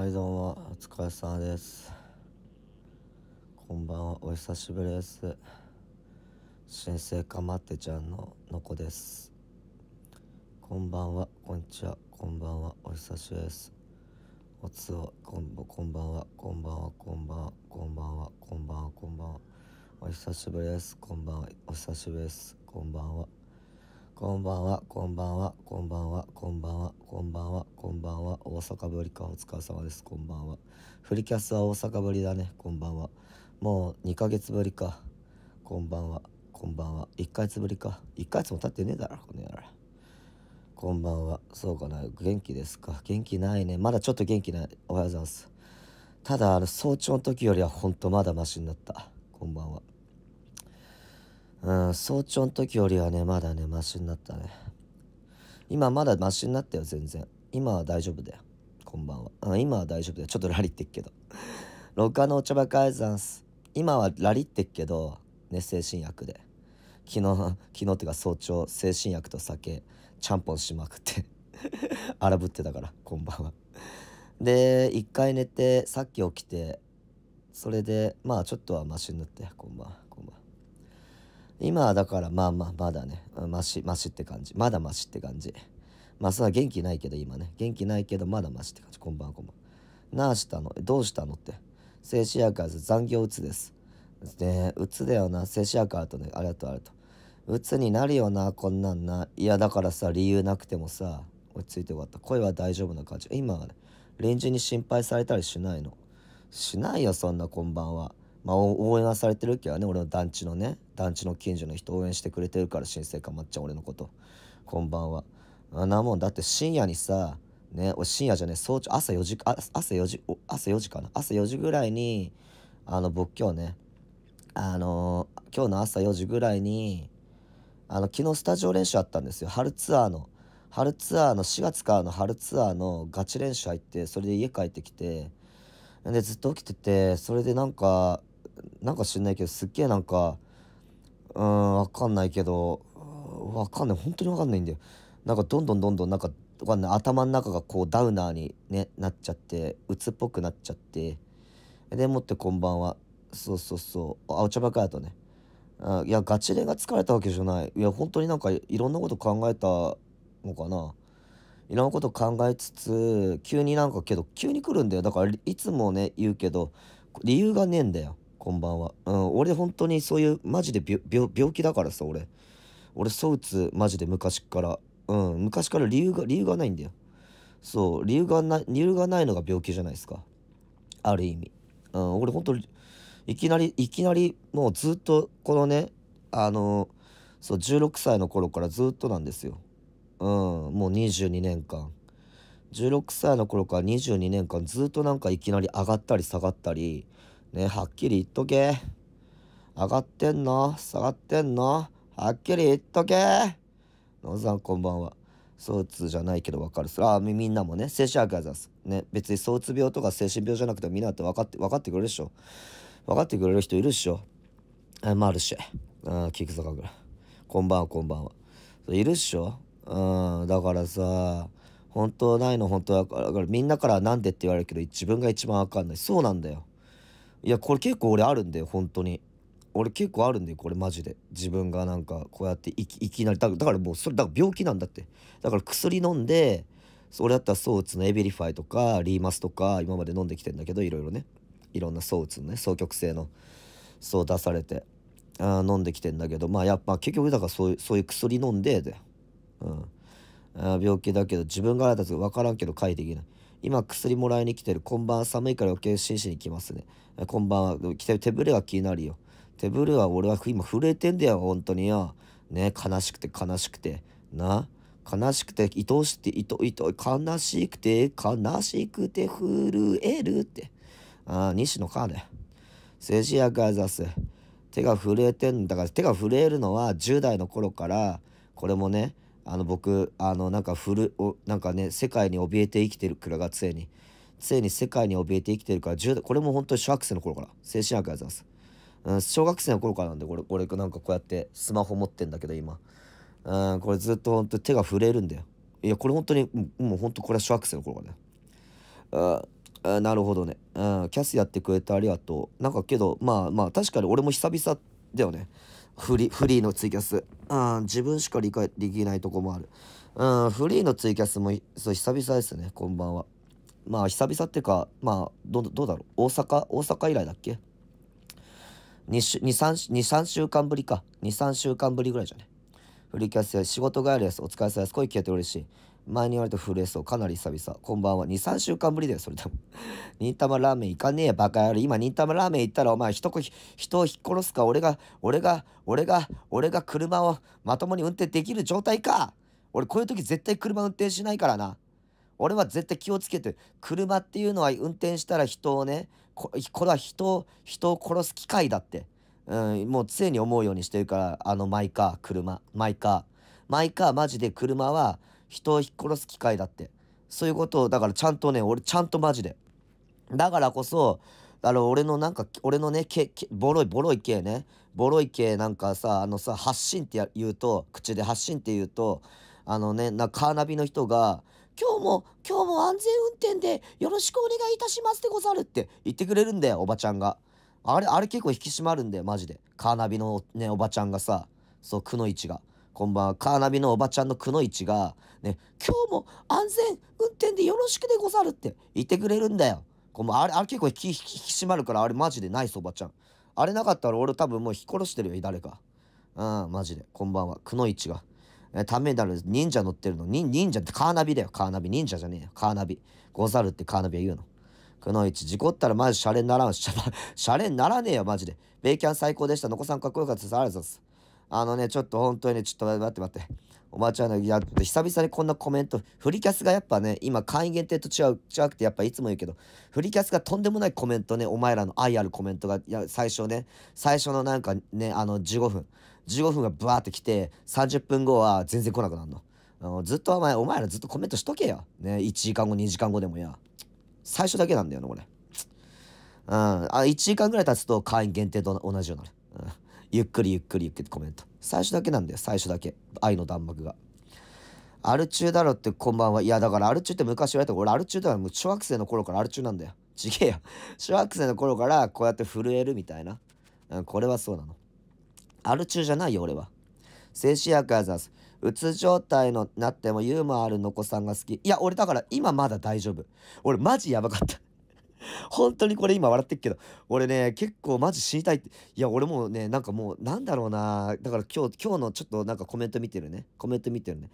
はいどうもお疲れ様ですこんばんはお久しぶりです新生かまってちゃんののこですこんばんはこんにちはこんばんはお久しぶりですおつおこんこんばんはこんばんはこんばんはこんばんはこんばんはこんばんはお久しぶりですこんばんはお久しぶりですこんばんはこんばんは、こんばんは、こんばんは、こんばんは、こんばんは、こんばんは、大阪ぶりか、お疲れ様です、こんばんは。フリキャスは大阪ぶりだね、こんばんは。もう2ヶ月ぶりか、こんばんは、こんばんは。1ヶ月ぶりか、1ヶ月も経ってねえだろ、この野郎。こんばんは、そうかな、元気ですか。元気ないね、まだちょっと元気ない。おはようございます。ただ、あの、早朝の時よりは、ほんとまだマシになった。こんばんは。うん、早朝の時よりはね、まだね、マシになったね。今まだマシになったよ、全然。今は大丈夫だよ。こんばんは。うん、今は大丈夫だよ。ちょっとラリってっけど。廊下のお茶ばかいざんす。今はラリってっけど、ね、精神薬で。昨日、昨日ってか早朝、精神薬と酒、ちゃんぽんしまくって 荒ぶってたから、こんばんは。で、1回寝て、さっき起きて、それで、まあちょっとはマシになってこんばんは。今はだからまあまあまだね、マシ、マシって感じ。まだマシって感じ。まあさ、元気ないけど今ね。元気ないけどまだマシって感じ。こんばんはこんばんは。なあしたのどうしたのって。静止薬は残業うつです。ねうつだよな。静止薬あるとね、あれとあがと。うつになるよな、こんなんな。いや、だからさ、理由なくてもさ、落ち着いて終わった。声は大丈夫な感じ。今はね、臨時に心配されたりしないの。しないよ、そんなこんばんは。まあ、応援はされてるけどね俺の団地のね団地の近所の人応援してくれてるから新生かまっちゃん俺のことこんばんはあんなもんだって深夜にさね俺深夜じゃね早朝朝4時朝4時朝4時かな朝4時ぐらいにあの僕今日ねあの今日の朝4時ぐらいにあの昨日スタジオ練習あったんですよ春ツアーの春ツアーの4月からの春ツアーのガチ練習入ってそれで家帰ってきてでずっと起きててそれでなんかなんか知んないけど、すっげえなんか、うん、わかんないけど、わかんない。本当にわかんないんだよ。なんかどんどんどんどんなんか、わかんない。頭の中がこうダウナーに、ね、なっちゃって、鬱っぽくなっちゃって、でもってこんばんは。そうそうそう。あ、お茶ばかやとね。あいや、ガチでが疲れたわけじゃない。いや、本当になんかいろんなこと考えたのかな。いろんなこと考えつつ、急になんかけど、急に来るんだよ。だから、いつもね、言うけど、理由がねえんだよ。こんばんは。うん、俺本当にそういう、マジで病気だからさ、俺。俺、ううつ、マジで昔から。うん、昔から理由が、理由がないんだよ。そう、理由がない、理由がないのが病気じゃないですか。ある意味。うん、俺本当に、いきなり、いきなり、もうずっと、このね、あの、そう、16歳の頃からずっとなんですよ。うん、もう22年間。16歳の頃から22年間ずっとなんかいきなり上がったり下がったり、ねはっきり言っとけ。上がってんの下がってんのはっきり言っとけ。のずさんこんばんは。そうつじゃないけどわかるす。あみ、みんなもね、精神悪やざす。ね、別にそうつ病とか精神病じゃなくてみんなって分かって、分かってくれるでしょ。分かってくれる人いるでしょ。あ、マルシェ。うん、キクザこんばんは、こんばんは。いるっしょ。うん、だからさ、本当ないの本当だからみんなからなんでって言われるけど自分が一番わかんないそうなんだよいや、これ結構俺あるんだよ、本当に。俺結構あるんだよ、これマジで。自分がなんかこうやっていきなり、だからもうそれ、だから病気なんだって。だから薬飲んで、俺だったらソーツのエビリファイとか、リーマスとか、今まで飲んできてんだけど、いろいろね。いろんなソーツのね、双極性の、そう出されて、あ飲んできてんだけど、まあやっぱ結局だからそういう、そういう薬飲んで、だよ。うん。あ病気だけど自分があれだと分からんけど書いていけない。今薬もらいに来てる。今晩寒いから余計紳士に来ますね。こんばんは。手ぶれが気になるよ。手ぶれは俺は今震えてんだよ、本当によ。ね、悲しくて悲しくて。な。悲しくて、愛おしくて、いと、いと、悲しくて、悲しくて、震えるって。ああ、西野カーネ。政治やがザす。手が震えてんだから、手が震えるのは10代の頃から、これもね、あの僕、あの、なんか古、なんかね、世界に怯えて生きてるくらがつえに。常に世界に怯えて生きてるから10これも本当に小学生の頃から精神薬やってます、うん、小学生の頃からなんでこれ俺なんかこうやってスマホ持ってんだけど今、うん、これずっと本当手が震えるんだよいやこれ本当にもう本当これは小学生の頃からねあなるほどね、うん、キャスやってくれてありがとうなんかけどまあまあ確かに俺も久々だよねフリフリーのツイキャス、うん、自分しか理解できないとこもある、うん、フリーのツイキャスもそう久々ですねこんばんはまあ久々っていうか、まあど、どうだろう。大阪、大阪以来だっけ ?2、3、週間ぶりか。2、3週間ぶりぐらいじゃね。フリーキャスで仕事帰りです。お疲れ様です。声聞けて嬉しい。前に言われたフルエスをかなり久々。こんばんは。2、3週間ぶりだよ、それ多分。忍たまラーメン行かねえや、バカやる。今、忍たまラーメン行ったら、お前、人人を引っ殺すか、俺が、俺が、俺が、俺が車をまともに運転できる状態か。俺、こういう時絶対車運転しないからな。俺は絶対気をつけて車っていうのは運転したら人をねここれは人を人を殺す機会だって、うん、もう常に思うようにしてるからあのマイカー車マイカーマイカーマジで車は人を殺す機会だってそういうことをだからちゃんとね俺ちゃんとマジでだからこそあの俺のなんか俺のねけけボロいボロい系ねボロい系なんかさあのさ発信って言うと口で発信って言うとあのねなカーナビの人が今日も今日も安全運転でよろしくお願いいたしますでござるって言ってくれるんだよおばちゃんがあれあれ結構引き締まるんだよマジでカーナビのねおばちゃんがさそうくのいちがこんばんはカーナビのおばちゃんのくのいちがね今日も安全運転でよろしくでござるって言ってくれるんだよこうあれあれ結構引き引き締まるからあれマジでナイスおばちゃんあれなかったら俺多分もう引き殺してるよ誰かうんマジでこんばんはくのいちがためなる忍者乗ってるの。忍忍者ってカーナビだよ。カーナビ。忍者じゃねえよ。カーナビ。ござるってカーナビは言うの。くのいち、事故ったらマジシャレにならん。シャレにならねえよ、マジで。ベイキャン最高でした。のこさんかっこよかったさありがとうございます。あのね、ちょっと本当にね、ちょっと待って待って。おばあちゃんの、いや、久々にこんなコメント、フリキャスがやっぱね、今会員限定と違う、違くてやっぱいつも言うけど、フリキャスがとんでもないコメントね、お前らの愛あるコメントが、いや、最初ね、最初のなんかね、あの15分、15分がブワーって来て、30分後は全然来なくなるの。のずっとお前、お前らずっとコメントしとけよ。ね、1時間後、2時間後でもや。最初だけなんだよな、これ。うん。あ、1時間ぐらい経つと会員限定と同じようになる。うん。ゆっくりゆっくりゆっくりコメント。最初だけなんだよ、最初だけ。愛の弾幕が。アル中だろってこんばんは。いや、だからアル中って昔言われた俺アル中だからもう小学生の頃からアル中なんだよ。ちげえよ。小学生の頃からこうやって震えるみたいな。うん、これはそうなの。アル中じゃないよ、俺は。静止薬アうつ状態になってもユーモアあるのこさんが好き。いや、俺だから今まだ大丈夫。俺マジやばかった本当にこれ今笑ってっけど、俺ね、結構マジ死にたいって。いや、俺もうね、なんかもう、なんだろうな。だから今日、今日のちょっとなんかコメント見てるね。コメント見てるね。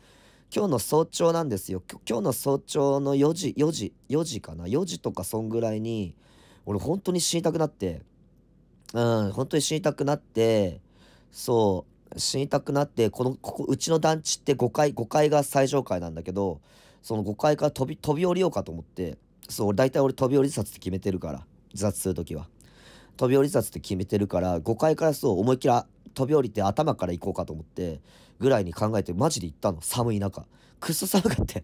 今日の早朝なんですよ。今日の早朝の4時、4時、4時かな。4時とかそんぐらいに、俺本当に死にたくなって、うん、本当に死にたくなって、そう、死にたくなって、この、ここ、うちの団地って5階、5階が最上階なんだけど、その5階から飛び、飛び降りようかと思って、そう、大体俺飛び降り自殺って決めてるから、自殺する時は。飛び降り自殺って決めてるから、5階からそう、思いっきり飛び降りて頭から行こうかと思って、ぐらいに考えて、マジで行ったの。寒い中。くっそ寒かった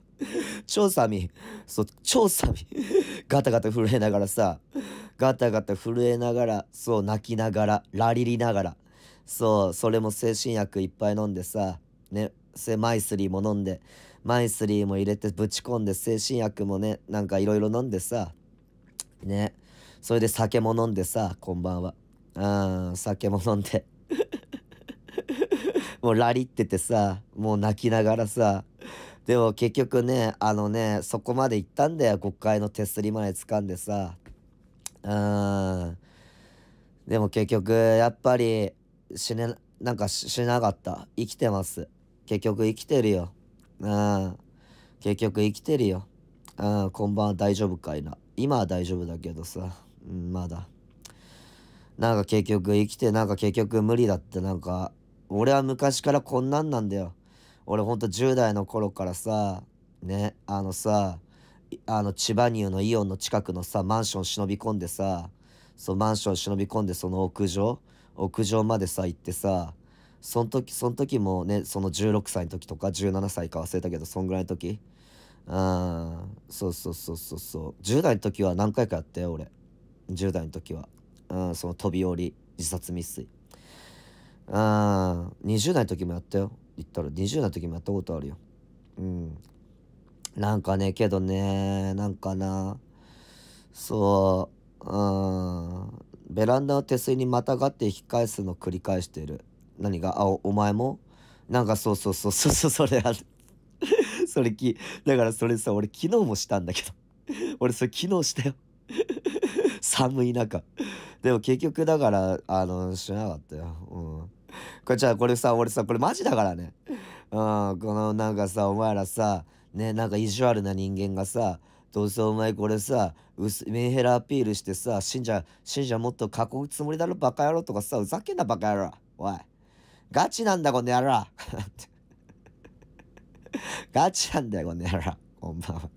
超寒い。そう、超寒いガタガタ震えながらさ、ガタガタ震えながら、そう、泣きながら、ラリリながら、そうそれも精神薬いっぱい飲んでさねマイスリーも飲んでマイスリーも入れてぶち込んで精神薬もねなんかいろいろ飲んでさねそれで酒も飲んでさこんばんはうん酒も飲んで もうラリっててさもう泣きながらさでも結局ねあのねそこまで行ったんだよ国会の手すりまで掴んでさうんでも結局やっぱり死ね、なんかしなかった。生きてます。結局生きてるよ。うん。結局生きてるよ。うん、こんばんは大丈夫かいな。今は大丈夫だけどさ。うん、まだ。なんか結局生きて、なんか結局無理だって、なんか、俺は昔からこんなんなんだよ。俺ほんと10代の頃からさ、ね、あのさ、あの千葉乳のイオンの近くのさ、マンション忍び込んでさ、そのマンション忍び込んでその屋上屋上までさ行ってさその時その時もねその16歳の時とか17歳か忘れたけどそんぐらいの時あーそうそうそうそうそう10代の時は何回かやったよ俺10代の時は、うん、その飛び降り自殺未遂あー20代の時もやったよ言ったら20代の時もやったことあるようんなんかねけどねなんかなそううんベランダの手すりにまたがって引き返すの繰り返してる。何があ、お前もなんかそうそうそうそうそう、それある それき、だからそれさ、俺昨日もしたんだけど俺それ昨日したよ寒い中。でも結局だから、あの、しなかったよ。うん。これじゃあこれさ、俺さ、これマジだからね。うん、このなんかさ、お前らさ、ね、なんか意地悪な人間がさ、どうせお前これさ、薄メンヘラアピールしてさ、信者、信者もっと囲うつもりだろ、バカ野郎とかさ、ふざけんな、バカ野郎。おい。ガチなんだ、この野郎。ガチなんだよ、この野郎。こんばんは。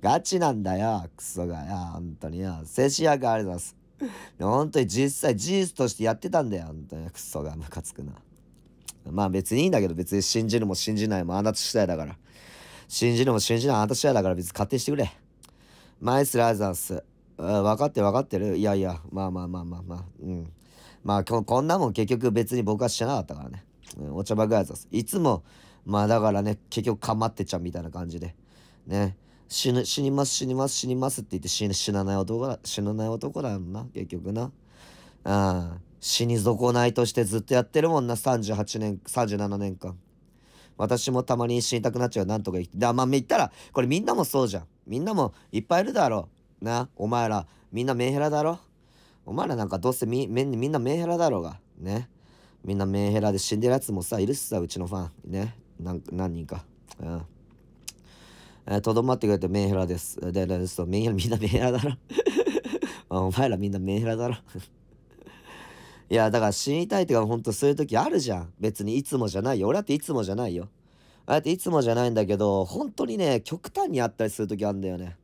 ガチなんだよ、クソがや、本当によ。精神薬あります。本当に実際、事実としてやってたんだよ、本当に。クソがムカつくな。まあ別にいいんだけど、別に信じるも信じないもあなた次第だから。信じるも信じないあなた次第だから別に勝手にしてくれ。マイスラザース。分かって分かってるいやいや、まあまあまあまあまあ。うん。まあこ、こんなもん結局別に僕はしてなかったからね。うん、お茶ばぐらいです。いつも、まあだからね、結局かまってちゃうみたいな感じで。ね。死ぬ、死にます、死にます、死にますって言って死死なない男だ、死なない男だよな、結局な。ああ、死に損ないとしてずっとやってるもんな、38年、37年間。私もたまに死にたくなっちゃう、なんとか生きて。だまあ、言ったら、これみんなもそうじゃん。みんなもいっぱいいるだろう。な、お前ら、みんなメンヘラだろ。お前らなんかどうせみみんなメンヘラだろうが。ね。みんなメンヘラで死んでるやつもさ、いるしさ、うちのファン。ね。なん何人か。うん。えー、とどまってくれてメンヘラです。で、でそうメンヘラみんなメンヘラだろ。お前らみんなメンヘラだろ。いや、だから死にたいとか、ほんとそういう時あるじゃん。別にいつもじゃないよ。俺だっていつもじゃないよ。あえていつもじゃないんだけど、本当にね、極端にあったりする時あるんだよね。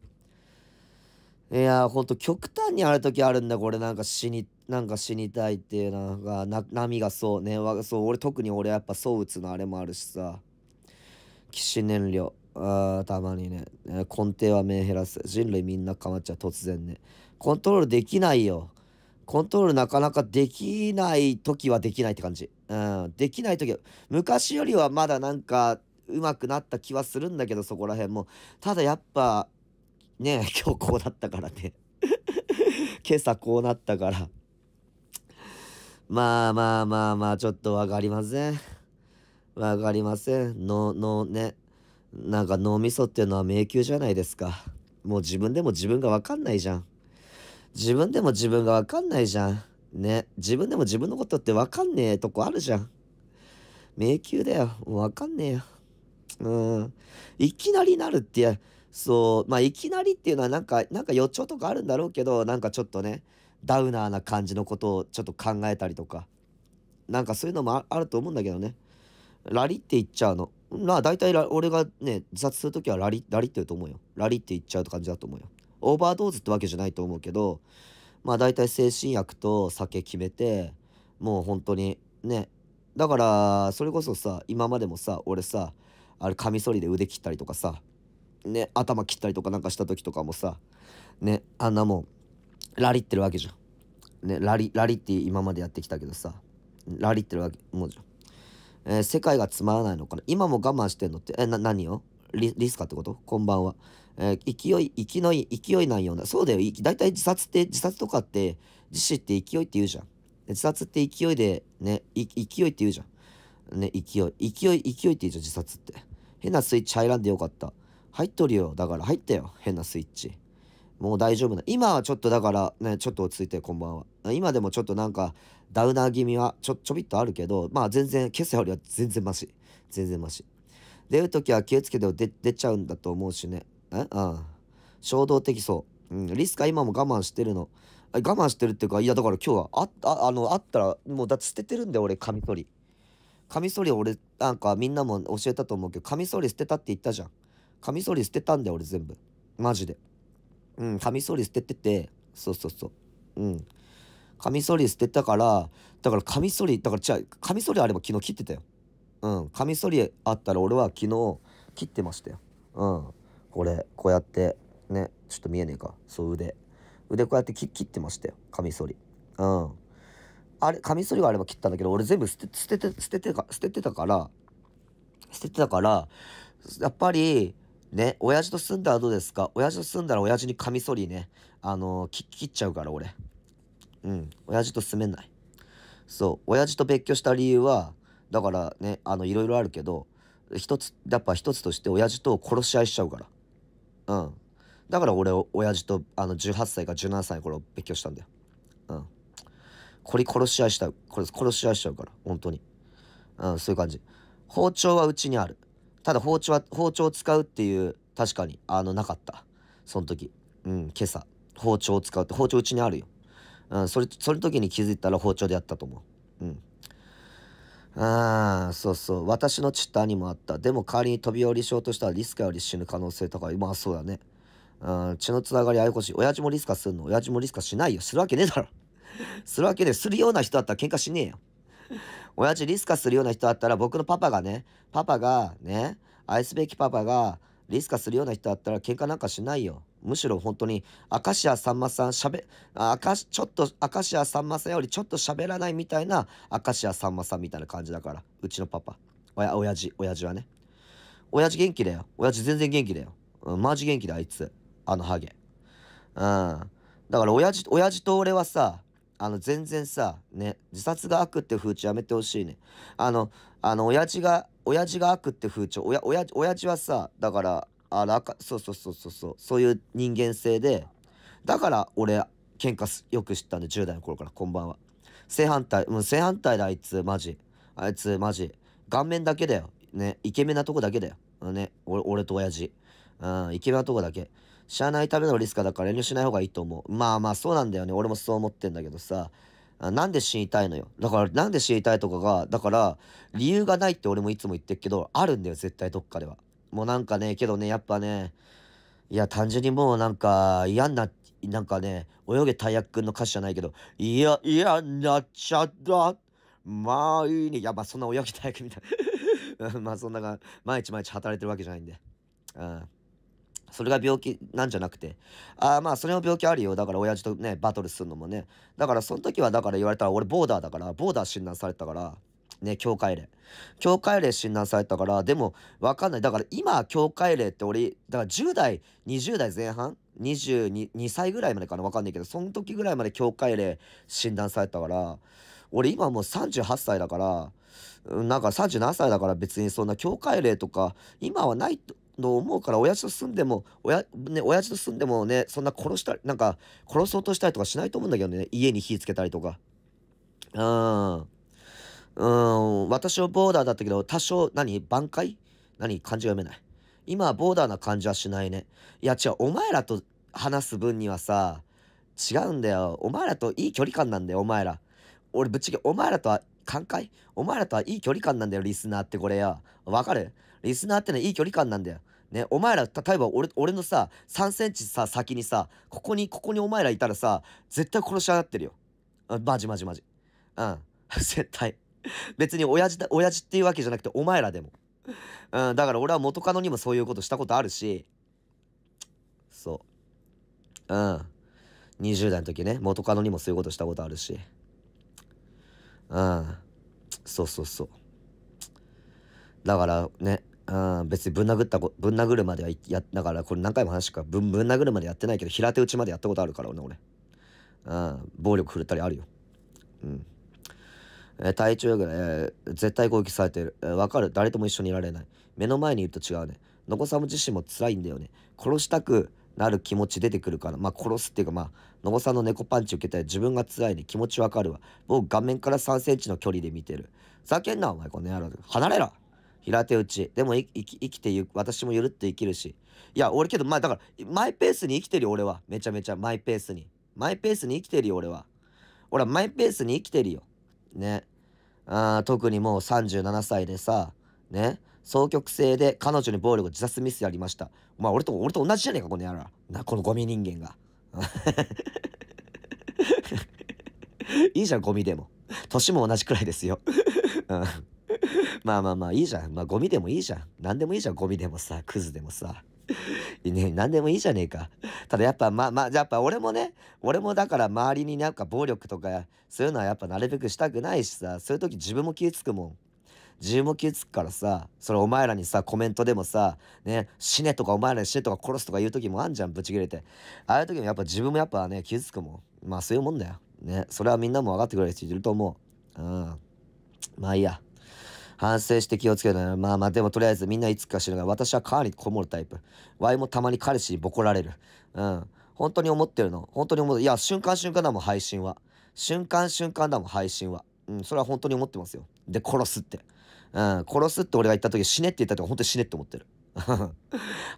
いやほんと極端にある時あるんだ、これなんか死に、なんか死にたいっていうのが、な、波がそう、ね、わそう、俺特に俺やっぱそう打つのあれもあるしさ。騎士燃料。あたまにね、根底は目減らす。人類みんな構っちゃう、突然ね。コントロールできないよ。コントロールなかなかできない時はできないって感じ。うん。できない時は、昔よりはまだなんか、上手くなった気はするんだけど、そこら辺も。ただやっぱ、ね 今日こうなったからね。今朝こうなったから。まあまあまあまあ、ちょっと分かりません。わかりません。の、のね。なんか脳みそっていうのは迷宮じゃないですか。もう自分でも自分がわかんないじゃん。自分でも自分がわかんないじゃん。ね。自分でも自分のことってわかんねえとこあるじゃん。迷宮だよ。わかんねえよ。うん。いきなりなるって、そう、まあ、いきなりっていうのはなんか、なんか予兆とかあるんだろうけど、なんかちょっとね、ダウナーな感じのことをちょっと考えたりとか、なんかそういうのもあると思うんだけどね。ラリって言っちゃうの。まあ、大体俺がね、自殺するときはラリ、ラリって言うと思うよ。ラリって言っちゃうって感じだと思うよ。オーバードーズってわけじゃないと思うけど、まあ大体精神薬と酒決めて、もう本当にね、だから、それこそさ、今までもさ、俺さ、あれカミソリで腕切ったりとかさね頭切ったりとかなんかした時とかもさねあんなもんラリってるわけじゃんねラリラリって今までやってきたけどさラリってるわけもうじゃんえー、世界がつまらないのかな今も我慢してんのって、え、な、何よリリスカってことこんばんは。えー、勢い、勢い、勢いないような。そうだよ。大体自殺って、自殺とかって、自死って勢いって言うじゃん。自殺って勢いで、ね、い勢いって言うじゃん。ね、勢い。勢い、勢いって言うじゃん、自殺って。変なスイッチ入らんでよかった。入っとるよ。だから入ったよ。変なスイッチ。もう大丈夫な。今はちょっとだからね、ちょっと落ち着いて、こんばんは。今でもちょっとなんか、ダウナー気味はちょ、ちょびっとあるけど、まあ全然、今朝よりは全然マシ。全然マシ。出るときは気をつけて出出ちゃうんだと思うしね。えうん。衝動的そう。うん。リスカ今も我慢してるの。我慢してるっていうか、いやだから今日は、あ、ああの、あったら、もうだって捨ててるんだよ、俺、カミソリ。カミソリ俺、なんかみんなも教えたと思うけど、カミソリ捨てたって言ったじゃん。カミソリ捨てたんだよ、俺全部。マジで。うん、カミソリ捨ててて、そうそうそう。うん。カミソリ捨てたから、だからカミソリ、だから違う、カミソリあれば昨日切ってたよ。うん、カミソリあったら俺は昨日切ってましたよ。うん。これ、こうやって、ね、ちょっと見えねえか。そう、腕。腕こうやって切ってましたよ。カミソリ。うん。あれ、カミソリがあれば切ったんだけど、俺全部捨て、捨てて、捨ててか、捨ててたから、捨ててたから、やっぱり、ね、親父と住んだらどうですか親父と住んだら親父にカミソリね、あのー、切っちゃうから俺。うん、親父と住めない。そう、親父と別居した理由は、だからね、あの、いろいろあるけど、一つ、やっぱ一つとして親父と殺し合いしちゃうから。うん。だから俺、親父と、あの、18歳か17歳の頃別居したんだよ。うん。これ殺し合いした、これ殺し合いしちゃうから、本当に。うん、そういう感じ。包丁はうちにある。ただ包丁は、包丁を使うっていう、確かに、あの、なかった。その時。うん、今朝。包丁を使うって、包丁うちにあるよ。うん、それ、その時に気づいたら包丁でやったと思う。うん。あーそうそう。私の父と兄もあった。でも代わりに飛び降りしようとしたらリスカより死ぬ可能性とかまあそうだね。うん、血のつながりあやこしい。親父もリスカすんの親父もリスカしないよ。するわけねえだろ。するわけねするような人だったら喧嘩しねえよ。親父リスカするような人だったら僕のパパがね、パパがね、愛すべきパパがリスカするような人だったら喧嘩なんかしないよ。むしろ本当に、明石家さんまさんしゃべ、あかし、ちょっと、明石家さんまさんよりちょっと喋らないみたいな、明石家さんまさんみたいな感じだから。うちのパパ。おや、親父、親父はね。親父元気だよ。親父全然元気だよ。うん、マジ元気だ、あいつ。あのハゲ。うん。だから親父、親父と俺はさ、あの、全然さ、ね、自殺が悪って風潮やめてほしいね。あの、あの、親父が、親父が悪って風潮、親、親、父はさ、だから、あらか、そうそうそうそうそう、そういう人間性で、だから俺、喧嘩す、よく知ったんで、10代の頃から、こんばんは。正反対、もう正反対だ、あいつ、マジ。あいつ、マジ。顔面だけだよ。ね、イケメンなとこだけだよ。ね、俺、俺と親父。うん、イケメンなとこだけ。しゃあないためのリスクだから遠慮しない方がいいと思う。まあまあそうなんだよね。俺もそう思ってんだけどさ。なんで死にたいのよ。だから、なんで死にたいとかが、だから、理由がないって俺もいつも言ってるけど、あるんだよ、絶対どっかでは。もうなんかね、けどね、やっぱね、いや、単純にもうなんか、嫌にな、なんかね、泳げたいやくんの歌詞じゃないけど、いや、嫌になっちゃった。まあいいね。や、っぱそんな泳げたいやくみたいな。まあそんなが、毎日毎日働いてるわけじゃないんで。うん。それが病気なんじゃなくて、ああまあそれも病気あるよ。だから親父とね、バトルするのもね。だからその時はだから言われたら俺ボーダーだから、ボーダー診断されたから、ね、境界例。境界例診断されたから、でもわかんない。だから今、境界例って俺、だから10代、20代前半 ?22 歳ぐらいまでかなわかんないけど、その時ぐらいまで境界例診断されたから、俺今もう38歳だから、なんか37歳だから別にそんな境界例とか、今はないと、の思うから親父と住んでも親,、ね、親父と住んでもねそんな殺したりなんか殺そうとしたりとかしないと思うんだけどね家に火つけたりとかうんうん私はボーダーだったけど多少何挽回何漢字が読めない今はボーダーな感じはしないねいや違うお前らと話す分にはさ違うんだよお前らといい距離感なんだよお前ら俺ぶっちゃけお前らとは寛解お前らとはいい距離感なんだよリスナーってこれやわかるリスナーってはいい距離感なんだよ。ね、お前ら、例えば俺、俺のさ、3センチさ、先にさ、ここに、ここにお前らいたらさ、絶対殺し合ってるよ。あマジマジマジ。うん。絶対。別に親父だ、親父っていうわけじゃなくて、お前らでも。うん、だから俺は元カノにもそういうことしたことあるし、そう。うん。20代の時ね、元カノにもそういうことしたことあるし。うん。そうそうそう。だからね、うん、別にぶん殴ったこ、ぶん殴るまではや、だからこれ何回も話しから、ぶん、ぶん殴るまでやってないけど、平手打ちまでやったことあるからね、俺。うん、暴力振るったりあるよ。うん。え体調よく、い、えー、絶対攻撃されてる。わ、えー、かる。誰とも一緒にいられない。目の前にいると違うね。のこさん自身も辛いんだよね。殺したくなる気持ち出てくるから。まあ、殺すっていうか、まあ、のこさんの猫パンチ受けたら自分が辛いね。気持ちわかるわ。僕、顔面から3センチの距離で見てる。ふざけんな、お前、この野郎。離れろ平手打ち。でも生き、生きてゆく、私もゆるって生きるし。いや、俺けど、まあだから、マイペースに生きてるよ、俺は。めちゃめちゃ、マイペースに。マイペースに生きてるよ、俺は。俺はマイペースに生きてるよ。ね。あ特にもう37歳でさ、ね。双極性で彼女に暴力を自殺ミスやりました。まあ俺と、俺と同じじゃねえか、この野郎。な、このゴミ人間が。いいじゃん、ゴミでも。年も同じくらいですよ。うん まあまあまあ、いいじゃん。まあ、ゴミでもいいじゃん。何でもいいじゃん。ゴミでもさ、クズでもさ。ね、何でもいいじゃねえか。ただやっぱ、まあまあ、やっぱ俺もね、俺もだから周りになんか暴力とか、そういうのはやっぱなるべくしたくないしさ、そういう時自分も傷つくもん。自分も傷つくからさ、それお前らにさ、コメントでもさ、ね、死ねとかお前らに死ねとか殺すとか言う時もあんじゃん、ぶち切れて。ああいう時もやっぱ自分もやっぱね、傷つくもん。まあそういうもんだよ。ね、それはみんなも分かってくれる人いると思う。うん。まあいいや。反省して気をつけるな。まあまあ、でもとりあえずみんないつか死ぬが、私は川にこもるタイプ。ワイもたまに彼氏にボコられる。うん。本当に思ってるの。本当に思う。いや、瞬間瞬間だもん、配信は。瞬間瞬間だもん、配信は。うん、それは本当に思ってますよ。で、殺すって。うん、殺すって俺が言った時、死ねって言った時、本当に死ねって思ってる。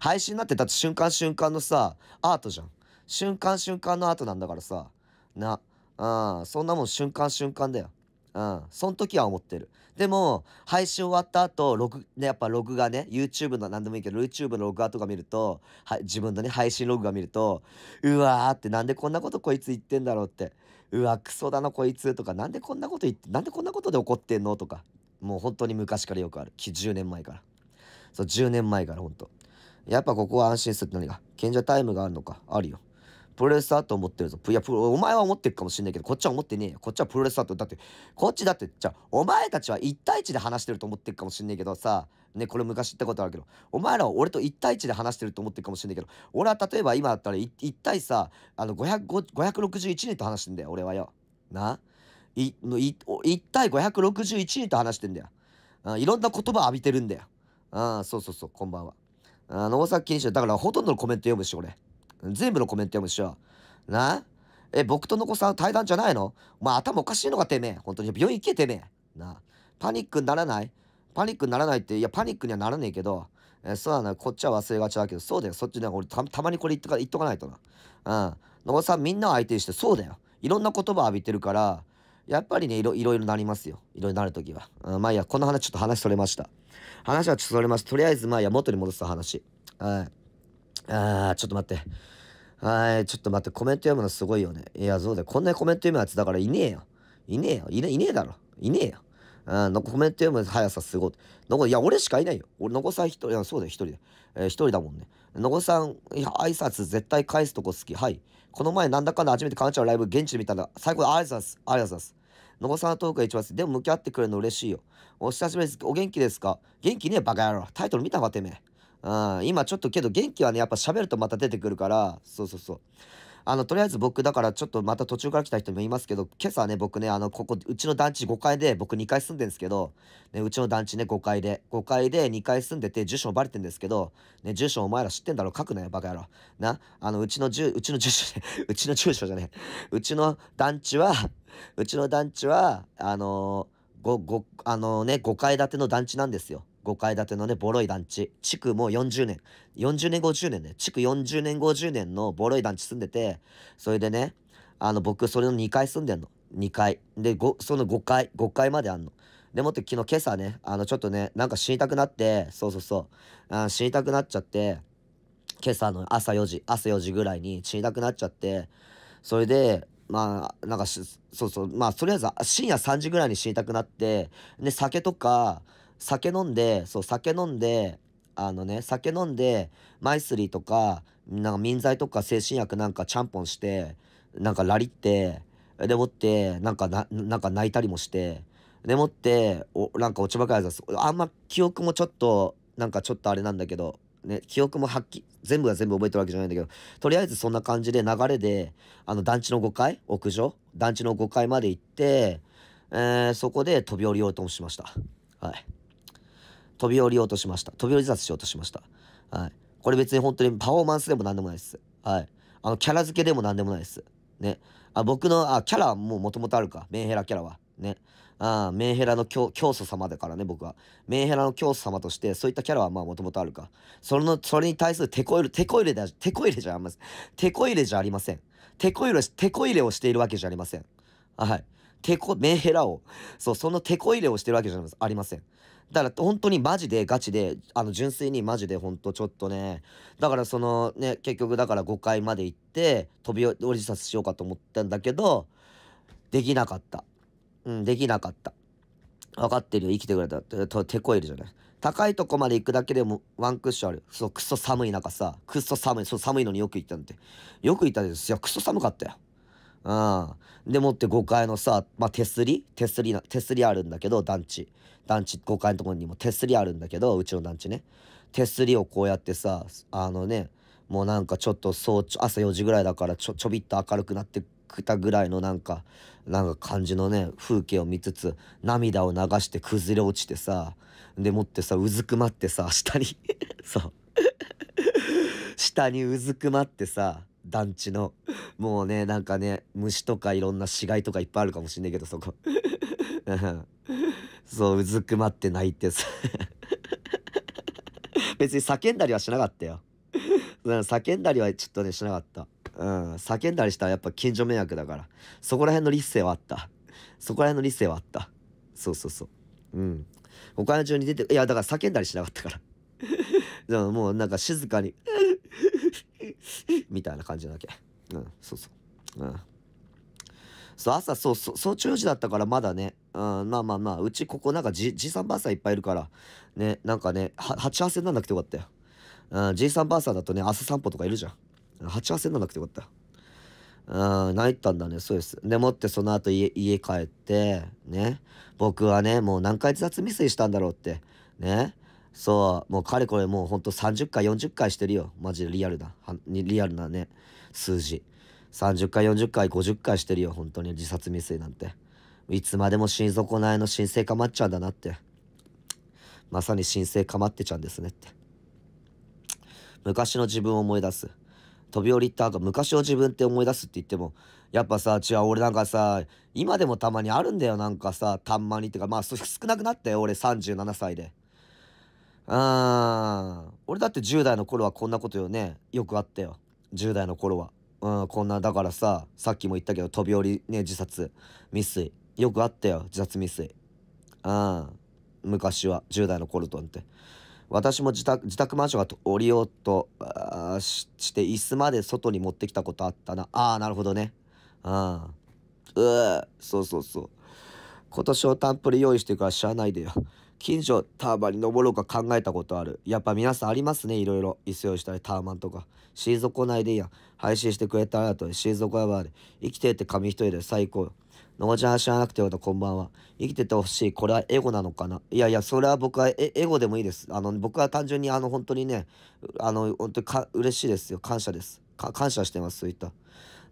配信なんて、だって瞬間瞬間のさ、アートじゃん。瞬間瞬間のアートなんだからさ。な、うん、そんなもん瞬間瞬間だよ。うん。そん時は思ってる。でも、配信終わった後、録、ね、やっぱ録画ね、YouTube の何でもいいけど、YouTube の録画とか見ると、はい、自分のね、配信録画見ると、うわーってなんでこんなことこいつ言ってんだろうって、うわ、クソだなこいつとか、なんでこんなこと言って、なんでこんなことで怒ってんのとか、もう本当に昔からよくある。10年前から。そう、10年前から本当。やっぱここは安心するって何が賢者タイムがあるのか。あるよ。プロレスだと思ってるぞ。いや、お前は思ってるかもしんないけど、こっちは思ってねえよ。こっちはプロレスだと。だって、こっちだって、じゃあ、お前たちは1対1で話してると思ってるかもしんないけどさ、ね、これ昔言ったことあるけど、お前らは俺と1対1で話してると思ってるかもしんないけど、俺は例えば今だったら 1, 1対さ、あの500、561人と話してんだよ、俺はよ。な 1, 1, 1対561人と話してんだよ。うん、いろんな言葉浴びてるんだよ。うん、そうそうそう、こんばんは。あの、大崎錦糸、だからほとんどのコメント読むし、俺。全部のコメント読むっしょ。なえ、僕との子さん対談じゃないのお前頭おかしいのかてめえ。本当に病院行けてめえ。なパニックにならないパニックにならないって、いや、パニックにはならねえけど、えそうだな、こっちは忘れがちだけど、そうだよ、そっちね、俺た、たまにこれ言っとか言っとかないとな。うん。野子さん、みんなを相手にして、そうだよ。いろんな言葉浴びてるから、やっぱりね、いろいろなりますよ。いろいろなるときは。うん、まあいいや、この話ちょっと話それました。話はちょっとそれました。とりあえずまあいいや、元に戻す話。はい。ああ、ちょっと待って。はい、ちょっと待って、コメント読むのすごいよね。いや、そうだよ。こんなコメント読むやつだからいねえよ。いねえよ。いねいねえだろ。いねえよ。うん、コメント読む速さすごい。のいや、俺しかいないよ。俺、のこさん一人、いや、そうだよ、一人で。えー、一人だもんね。のこさん、いや、挨拶絶対返すとこ好き。はい。この前、なんだかんだ初めてかなちゃんのライブ、現地で見たら、最高挨拶、ありがとうございます。のこさんのトークが一番好き。でも、向き合ってくれるの嬉しいよ。お久しぶりです。お元気ですか元気ねえ、バカ野郎。タイトル見たわ、てめえ。今ちょっとけど元気はね、やっぱ喋るとまた出てくるから、そうそうそう。あの、とりあえず僕、だからちょっとまた途中から来た人もいますけど、今朝ね、僕ね、あの、ここ、うちの団地5階で、僕2階住んでるんですけど、ね、うちの団地ね、5階で、5階で2階住んでて、住所もバレてるんですけど、ね、住所お前ら知ってんだろ書くなよ、バカ野郎。な、あの、うちの住、うちの住所、うちの住所じゃねえ。うちの団地は、うちの団地は、あのー、あのー、ね、5階建ての団地なんですよ。5階建てのね、ボロい団地。地区もう40年。40年50年ね。地区40年50年のボロい団地住んでて、それでね、あの、僕、それの2階住んでんの。2階。で、その5階、5階まであんの。でもって昨日今朝ね、あの、ちょっとね、なんか死にたくなって、そうそうそう、あ死にたくなっちゃって、今朝の朝4時、朝4時ぐらいに死にたくなっちゃって、それで、まあ、なんかそうそう、まあ、とりあえず深夜3時ぐらいに死にたくなって、で、酒とか、酒飲んで、そう、酒飲んで、あのね、酒飲んで、マイスリーとか、なんか民剤とか精神薬なんかちゃんぽんして、なんかラリって、でもって、なんかな、なんか泣いたりもして、でもって、お、なんか落ち葉からあんま記憶もちょっと、なんかちょっとあれなんだけど、ね、記憶もはっきり、全部が全部覚えてるわけじゃないんだけど、とりあえずそんな感じで流れで、あの団地の5階屋上団地の5階まで行って、えー、そこで飛び降りようともしました。はい。飛び降りようとしました。飛び降り自殺しようとしました。はい。これ別に本当にパフォーマンスでも何でもないです。はい。あの、キャラ付けでも何でもないです。ね。あ、僕の、あ、キャラはもう元々あるか。メンヘラキャラは。ね。あメンヘラの教教祖様だからね、僕は。メンヘラの教祖様として、そういったキャラはまあもともとあるか。その、それに対するテコ入れ、テコ入れで、テコ入れじゃありません。テコ入れじゃありません。テコ入れ、テコ入れをしているわけじゃありません。はい。テコ、メンヘラを、そう、そのテコ入れをしてるわけじゃありません。だから本当にマジでガチで、あの純粋にマジで本当ちょっとね、だからそのね、結局だから5階まで行って、飛び降り自殺しようかと思ったんだけど、できなかった。うん、できなかった。分かってるよ、生きてくれた。ってこいるじゃない。高いとこまで行くだけでもワンクッションある。そう、クソ寒い中さ、クソ寒い、そう寒いのによく行ったんで。よく行ったんですよ、クソ寒かったよ。うん。でもって5階のさ、まあ、手すり手すりな、手すりあるんだけど、団地。団地5階のところにも手すりあるんだけど、うちの団地ね。手すりをこうやってさ、あのね、もうなんかちょっと早朝、朝4時ぐらいだからちょ、ちょびっと明るくなってくたぐらいのなんか、なんか感じのね、風景を見つつ、涙を流して崩れ落ちてさ、でもってさ、うずくまってさ、下に そう。下にうずくまってさ、団地の。もうね、なんかね、虫とかいろんな死骸とかいっぱいあるかもしんないけど、そこ。そう、うずくまって泣いてさ。別に叫んだりはしなかったよ。叫んだりはちょっとね、しなかった。うん。叫んだりしたらやっぱ近所迷惑だから。そこら辺の理性はあった。そこら辺の理性はあった。そうそうそう。うん。お金中に出て、いや、だから叫んだりしなかったから。でももうなんか静かに、みたいな感じなわけ。うん、そうそう。うん。そう、朝、そう、そう、早朝4時だったからまだね、うん、まあまあまあ、うちここなんかじ、じいさんばあさんいっぱいいるから、ね、なんかね、は、鉢合わせにならなくてよかったよ。うん、じいさんばあさんだとね、朝散歩とかいるじゃん。鉢合わせにならなくてよかったよ。うん、泣いたんだね、そうです。でもってその後家、家帰って、ね、僕はね、もう何回自殺未遂したんだろうって、ね、そう、もうかれこれもうほんと30回、40回してるよ。マジでリアルな、リアルなね、数字。30回、40回、50回してるよ。本当に自殺未遂なんて。いつまでも心底ないの神聖かまっちゃうんだなって。まさに神聖かまってちゃうんですねって。昔の自分を思い出す。飛び降りた後、昔の自分って思い出すって言っても、やっぱさ、違う、俺なんかさ、今でもたまにあるんだよ、なんかさ、たんまにってか、まあ、少なくなったよ、俺37歳で。うん。俺だって10代の頃はこんなことよね。よくあったよ。10代の頃は。うん、こんな、だからさ、さっきも言ったけど、飛び降りね、自殺、未遂。よくあったよ、自殺未遂。うん。昔は、10代の頃となんて。私も自宅、自宅マンションが降りようとし、して、椅子まで外に持ってきたことあったな。ああ、なるほどね。うん。うー、そうそうそう。今年をタンプリ用意してるから知らないでよ。近所ターバンに登ろうか考えたことある。やっぱ皆さんありますね、いろいろ。子用意したりターマンとか。シーゾコ内でいいや。配信してくれたあとシーゾコやばい。生きてて紙一重で最高。の間ちゃん知らなくてよかった、こんばんは。生きててほしい。これはエゴなのかないやいや、それは僕はエエゴでもいいです。あの、僕は単純にあの、本当にね、あの、本当にか嬉しいですよ。感謝です。感謝してます、そういった。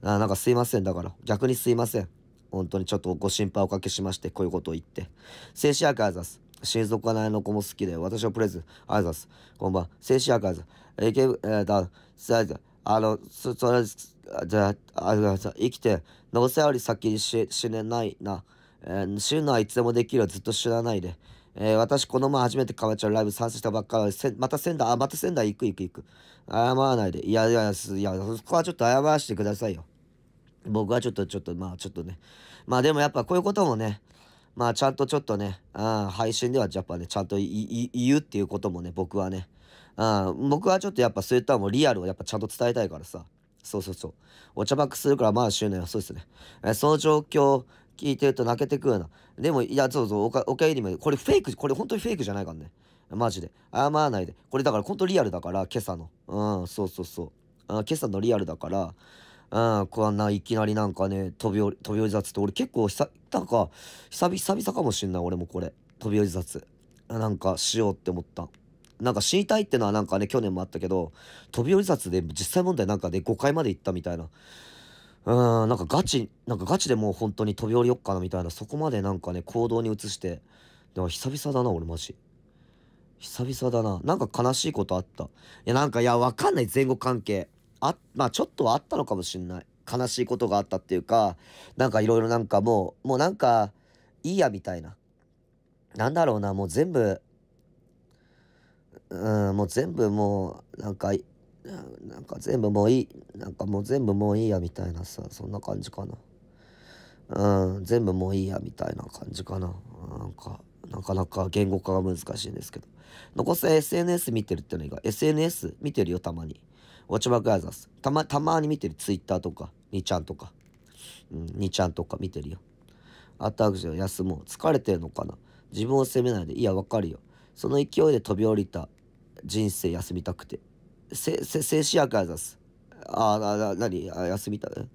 あなんかすいません、だから。逆にすいません。本当にちょっとご心配おかけしまして、こういうことを言って。静止薬あざす。がないの子も好きで、私はプレス、あいざス、こんばん、静止やかいざ。えけ、えー、だ、さいあの、そ、それ、じゃあ、あれさ、生きて、残せより先に死、死ねないな。えー、死ぬのはいつでもできるずっと死なないで。えー、私、この前初めてカバちゃんライブ参戦したばっかりせ、また仙台、あ、また仙台行く行く行く。謝らないで。いやいや、いや、そこはちょっと謝らせてくださいよ。僕はちょっと、ちょっと、まあ、ちょっとね。まあ、でもやっぱこういうこともね、まあちゃんとちょっとね、あ配信ではやっぱね、ちゃんと言うっていうこともね、僕はね、あ僕はちょっとやっぱそういったもうリアルをやっぱちゃんと伝えたいからさ、そうそうそう。お茶バックするからまあ執念はそうですね。えその状況聞いてると泣けてくるな。でも、いや、そうそう、おか、おかえりも、これフェイク、これ本当にフェイクじゃないからね。マジで。謝らないで。これだから本当リアルだから、今朝の。うん、そうそうそう。あ今朝のリアルだから、うん、こんないきなりなんかね、飛び降り、飛び降り雑って俺結構久、なんか、久々かもしんない、俺もこれ。飛び降り雑。なんかしようって思った。なんか死にたいってのはなんかね、去年もあったけど、飛び降り雑で実際問題なんかで5回まで行ったみたいな。うん、なんかガチ、なんかガチでもう本当に飛び降りよっかなみたいな、そこまでなんかね、行動に移して、でも久々だな、俺マジ。久々だな。なんか悲しいことあった。いや、なんか、いや、わかんない、前後関係。あ、まあちょっとはあったのかもしんない。悲しいことがあったっていうか、なんかいろいろなんかもう、もうなんか、いいやみたいな。なんだろうな、もう全部、うん、もう全部もう、なんか、なんか全部もういい、なんかもう全部もういいやみたいなさ、そんな感じかな。うん、全部もういいやみたいな感じかな。なんか、なかなか言語化が難しいんですけど。残せ SNS 見てるってのが、SNS 見てるよ、たまに。ウォッチバックアザース。たま、たまに見てる。ツイッターとか、2ちゃんとか。うん、2ちゃんとか見てるよ。あたくじは休もう。疲れてるのかな自分を責めないで。いや、わかるよ。その勢いで飛び降りた人生休みたくて。せ、せ、静止薬アザす。ス。ああ、な、なにあ、休みたね。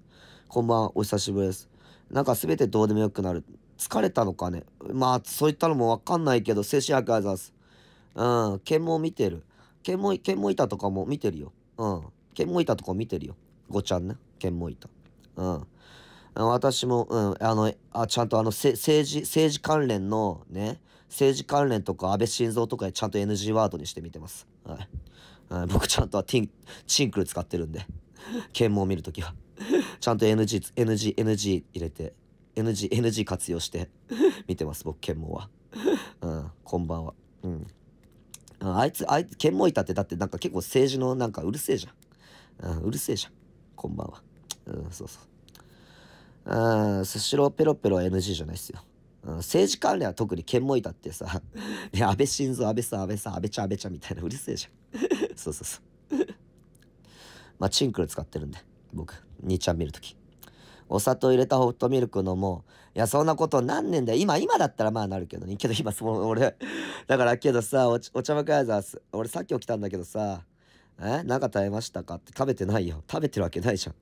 こんばんは、お久しぶりです。なんか全てどうでもよくなる。疲れたのかね。まあ、そういったのもわかんないけど、静止薬アザす。ス。うん、検問見てる。検問、検問板とかも見てるよ。うん。剣も板とか見てるよ。ごちゃんね。剣も板。うん。私も、うん、あの、あ、ちゃんとあの、政治、政治関連のね、政治関連とか安倍晋三とかちゃんと NG ワードにして見てます。はい。うん、僕ちゃんとはティン、チンクル使ってるんで、検問見るときは。ちゃんと NG、NG、NG 入れて、NG、NG 活用して見てます、僕検問は。うん、こんばんは。うん。あいつ、あいつ、剣もいたって、だってなんか結構政治のなんかうるせえじゃん。うん、うるせえじゃん。こんばんは。うん、そうそう。うん、スシローペロペロ NG じゃないっすよ。うん、政治関連は特に剣もいたってさ、い 安倍晋三、安倍さん、安倍さん、安倍ちゃん、安倍ちゃんみたいなうるせえじゃん。そうそうそう。まあ、チンクル使ってるんで、僕、兄ちゃん見るとき。お砂糖入れたホットミルク飲もう。いや、そんなこと何年だよ。今、今だったらまあなるけどね。けど今、その、俺、だからけどさ、おお茶枕座、俺さっき起きたんだけどさ、えか食べましたかって食べてないよ。食べてるわけないじゃん。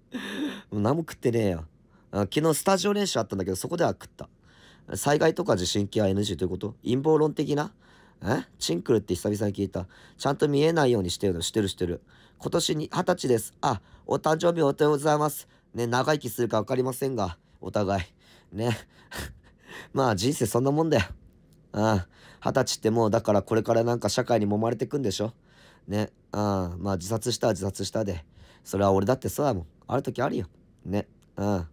もう何も食ってねえよ。昨日スタジオ練習あったんだけど、そこでは食った。災害とか地震系は NG ということ陰謀論的なえチンクルって久々に聞いた。ちゃんと見えないようにしてるの、してるしてる。今年に、二十歳です。あ、お誕生日おはようございます。ね、長生きするか分かりませんが、お互い。ね。まあ人生そんなもんだよ。ああ、二十歳ってもうだからこれからなんか社会に揉まれてくんでしょね。ああ、まあ自殺したは自殺したで。それは俺だってそうだもん。ある時あるよ。ね。うん。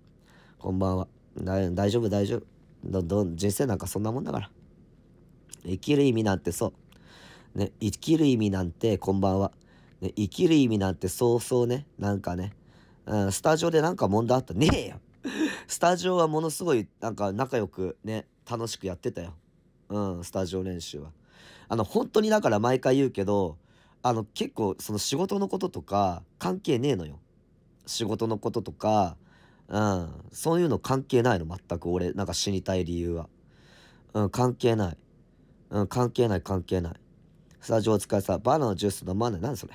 こんばんは。大丈夫大丈夫。ど、ど、人生なんかそんなもんだから。生きる意味なんてそう。ね。生きる意味なんてこんばんは。ね、生きる意味なんてそうそうね。なんかね。うん、スタジオでなんか問題あったねえよスタジオはものすごいなんか仲良くね、楽しくやってたよ。うん、スタジオ練習は。あの、本当にだから毎回言うけど、あの、結構その仕事のこととか関係ねえのよ。仕事のこととか、うん、そういうの関係ないの、全く俺、なんか死にたい理由は。うん、関係ない。うん、関係ない、関係ない。スタジオを使いさ、バナナジュース飲まない。何それ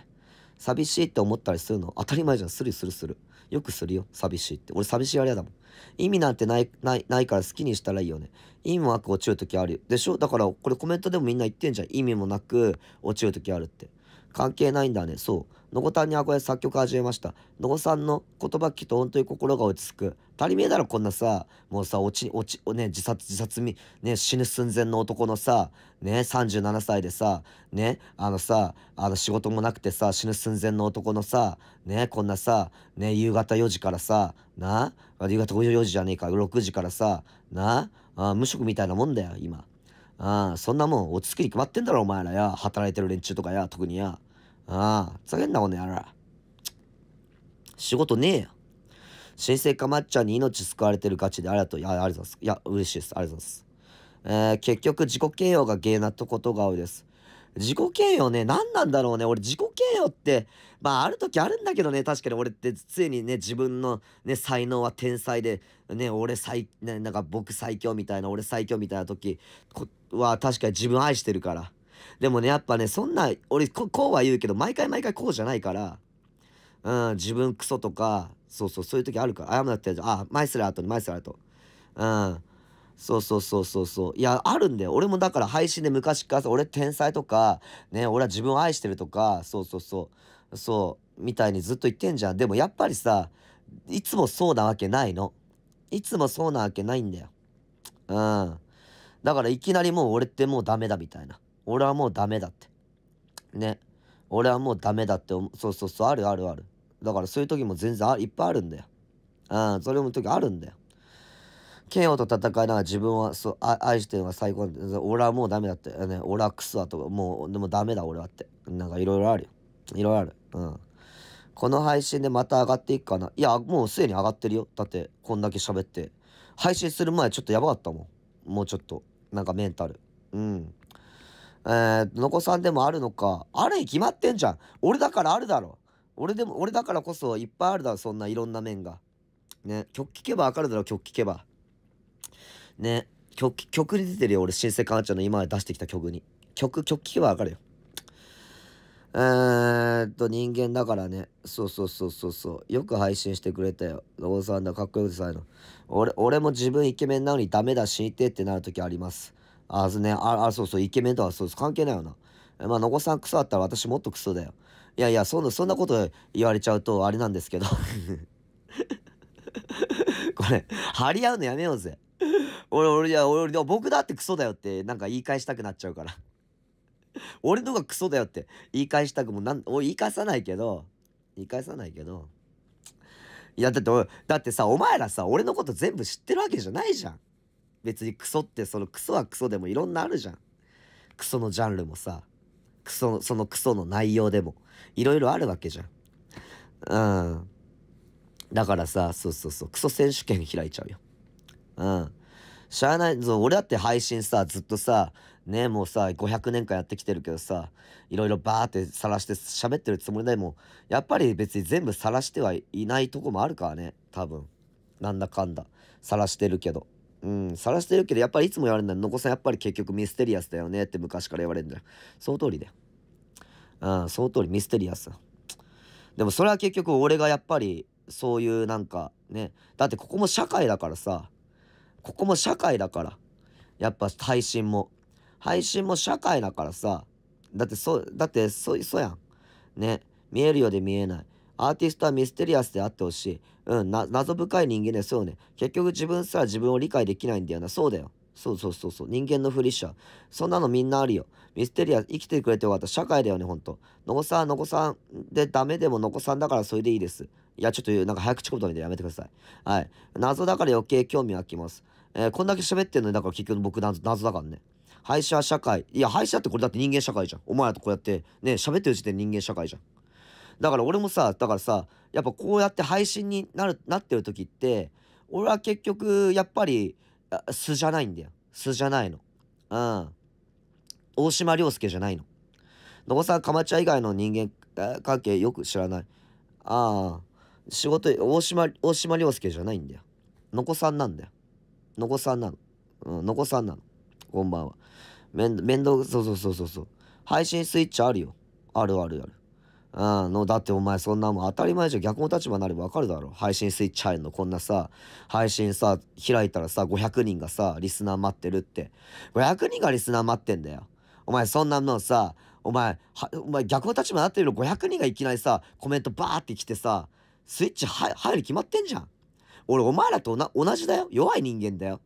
寂しいって思ったりするの当たり前じゃん。スリスリする。よくするよ、寂しいって。俺寂しいあれやだもん。意味なんてない、ない、ないから好きにしたらいいよね。意味もなく落ちる時あるよ。でしょだからこれコメントでもみんな言ってんじゃん。意味もなく落ちる時あるって。関係ないんだね。そう。の呂たんに憧れ作曲始めました。のごさんの言葉聞くと本当に心が落ち着く。足りねえだろ、こんなさ、もうさ、落ち、落ち、ね、自殺、自殺み、ね、死ぬ寸前の男のさ、ね、37歳でさ、ね、あのさ、あの仕事もなくてさ、死ぬ寸前の男のさ、ね、こんなさ、ね、夕方4時からさ、な、夕方4時じゃねえか、6時からさ、な、あ無職みたいなもんだよ、今。ああ、そんなもん、落ち着きに決まってんだろ、お前らや。働いてる連中とかや、特にや。ああ、ふざけんなこの野郎。仕事ねえよ。新生かまっちゃんに命救われてるガチでありがとう。いや、ありがとうございます。いや、嬉しいです。ありがとうございます。えー、結局、自己嫌悪が芸なとことが多いです。自己嫌悪ね、何なんだろうね。俺、自己嫌悪って、まあ、ある時あるんだけどね、確かに俺って常にね、自分のね、才能は天才で、ね、俺最、ね、なんか僕最強みたいな、俺最強みたいな時は、確かに自分愛してるから。でもね、やっぱね、そんな、俺こ、こうは言うけど、毎回毎回こうじゃないから、うん、自分クソとか、そうそう、そういう時あるから、謝って、あ、マイスラーと、にマイスラーと。うん。そうそうそうそうそう。いや、あるんだよ。俺もだから配信で昔から俺天才とか、ね、俺は自分を愛してるとか、そうそうそう、そう、みたいにずっと言ってんじゃん。でもやっぱりさ、いつもそうなわけないの。いつもそうなわけないんだよ。うん。だからいきなりもう俺ってもうダメだみたいな。俺はもうダメだって。ね。俺はもうダメだってそうそうそう、あるあるある。だからそういう時も全然あいっぱいあるんだよ。うん、それも時あるんだよ。剣王と戦いながら自分はそう愛してるのが最高俺はもうダメだって、ね、俺はクソだとか、もう、でもダメだ俺はって。なんかいろいろあるよ。いろいろある。うん。この配信でまた上がっていくかな。いや、もうすでに上がってるよ。だって、こんだけ喋って。配信する前ちょっとやばかったもん。もうちょっと。なんかメンタル。うん。えー、のこさんでもあるのか。あるに決まってんじゃん。俺だからあるだろ。俺でも、俺だからこそいっぱいあるだろ、そんないろんな面が。ね、曲聴けばわかるだろ、曲聴けば。ね、曲、曲に出てるよ、俺、新生かなちゃんの今まで出してきた曲に。曲、曲聴けばわかるよ。えーっと、人間だからね。そうそうそうそうそう。よく配信してくれたよ。ロゴさんだ、かっこよくて最の。俺、俺も自分イケメンなのにダメだ、死にてってなる時あります。あ、ね、あ、あ、そうそう、イケメンとはそうです。関係ないよな。まあ、野子さんクソだったら私もっとクソだよ。いやいや、そんな、そんなこと言われちゃうとあれなんですけど これ、張り合うのやめようぜ。俺、俺、いや、俺、僕だってクソだよって、なんか言い返したくなっちゃうから俺のがクソだよって言い返したくもなん、俺言い返さないけど、言い返さないけど。いや、だって、だってさ、お前らさ、俺のこと全部知ってるわけじゃないじゃん。別にクソってそのクソはクソでもいろんなあるじゃん。クソのジャンルもさ、クソの、そのクソの内容でも、いろいろあるわけじゃん。うん。だからさ、そうそうそう、クソ選手権開いちゃうよ。うん。しゃあないぞ、俺だって配信さ、ずっとさ、ね、もうさ、500年間やってきてるけどさ、いろいろバーって晒して喋ってるつもりでも、やっぱり別に全部晒してはいないとこもあるからね、多分。なんだかんだ。晒してるけど。うん、晒してるけど、やっぱりいつも言われるんだよ。のこさんやっぱり結局ミステリアスだよねって昔から言われるんだよ。その通りだよ。うん、その通りミステリアス。でもそれは結局俺がやっぱりそういうなんかね、だってここも社会だからさ、ここも社会だから、やっぱ配信も。配信も社会だからさ、だってそ、う、だってそ、そうやん。ね、見えるようで見えない。アーティストはミステリアスであってほしい。うん、謎深い人間だよ。そうね。結局自分すら自分を理解できないんだよな。そうだよ。そうそうそうそう。人間のフリッシャー。そんなのみんなあるよ。ミステリア、ス、生きてくれてよかった。社会だよね、ほんと。のこさん、のこさんでダメでものこさんだからそれでいいです。いや、ちょっと言う、なんか早口言葉みたいやめてください。はい。謎だから余計興味湧きます。えー、こんだけ喋ってんのに、だから結局僕謎だからね。廃者社会。いや、廃者ってこれだって人間社会じゃん。お前らとこうやって、ね、喋ってる時点で人間社会じゃん。だから俺もさ、だからさ、やっぱこうやって配信になる、なってる時って、俺は結局、やっぱり、素じゃないんだよ。素じゃないの。うん。大島良介じゃないの。野子さん、かまちゃ以外の人間関係よく知らない。ああ、仕事、大島、大島良介じゃないんだよ。のこさんなんだよ。のこさんなの。うん、のこさんなの。こんばんは。めん、面倒そうそうそうそうそう。配信スイッチあるよ。あるあるある。あの、だってお前そんなもん当たり前じゃ逆の立場になればわかるだろ。配信スイッチ入るのこんなさ、配信さ、開いたらさ、500人がさ、リスナー待ってるって。500人がリスナー待ってんだよ。お前そんなのさ、お前、お前逆の立場になってるの500人がいきなりさ、コメントバーって来てさ、スイッチ入る決まってんじゃん。俺お前らと同じだよ。弱い人間だよ。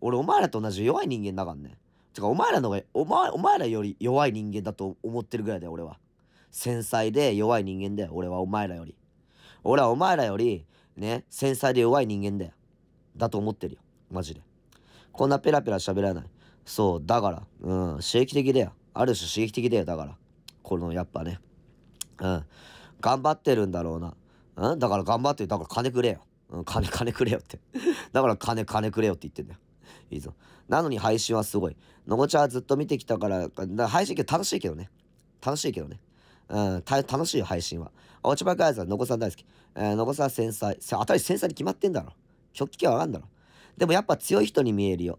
俺お前らと同じ弱い人間だからね。てかお前らの方が、お前、お前らより弱い人間だと思ってるぐらいだよ、俺は。繊細で弱い人間だよ。俺はお前らより。俺はお前らより、ね、繊細で弱い人間だよ。だと思ってるよ。マジで。こんなペラペラ喋らない。そう、だから、うん、刺激的だよ。ある種刺激的だよ、だから。この、やっぱね。うん。頑張ってるんだろうな。うんだから頑張って、だから金くれよ。うん、金、金くれよってだから金、金くれよって言ってんだよ。いいぞ。なのに配信はすごい。のごちゃはずっと見てきたから、から配信って楽しいけどね。楽しいけどね。うん、楽しいよ、配信は。落ち葉ガイズは、のこさん大好き。えー、のこさん繊細。当たり繊細に決まってんだろ。極気系わかんだろ。でもやっぱ強い人に見えるよ。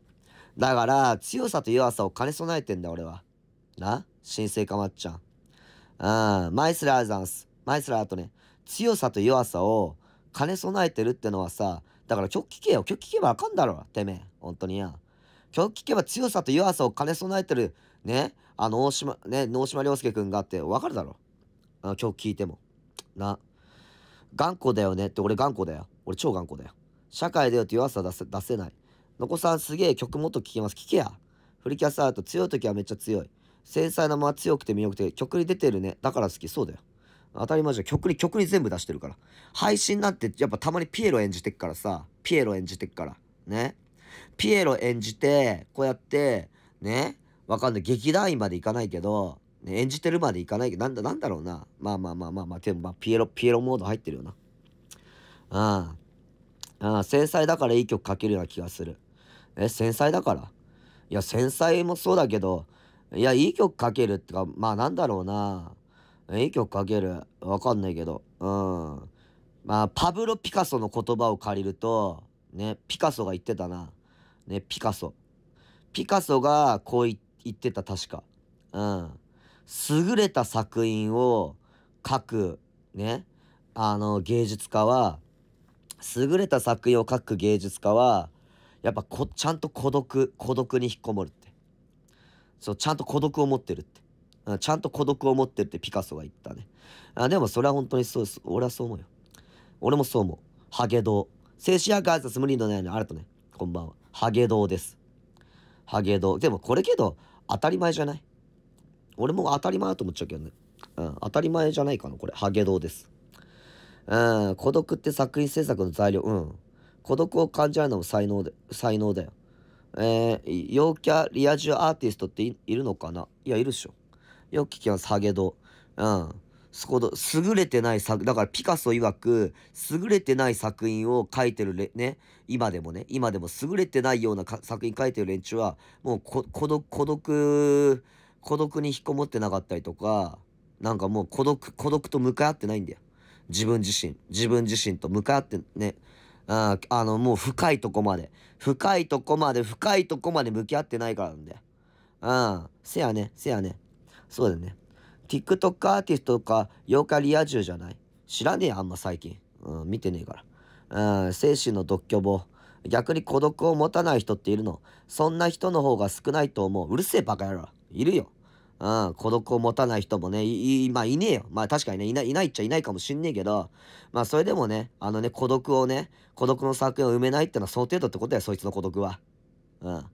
だから、強さと弱さを兼ね備えてんだ、俺は。な神聖かまっちゃん。うん、マイスラーザンス。マイスラーとね、強さと弱さを兼ね備えてるってのはさ、だから曲聴けよ。曲聴けばあかんだろ。てめえ。本当にや。曲聴けば強さと弱さを兼ね備えてるね、あの、大島、ね、能島亮介君があって、わかるだろ。あの曲聴いても。な。頑固だよねって、俺頑固だよ。俺超頑固だよ。社会だよって弱さ出せ、出せない。のこさんすげえ曲もっと聴けます。聴けや。フリキャスアート強い時はめっちゃ強い。繊細なまま強くて魅力的。曲に出てるね。だから好き。そうだよ。当たり前じゃん。曲に、曲に全部出してるから。配信なんてやっぱたまにピエロ演じてっからさ。ピエロ演じてっから。ね。ピエロ演じて、こうやって、ね。わかんない。劇団員までいかないけど、ね、演じてるまでいかないけど、なんだ、なんだろうな。まあまあまあまあまあ、でもまあ、ピエロ、ピエロモード入ってるよな。ああ。ああ、繊細だからいい曲書けるような気がする。え、繊細だからいや、繊細もそうだけど、いや、いい曲書けるってか、まあなんだろうな。いい曲書ける。わかんないけど。うん。まあ、パブロ・ピカソの言葉を借りると、ね、ピカソが言ってたな。ね、ピカソ。ピカソがこう言って言ってた、確か。うん。優れた作品を書く、ね、あの、芸術家は、優れた作品を書く芸術家は、やっぱこ、ちゃんと孤独、孤独に引っこもるって。そう、ちゃんと孤独を持ってるって。うん、ちゃんと孤独を持ってるってピカソが言ったね。あでもそれは本当にそうです。俺はそう思うよ。俺もそう思う。ハゲドウ。静止薬挨拶無理のないのあるとね。こんばんは。ハゲドウです。ハゲドウ。でもこれけど、当たり前じゃない俺も当たり前だと思っちゃうけどね。うん、当たり前じゃないかな、これ。ハゲドウです。うん、孤独って作品制作の材料。うん。孤独を感じられるのも才能で、才能だよ。えー、陽キャ、リア充アーティストっているのかないや、いるでしょ。よく聞きます、ハゲドウ。うん。そこの優れてない作、だからピカソ曰く、優れてない作品を描いてるね、今でもね、今でも優れてないような作品描いてる連中は、もう孤独、孤独、孤独に引きこもってなかったりとか、なんかもう孤独、孤独と向かい合ってないんだよ。自分自身、自分自身と向かい合ってね、ああの、もう深いとこまで、深いとこまで、深いとこまで向き合ってないからなんだよ。うん。せやね、せやね。そうだよね。TikTok アーティストとか、妖怪リア充じゃない知らねえ、あんま最近。うん、見てねえから。うん、精神の独居房。逆に孤独を持たない人っているの。そんな人の方が少ないと思う。うるせえ、バカ野郎。いるよ。うん、孤独を持たない人もね、い、い、まあ、いねえよ。まあ、確かにね、いない、ないっちゃいないかもしんねえけど、まあ、それでもね、あのね、孤独をね、孤独の作品を埋めないってのは想定度ってことやそいつの孤独は。うん。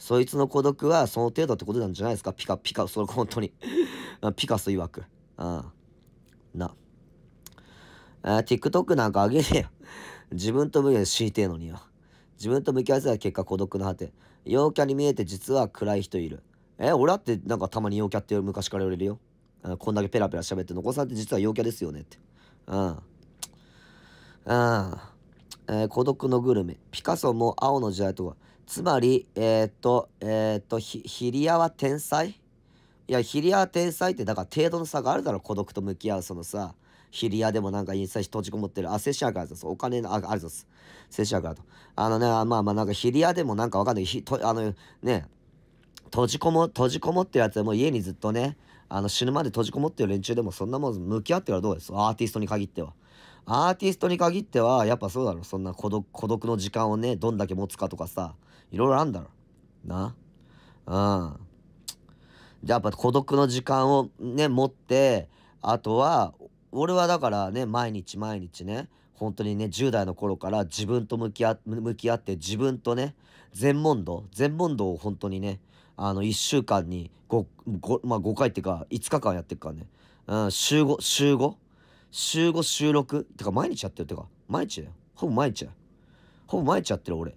そいつの孤独はその程度ってことなんじゃないですかピカ、ピカ、それ本当に ピカス曰く。ああ。な。えー、TikTok なんかあげねえよ。自分と向き合い強いてえのによ。自分と向き合わせた結果孤独の果て。陽キャに見えて実は暗い人いる。え、俺だってなんかたまに陽キャって昔から言われるよ。あこんだけペラペラ喋って残されて実は陽キャですよねって。うん。うん。えー、孤独のグルメ。ピカソも青の時代とは。つまり、えー、っと、えー、っと、ヒリアは天才いや、ヒリアは天才って、だから程度の差があるだろ、孤独と向き合う、そのさ、ヒリアでもなんかインスタ閉じこもってる。あ、セシアからです。お金の、あ、あるぞセシアからと。あのね、まあまあなんかヒリアでもなんかわかんない。ひとあの、ね、閉じこも、閉じこもってるやつはもう家にずっとね、あの死ぬまで閉じこもってる連中でもそんなもん向き合ってはどうですアーティストに限っては。アーティストに限っては、やっぱそうだろ。そんな孤独、孤独の時間をね、どんだけ持つかとかさ。いろいろあるんだろ。な。うん。じゃあやっぱ孤独の時間をね、持って、あとは、俺はだからね、毎日毎日ね、本当にね、10代の頃から自分と向き合向き合って、自分とね、全問答、全問答を本当にね、あの、1週間に 5, 5まあ、5回っていうか、5日間やってるからね。うん、週5、週 5? 週5、週6。てか、毎日やってるってか、毎日だよ。ほぼ毎日ほぼ毎日やってる、俺。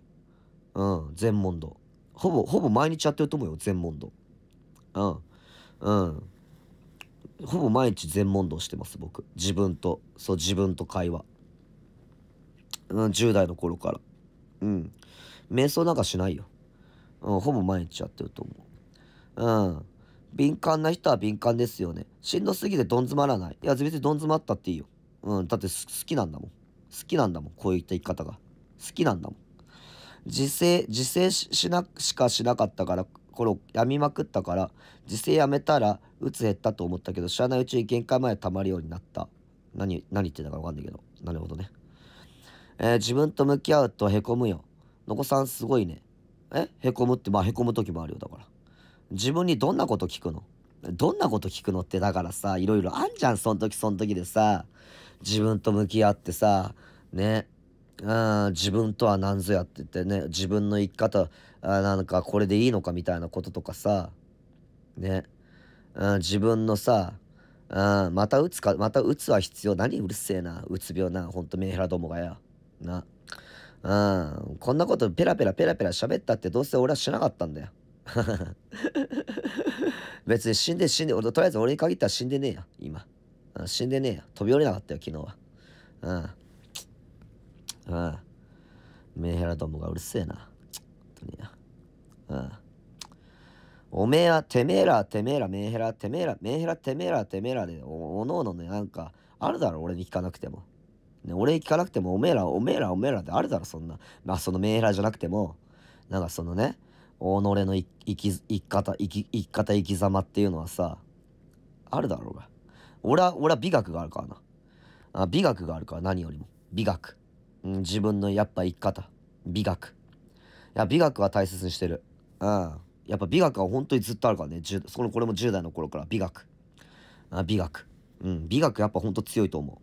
うん、全問答。ほぼ、ほぼ毎日やってると思うよ、全問答。うん。うん。ほぼ毎日全問答してます、僕。自分と、そう、自分と会話。うん、10代の頃から。うん。瞑想なんかしないよ。うん、ほぼ毎日やってると思う。うん。敏感な人は敏感ですよね。しんどすぎてどん詰まらない。いや、別にどん詰まったっていいよ。うん、だって好きなんだもん。好きなんだもん、こういった生き方が。好きなんだもん。自制、自制しな、しかしなかったから、この、やみまくったから、自制やめたら、うつ減ったと思ったけど、知らないうちに限界まで溜まるようになった。何、何言ってたかわかんないけど。なるほどね。えー、自分と向き合うと凹むよ。のこさんすごいね。え凹むって、まあ凹む時もあるよ、だから。自分にどんなこと聞くのどんなこと聞くのってだからさ、いろいろあんじゃん、そん時そん時でさ、自分と向き合ってさ、ね、自分とは何ぞやって言ってね自分の生き方あなんかこれでいいのかみたいなこととかさね自分のさあまた打つかまた打つは必要何うるせえなうつ病なほんとメンヘラどもがやなうんこんなことペラペラペラペラ喋ったってどうせ俺はしなかったんだよ 別に死んで死んで俺とりあえず俺に限ったら死んでねえや今死んでねえや飛び降りなかったよ昨日はうんうん。メンヘラどもがうるせえな。本当にうん。おめえは、てめえら、てめえら、メンヘラ、てめえら、メンヘラ、てめえら、てめえらで、おおのおのね、なんか、あるだろ、俺に聞かなくても。ね、俺に聞かなくても、おめえら、おめえら、おめえらってあるだろ、そんな。まあ、そのメンヘラじゃなくても、なんかそのね、己の生き、生き方、生き、生き方、生き様っていうのはさ、あるだろうが。俺は、俺は美学があるからな。あ美学があるから、何よりも。美学。うん、自分のやっぱ生き方。美学。いや、美学は大切にしてる。うん。やっぱ美学は本当にずっとあるからね。そのこれも10代の頃から美学。あ美学。うん。美学やっぱ本当強いと思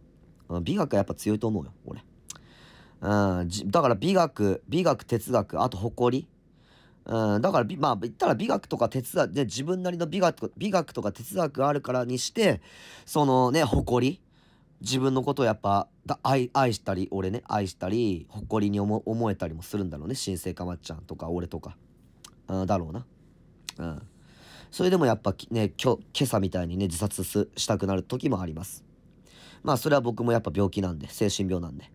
う。美学はやっぱ強いと思うよ、俺。うん。だから美学、美学、哲学、あと誇り。うん、だから、まあ、言ったら美学とか哲学、ね、自分なりの美学、美学とか哲学があるからにして、そのね、誇り。自分のことをやっぱ愛愛したり俺ね愛したり誇りに思思えたりもするんだろうね新生かまっちゃんとか俺とかあだろうなうんそれでもやっぱね今日今朝みたいにね自殺したくなる時もありますまあそれは僕もやっぱ病気なんで精神病なんで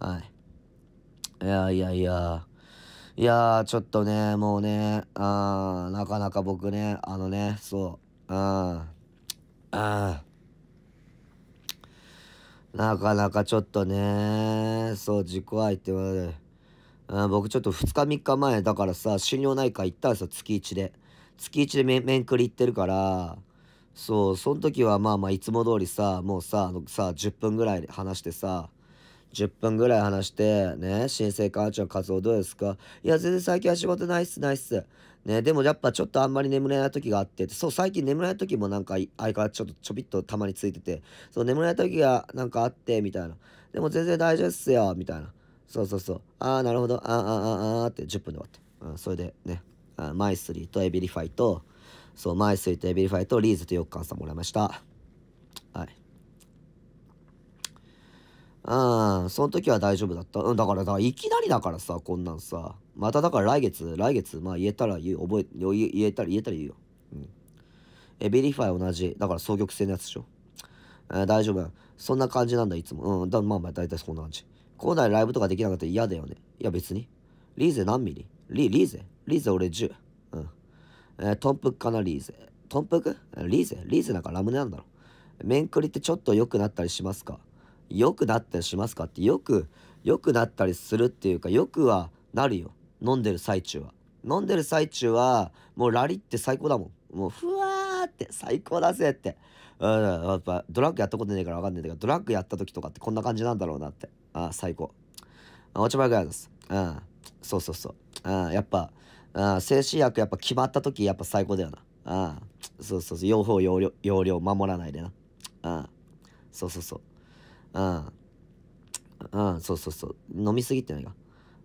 はいいやいやいやいやちょっとね、もうね、あなかなか僕ね、あのね、そう、あ、ああ、なかなかちょっとね、そう、自己愛って言われる。僕ちょっと2日3日前、だからさ、心療内科行ったんですよ、月1で。月1で面くり行ってるから、そう、その時はまあまあ、いつも通りさ、もうさ、あのさ、10分ぐらい話してさ、10分ぐらい話して、ね、新生会長活動どうですかいや、全然最近は仕事ないっす、ないっす。ね、でもやっぱちょっとあんまり眠れない時があって、そう、最近眠れない時もなんか相変わらずちょっとちょびっとたまについてて、そう、眠れない時がなんかあって、みたいな。でも全然大丈夫っすよ、みたいな。そうそうそう。ああ、なるほど。ああ、ああ、ああって10分で終わって。うん、それでね、あマイスリーとエビリファイと、そう、マイスリーとエビリファイとリーズとヨッカンさんもらいました。はい。ああその時は大丈夫だった。うん、だから、だからいきなりだからさ、こんなんさ。まただから来月、来月、まあ言えたら言う、覚え、言えたら言えたら言うよ。うん。エビリファイ同じ。だから双極性のやつでしょ。えー、大丈夫そんな感じなんだ、いつも。うん。だまあまあ大体そんな感じ。校内ライブとかできなかったら嫌だよね。いや別に。リーゼ何ミリリ、リーゼリーゼ俺10。うん。えー、トンプクかな、リーゼ。トンプクリーゼリーゼなんかラムネなんだろ。面くりってちょっと良くなったりしますか良くなったりしますかって、よく、良くなったりするっていうか、よくはなるよ。飲んでる最中は。飲んでる最中は、もうラリって最高だもん。もう、ふわーって最高だぜって。うん、やっぱドラッグやったことないからわかんないんだけど、ドラッグやった時とかってこんな感じなんだろうなって。あ、最高。あ、落ちらいです。うん。そうそうそう。うん、やっぱ、あ精神薬やっぱ決まった時やっぱ最高だよな。うん。そうそうそう。用法用量、用量守らないでな。うん。そうそうそう。うん。うん、そうそうそう。飲みすぎてないか。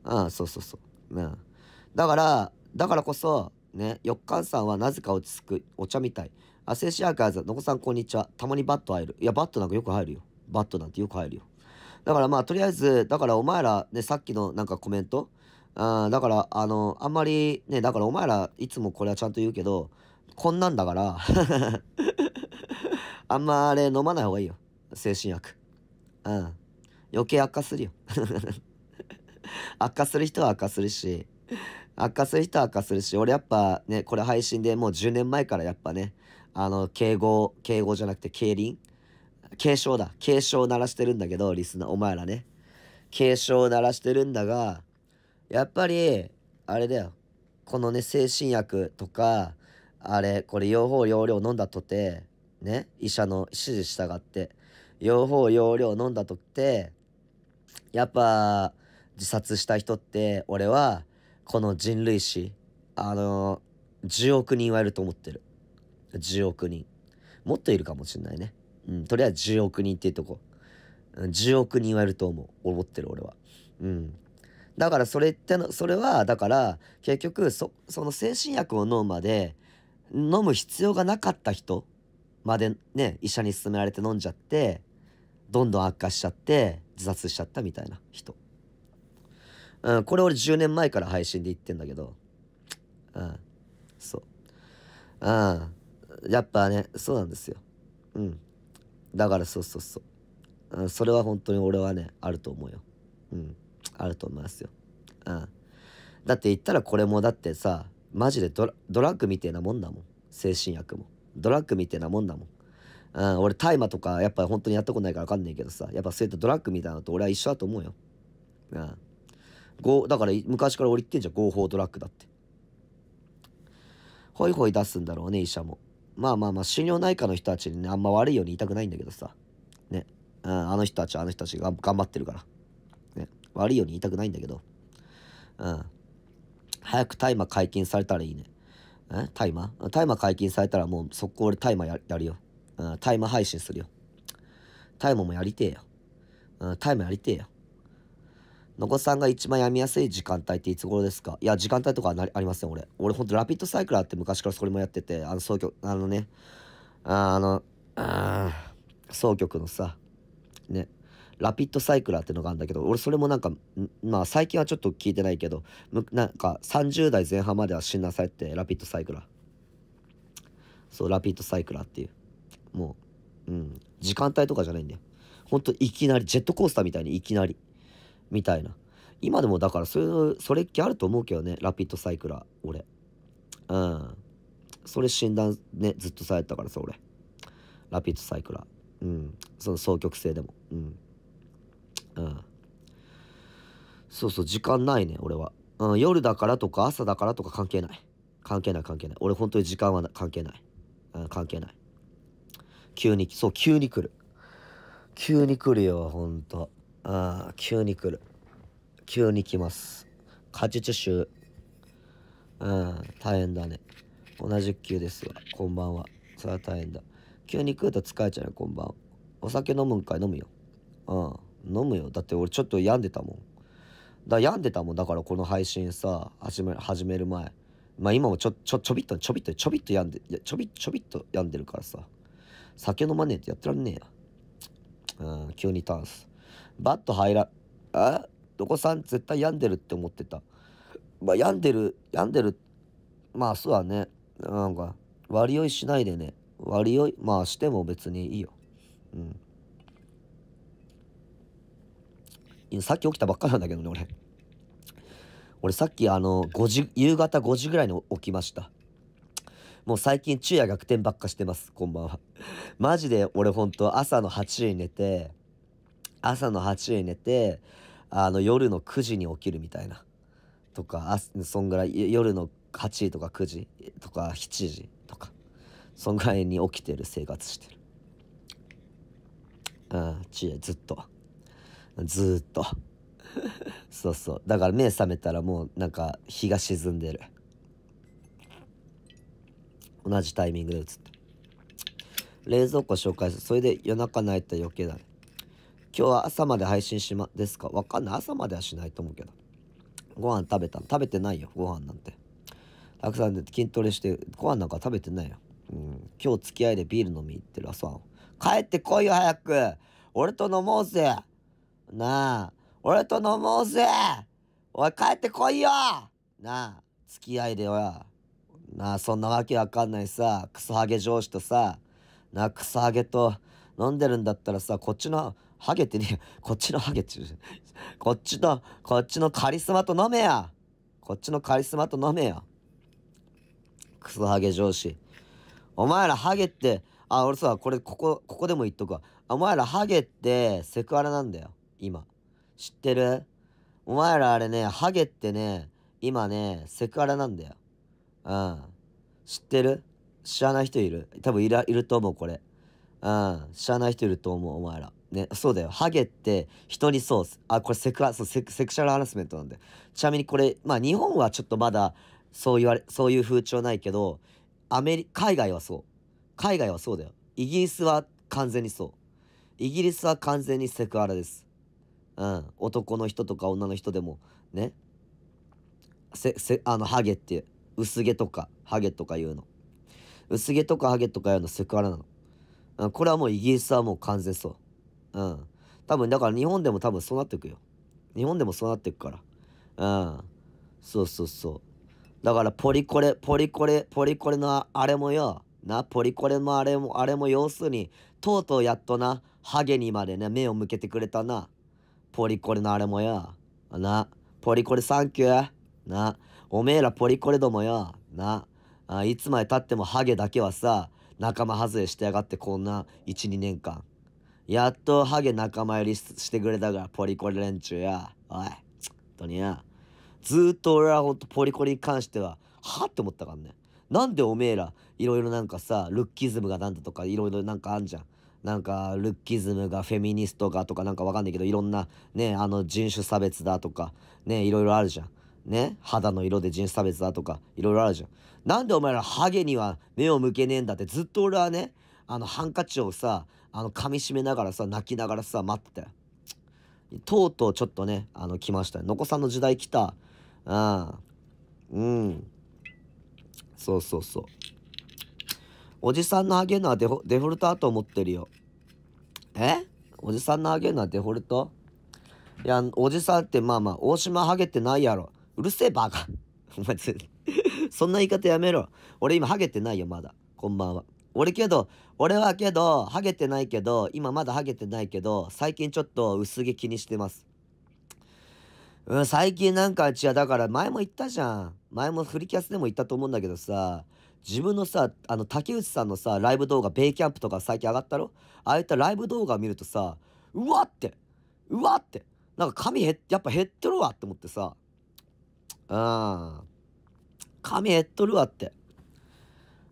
うん、そうそうそう。うん。だから、だからこそ、ね、よっかんさんはなぜか落ち着く。お茶みたい。あ、静止アーカイズ、のこさんこんにちは。たまにバット入る。いや、バットなんかよく入るよ。バットなんてよく入るよ。だからまあ、とりあえず、だからお前ら、ね、さっきのなんかコメント、あだから、あの、あんまり、ね、だからお前ら、いつもこれはちゃんと言うけど、こんなんだから あんまあれ飲まない方がいいよ。精神薬。うん。余計悪化するよ。悪化する人は悪化するし、悪化する人は悪化するし、俺やっぱね、これ配信でもう10年前からやっぱね、あの、敬語、敬語じゃなくて競輪敬承だ。継を鳴らしてるんだけど、リスナー、お前らね。継を鳴らしてるんだが、やっぱり、あれだよ。このね、精神薬とか、あれ、これ、用法用量飲んだとて、ね、医者の指示従って、用法用量飲んだとって、やっぱ、自殺した人って俺はこの人類史あの10億人はいると思ってる10億人もっといるかもしんないねうんとりあえず10億人っていうとこ10億人はいると思う思ってる俺はうんだからそれってのそれはだから結局そその精神薬を飲むまで飲む必要がなかった人までね医者に勧められて飲んじゃってどんどん悪化しちゃって自殺しちゃったみたいな人うん、これ俺10年前から配信で言ってんだけど、うん、そう。うん、やっぱね、そうなんですよ。うん。だからそうそうそう。うん、それは本当に俺はね、あると思うよ。うん、あると思いますよ。うん。だって言ったらこれもだってさ、マジでドラドラッグみてえなもんだもん。精神薬も。ドラッグみてえなもんだもん。うん、俺大麻とかやっぱ本当にやったことないから分かんないけどさやっぱそういったドラッグみたいなのと俺は一緒だと思うよ。うんだから昔から俺言ってんじゃん、合法ドラッグだって。ホイホイ出すんだろうね、医者も。まあまあまあ、心療内科の人たちにね、あんま悪いように言いたくないんだけどさ。ね。うん、あの人たちあの人たちが頑張ってるから。ね。悪いように言いたくないんだけど。うん。早く大麻解禁されたらいいね。え大麻大麻解禁されたらもう速攻俺大麻ややるよ。うん、大麻配信するよ。大麻もやりてえよ。うん、大麻やりてえよ。のこさんが一番やみやすい時間帯っていつ頃ですかいや、時間帯とかなありません、俺。俺ほんとラピッドサイクラーって昔からそれもやってて、あの、総局、あのね、ああの、あ総局のさ、ね、ラピッドサイクラーってのがあるんだけど、俺それもなんか、まあ最近はちょっと聞いてないけど、なんか30代前半までは死なされて、ラピッドサイクラー。そう、ラピッドサイクラーっていう。もう、うん、時間帯とかじゃないんだよ。ほんといきなり、ジェットコースターみたいにいきなり。みたいな。今でもだからそれ、それっきあると思うけどね、ラピッドサイクラー、俺。うん。それ診断ね、ずっとされたからさ、俺。ラピッドサイクラー。うん。その双極性でも。うん。うん。そうそう、時間ないね、俺は。うん、夜だからとか朝だからとか関係ない。関係ない関係ない。俺本当に時間は関係ない。うん、関係ない。急に、そう、急に来る。急に来るよ、ほんと。ああ、急に来る。急に来ます。果実臭。うん、大変だね。同じ級ですよ。こんばんは。それは大変だ。急に食うと疲れちゃうよ、こんばん。お酒飲むんかい飲むよ。うん。飲むよ。だって俺ちょっと病んでたもん。だ病んでたもん。だからこの配信さ、始め始める前。まあ今もちょ、ちょ、ちょびっと、ちょびっと、ちょびっと病んで、ちょび、ちょびっと病んでるからさ。酒飲まねえってやってらんねえや。うん、急にターンス。バット入ら、あどこさん絶対病んでるって思ってた。まあ、病んでる、病んでる。まあ、そうだね。なんか、割り酔いしないでね。割り酔い、まあ、しても別にいいよ。うん。さっき起きたばっかなんだけどね、俺。俺さっきあの、5時、夕方5時ぐらいに起きました。もう最近昼夜逆転ばっかしてます、こんばんは。マジで俺ほんと朝の8時に寝て、朝の8時に寝て、あの、夜の9時に起きるみたいな。とか、あそんぐらい、夜の8時とか9時とか7時とか、そんぐらいに起きてる生活してる。うん、ちえ、ずっと。ずっと。そうそう。だから目覚めたらもうなんか日が沈んでる。同じタイミングで映って。冷蔵庫紹介する。それで夜中泣いたら余計だね。今日は朝まで配信しま、ですかわかんない。朝まではしないと思うけど。ご飯食べた食べてないよ、ご飯なんて。たくさんで筋トレして、ご飯なんか食べてないよ。うん。今日付き合いでビール飲み行ってる朝。帰ってこいよ、早く俺と飲もうぜなあ、俺と飲もうぜおい、帰ってこいよなあ、付き合いでよ。なあ、そんなわけわかんないさ、クソハゲ上司とさ、なあ、クソハゲと飲んでるんだったらさ、こっちのハゲてねえよ。こっちのハゲちゅう。こっちの、こっちのカリスマと飲めや。こっちのカリスマと飲めや。クソハゲ上司。お前らハゲって、あ、俺さ、これ、ここ、ここでも言っとくわ。お前らハゲってセクハラなんだよ。今。知ってるお前らあれね、ハゲってね、今ね、セクハラなんだよ。うん。知ってる知らない人いる多分いら、いると思う、これ。うん。知らない人いると思う、お前ら。ね、そうだよ。ハゲって、人にそう、あ、これセクハそうセク、セクシャルアラスメントなんで。ちなみにこれ、まあ日本はちょっとまだ、そう言われ、そういう風潮ないけど、アメリ、海外はそう。海外はそうだよ。イギリスは完全にそう。イギリスは完全にセクハラです。うん。男の人とか女の人でも、ね。せ、せ、あの、ハゲって、薄毛とか、ハゲとか言うの。薄毛とかハゲとか言うのセクハラなの。これはもうイギリスはもう完全そう。うん。多分、だから日本でも多分そうなってくよ。日本でもそうなってくから。うん。そうそうそう。だから、ポリコレ、ポリコレ、ポリコレのあれもよ。な、ポリコレのあれも、あれも要するに、とうとうやっとな、ハゲにまでね、目を向けてくれたな。ポリコレのあれもよ。な、ポリコレサンキュー。な、おめえらポリコレどもよ。な、あいつまで経ってもハゲだけはさ、仲間外れしてやがってこんな1、2年間。やっとハゲ仲間入りしてくれたから、ポリコリ連中や。おい、とにや。ずっと俺はほんとポリコリに関しては、はって思ったからね。なんでおめえら、いろいろなんかさ、ルッキズムがなんだとか、いろいろなんかあんじゃん。なんか、ルッキズムがフェミニストがとかなんかわかんないけど、いろんな、ね、あの、人種差別だとか、ね、いろいろあるじゃん。ね、肌の色で人種差別だとか、いろいろあるじゃん。なんでお前らハゲには目を向けねえんだって、ずっと俺はね、あの、ハンカチをさ、あの、噛み締めながらさ、泣きながらさ、待ってとうとうちょっとね、あの、来ましたのこさんの時代来た。うん。うん。そうそうそう。おじさんのあげるのはデフデフォルトだと思ってるよ。えおじさんのあげるのはデフォルトいや、おじさんってまあまあ、大島ハゲてないやろ。うるせえバカ。お前、そんな言い方やめろ。俺今ハゲてないよ、まだ。こんばんは。俺けど、俺はけど、ハゲてないけど、今まだハゲてないけど、最近ちょっと薄毛気にしてます。うん、最近なんか、違う、だから前も言ったじゃん。前もフリキャスでも言ったと思うんだけどさ、自分のさ、あの、竹内さんのさ、ライブ動画、ベイキャンプとか最近上がったろああいったライブ動画見るとさ、うわって、うわって、なんか髪減やっぱ減ってるわって思ってさ、うん、髪減っとるわって、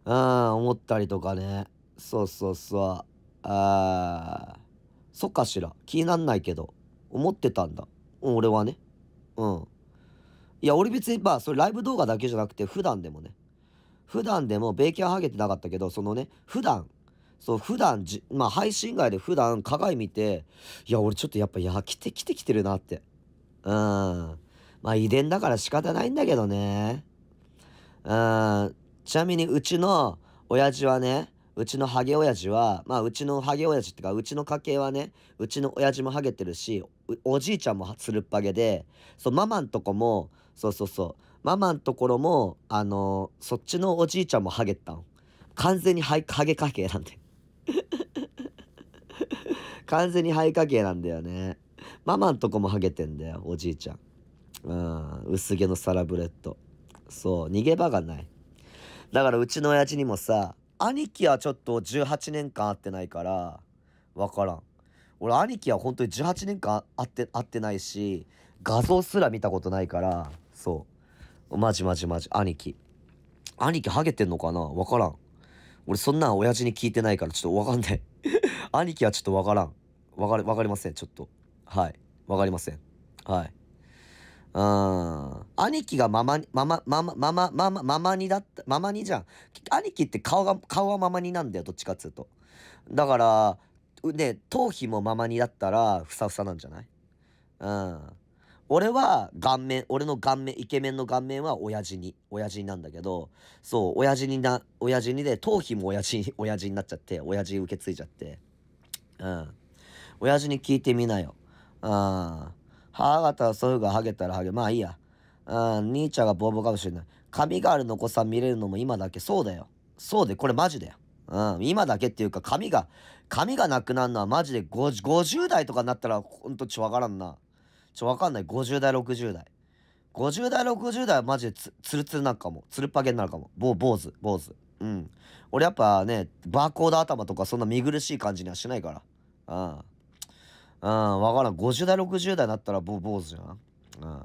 うん、思ったりとかね。そうそうそう。あー、そっかしら。気になんないけど。思ってたんだ。俺はね。うん。いや、俺別に、まあ、それライブ動画だけじゃなくて、普段でもね。普段でも、ーキャンハゲてなかったけど、そのね、普段、そう、普段じ、まあ、配信外で普段鏡見て、いや、俺ちょっとやっぱ、焼きてきてきてるなって。うん。まあ、遺伝だから仕方ないんだけどね。うん。ちなみに、うちの親父はね、うちのハゲ親父は、まあ、うちのハゲ親父ってか、うちの家系はね、うちの親父もハゲてるし、おじいちゃんもつるっぱげで、そう、ママんとこも、そうそうそう、ママんところも、あのー、そっちのおじいちゃんもハゲったん。完全にハハゲ家系なんで。完全にハゲ家系なんだよね。ママんとこもハゲてんだよ、おじいちゃん。うん、薄毛のサラブレッド。そう、逃げ場がない。だからうちの親父にもさ、兄貴はちょっと18年間会ってないから、わからん。俺、兄貴は本当に18年間会って、会ってないし、画像すら見たことないから、そう。マジマジマジ、兄貴。兄貴ハゲてんのかなわからん。俺そんなん親父に聞いてないからちょっとわかんない 兄貴はちょっとわからん。わかり、わかりません、ちょっと。はい。わかりません。はい。うん。兄貴がママに、ママ、ママ、ママ、ママ、ママにだった、ママにじゃん。兄貴って顔が、顔はママになんだよ、どっちかっつうと。だから、ね、頭皮もママにだったら、ふさふさなんじゃないうん。俺は顔面、俺の顔面、イケメンの顔面は親父に、親父になんだけど、そう、親父にな、親父にで、頭皮も親父に、親父になっちゃって、親父受け継いじゃって。うん。親父に聞いてみなよ。うん。母方は祖父がハゲたらハゲ。まあいいや。うん、兄ちゃんがボーボーかもしれない。髪があるの子さん見れるのも今だけ。そうだよ。そうで、これマジだよ。うん、今だけっていうか、髪が、髪がなくなるのはマジで 50, 50代とかになったら、ほんとちょわからんな。ちょわかんない。50代、60代。50代、60代はマジでつ、ルツルなんかも。ツルッパゲになるかも。坊主、坊主。うん。俺やっぱね、バーコード頭とかそんな見苦しい感じにはしないから。うん。うん、わからん。50代、60代なったらぼ坊主じゃん。うん。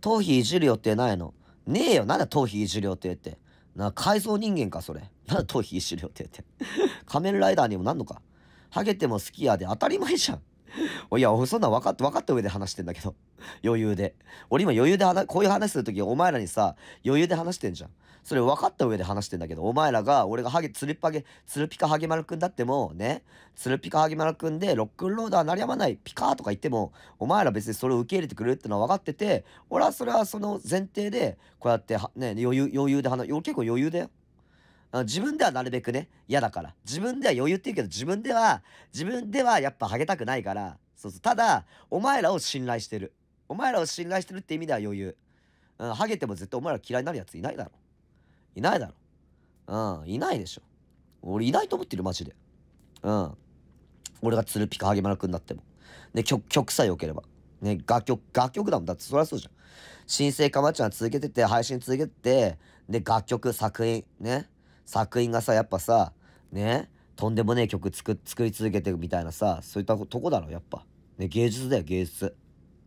頭皮いじる予定ないの。ねえよ。なんだ頭皮いじる予定って。な、改造人間か、それ。なんだ頭皮いじる予定って。仮面ライダーにもなんのか。ハゲても好きやで当たり前じゃん。いや、そんなん分かって、分かった上で話してんだけど。余裕で。俺今余裕で話、こういう話するとき、お前らにさ、余裕で話してんじゃん。それ分かった上で話してんだけど、お前らが、俺がハゲ、つるぱゲつるピカハゲマルくんだっても、ね、つるピカハゲマルくんで、ロックンローダーなりやまない、ピカーとか言っても、お前ら別にそれを受け入れてくれるってのは分かってて、俺はそれはその前提で、こうやってね、余裕、余裕で話、結構余裕だよ。自分ではなるべくね、嫌だから。自分では余裕って言うけど、自分では、自分ではやっぱハゲたくないから、そうそう。ただ、お前らを信頼してる。お前らを信頼してるって意味では余裕。うん、ハゲても絶対お前ら嫌いになるやついないだろ。いないだろ。うん、いないでしょ。俺いないと思ってる、マジで。うん。俺が鶴ピカ萩原くんになっても。ね、曲、曲さえ良ければ。ね、楽曲、楽曲だもん。だってそりゃそうじゃん。新生かまちゃん続けてて、配信続けてて、で、楽曲、作品、ね。作品がさ、やっぱさ、ね、とんでもねえ曲作、作り続けてるみたいなさ、そういったとこだろ、やっぱ。ね、芸術だよ、芸術。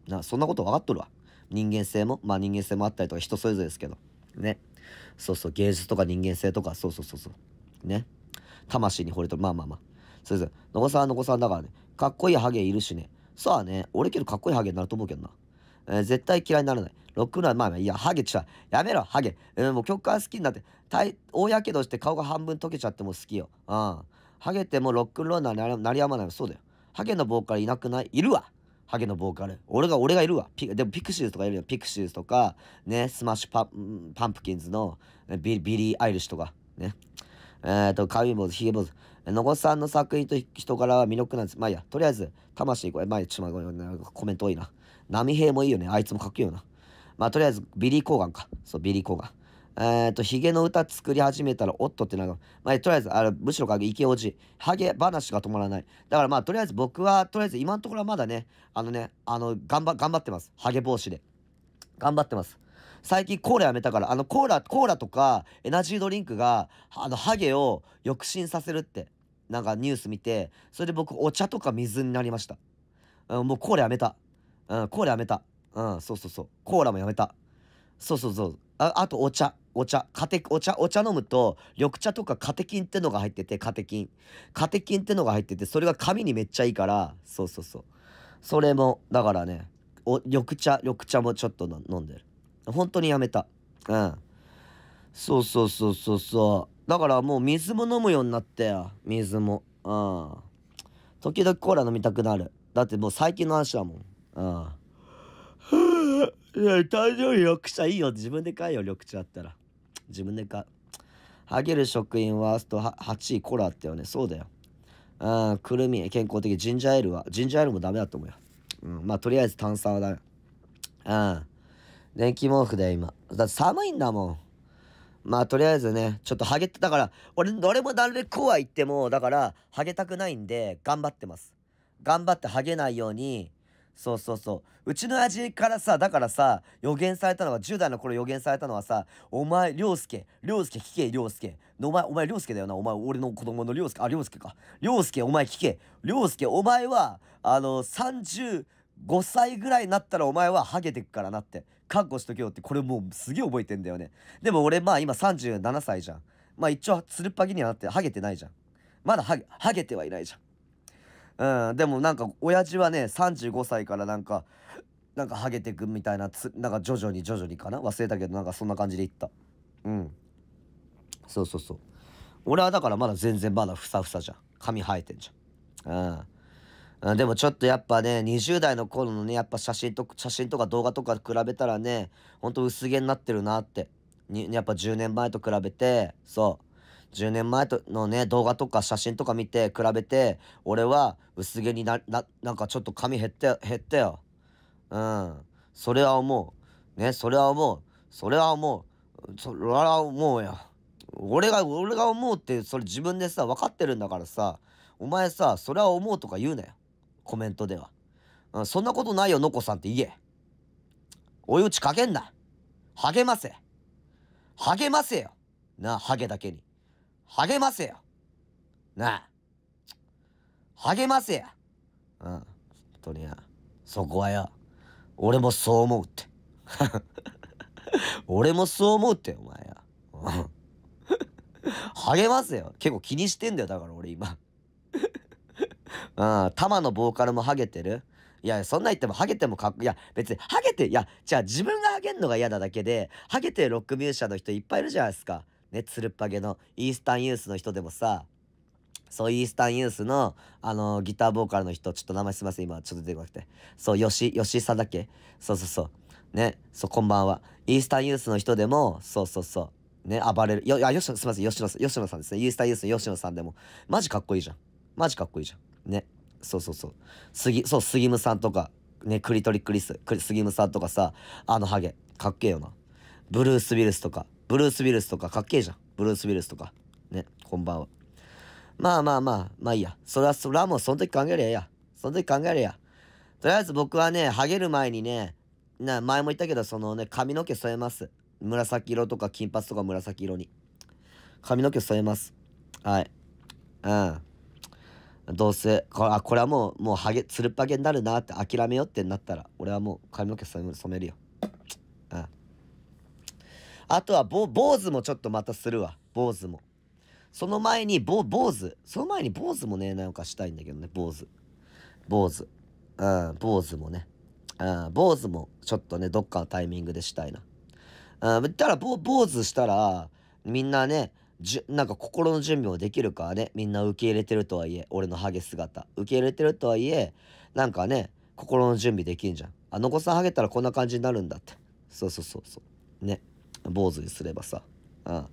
な、そんなこと分かっとるわ。人間性も、まあ人間性もあったりとか人それぞれですけど。ね。そうそう、芸術とか人間性とか、そうそうそうそう。ね。魂に惚れとる。まあまあまあ。そうそう。のこさんはのこさんだからね。かっこいいハゲいるしね。うはね、俺けどかっこいいハゲになると思うけどな。えー、絶対嫌いにならない。ロックンロール、まあまあ、いや、ハゲちゃう。やめろ、ハゲ。えもう曲から好きになって、大、大やけどして顔が半分溶けちゃっても好きよ。うん。ハゲてもロックンロールなりやまない。そうだよ。ハゲのボーカルいなくないいるわハゲのボーカル。俺が、俺がいるわ。でもピクシーズとかいるよ。ピクシーズとか、ね、スマッシュパパンプキンズのビビリー・アイリッシュとか、ね。えー、っと、カ坊主、ヒゲ坊主。の呂さんの作品と人柄は魅力なんです。まあいいや、とりあえず、魂これ、まあちょっとごめん、コメント多いな。波平もいいよね。あいつもかっこいいよな。まあとりあえず、ビリー・コーガンか。そう、ビリー・コーガン。えっ、ー、と、ヒゲの歌作り始めたら、おっとってなる。まあ、とりあえず、あむしろかげ、イケおじ。ハゲ話が止まらない。だからまあ、とりあえず僕は、とりあえず今のところはまだね、あのね、あの、頑張、頑張ってます。ハゲ防止で。頑張ってます。最近コーラやめたから、あの、コーラ、コーラとか、エナジードリンクが、あの、ハゲを抑進させるって、なんかニュース見て、それで僕、お茶とか水になりました。うん、もうコーラやめた。うん、コーラやめた。うん、そうそうそう。コーラもやめた。そうそうそう。ああと、お茶。お茶、カテ、お茶、お茶飲むと、緑茶とかカテキンってのが入ってて、カテキン。カテキンってのが入ってて、それが髪にめっちゃいいから、そうそうそう。それも、だからね、お緑茶、緑茶もちょっと飲んでる。本当にやめた。うん。そうそうそうそうそう。だからもう水も飲むようになったよ。水も。うん。時々コーラ飲みたくなる。だってもう最近の話だもん。うん。いや、誕生日緑茶いいよ。自分で買えよ、緑茶あったら。自分でか。ハゲる食品ワースト8位コラってよね。そうだよ。ああ、くるみ、健康的。ジンジャーエールは。ジンジャーエールもダメだと思うよ。うん。まあ、とりあえず炭酸はダメ。ああ。電気毛布だよ、今。だって寒いんだもん。まあ、とりあえずね、ちょっとハゲって、だから、俺、どれもなるべくこうは言っても、だから、ハゲたくないんで、頑張ってます。頑張ってハゲないように、そうそうそう。うちの味からさ、だからさ、予言されたのは、10代の頃予言されたのはさ、お前、りょうすけ、りょうすけ聞け、りょうすけ。お前、お前、りょうすけだよな。お前、俺の子供のりょうすけ、あ、りょうすけか。りょうすけ、お前聞け。りょうすけ、お前は、あの、3 5歳ぐらいになったらお前はハゲてくからなって。覚悟しとけよって、これもうすげえ覚えてんだよね。でも俺まあ今37歳じゃん。まあ一応つるっぱげにはなってハゲてないじゃん。まだハゲ、ハゲてはいないじゃん。うん、でもなんか親父はね35歳からなんかなんかハゲてくみたいなつなんか徐々に徐々にかな忘れたけどなんかそんな感じでいったうんそうそうそう俺はだからまだ全然まだふさふさじゃん髪生えてんじゃんうんでもちょっとやっぱね、20代の頃のね、やっぱ写真と、写真とか動画とか比べたらね、ほんと薄毛になってるなって。に、やっぱ10年前と比べて、そう。10年前とのね、動画とか写真とか見て比べて、俺は薄毛にな、な、なんかちょっと髪減って、減ったよ。うん。それは思う。ね、それは思う。それは思う。それは思うよ。俺が、俺が思うって、それ自分でさ、分かってるんだからさ、お前さ、それは思うとか言うなよ。コメントでは。うん、そんなことないよ、のこさんって言え。追い打ちかけんな。励ませ。励ませよ。な、ハゲだけに。励ませよ。なあ。励ませや。うん。本当にや。そこはよ。俺もそう思うって。俺もそう思うって、お前や。励ませよ。結構気にしてんだよ、だから俺今。うん。タマのボーカルもハゲてるいや、そんな言っても、ハゲてもかっこいい。や、別に、ハゲて、いや、じゃあ自分がハゲんのが嫌なだけで、ハゲてるロックミュージシャンの人いっぱいいるじゃないですか。ね、つるっぱげのイースタンユースの人でもさ、そう、イースタンユースの、あのギターボーカルの人、ちょっと名前すいません、今、ちょっと出てこなくて。そう、吉、吉さんだっけそうそうそう。ね、そう、こんばんは。イースタンユースの人でも、そうそうそう。ね、暴れる。よ、あ、よしの、すいません、吉野さん、吉野さんですね。イースタンユースの吉野さんでも、マジかっこいいじゃん。マジかっこいいじゃん。ね。そうそうそう。杉、そう、杉むさんとか、ね、クリトリクリス、クリ杉むさんとかさ、あのハゲ、かっけえよな。ブルース・ウィルスとか、ブルース・ウィルスとかかっけえじゃん。ブルース・ウィルスとか。ね、こんばんは。まあまあまあ、まあいいや。それは、それはもうその時考えりゃいいや。その時考えりゃとりあえず僕はね、ハゲる前にね、な、前も言ったけど、そのね、髪の毛添えます。紫色とか金髪とか紫色に。髪の毛添えます。はい。うん。どうせ、これあこれはもう、もうハゲ、つるっぱげになるなって諦めようってなったら、俺はもう髪の毛染めるよ。あとは坊主もちょっとまたするわ。坊主も。その前に、坊主。その前に坊主もね、なんかしたいんだけどね、坊主。坊主。うん、坊主もね。うん、坊主もちょっとね、どっかのタイミングでしたいな。うん、言ったら、坊主したら、みんなね、じなんか心の準備もできるからね、みんな受け入れてるとはいえ、俺のハゲ姿。受け入れてるとはいえ、なんかね、心の準備できんじゃん。あの子さんハゲたらこんな感じになるんだって。そうそうそうそう。ね。坊主にすればさ。うん。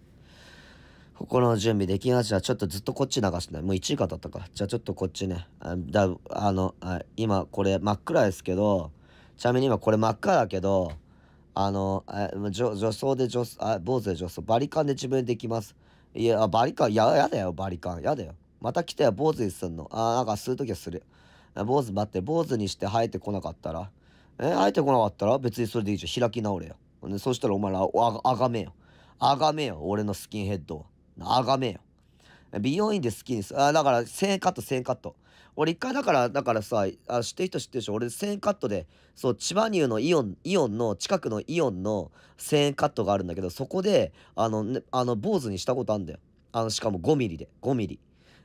心の準備できました。ちょっとずっとこっち流してない。もう1時間だったか。じゃあちょっとこっちね。あだあのあ、今これ真っ暗ですけど、ちなみに今これ真っ暗だけど、あの、女装で女装、あ、坊主で女装、バリカンで自分でできます。いや、バリカン、や、やだよ、バリカン。やだよ。また来たよ、坊主にすんの。あ、なんか吸うときはする。坊主待って、坊主にして生えてこなかったら。え、生えてこなかったら別にそれでいいじゃん。開き直れよ。ね、そしたらお前らあ、あがめよ。あがめよ、俺のスキンヘッドあがめよ。美容院でスキンあ、だから、1000円カット、1000円カット。俺一回だから、だからさ、あ知ってる人知ってるでしょ俺1000円カットで、そう、千葉乳のイオン、イオンの、近くのイオンの1000円カットがあるんだけど、そこで、あの、ね、あの、坊主にしたことあんだよ。あの、しかも5ミリで、5ミリ。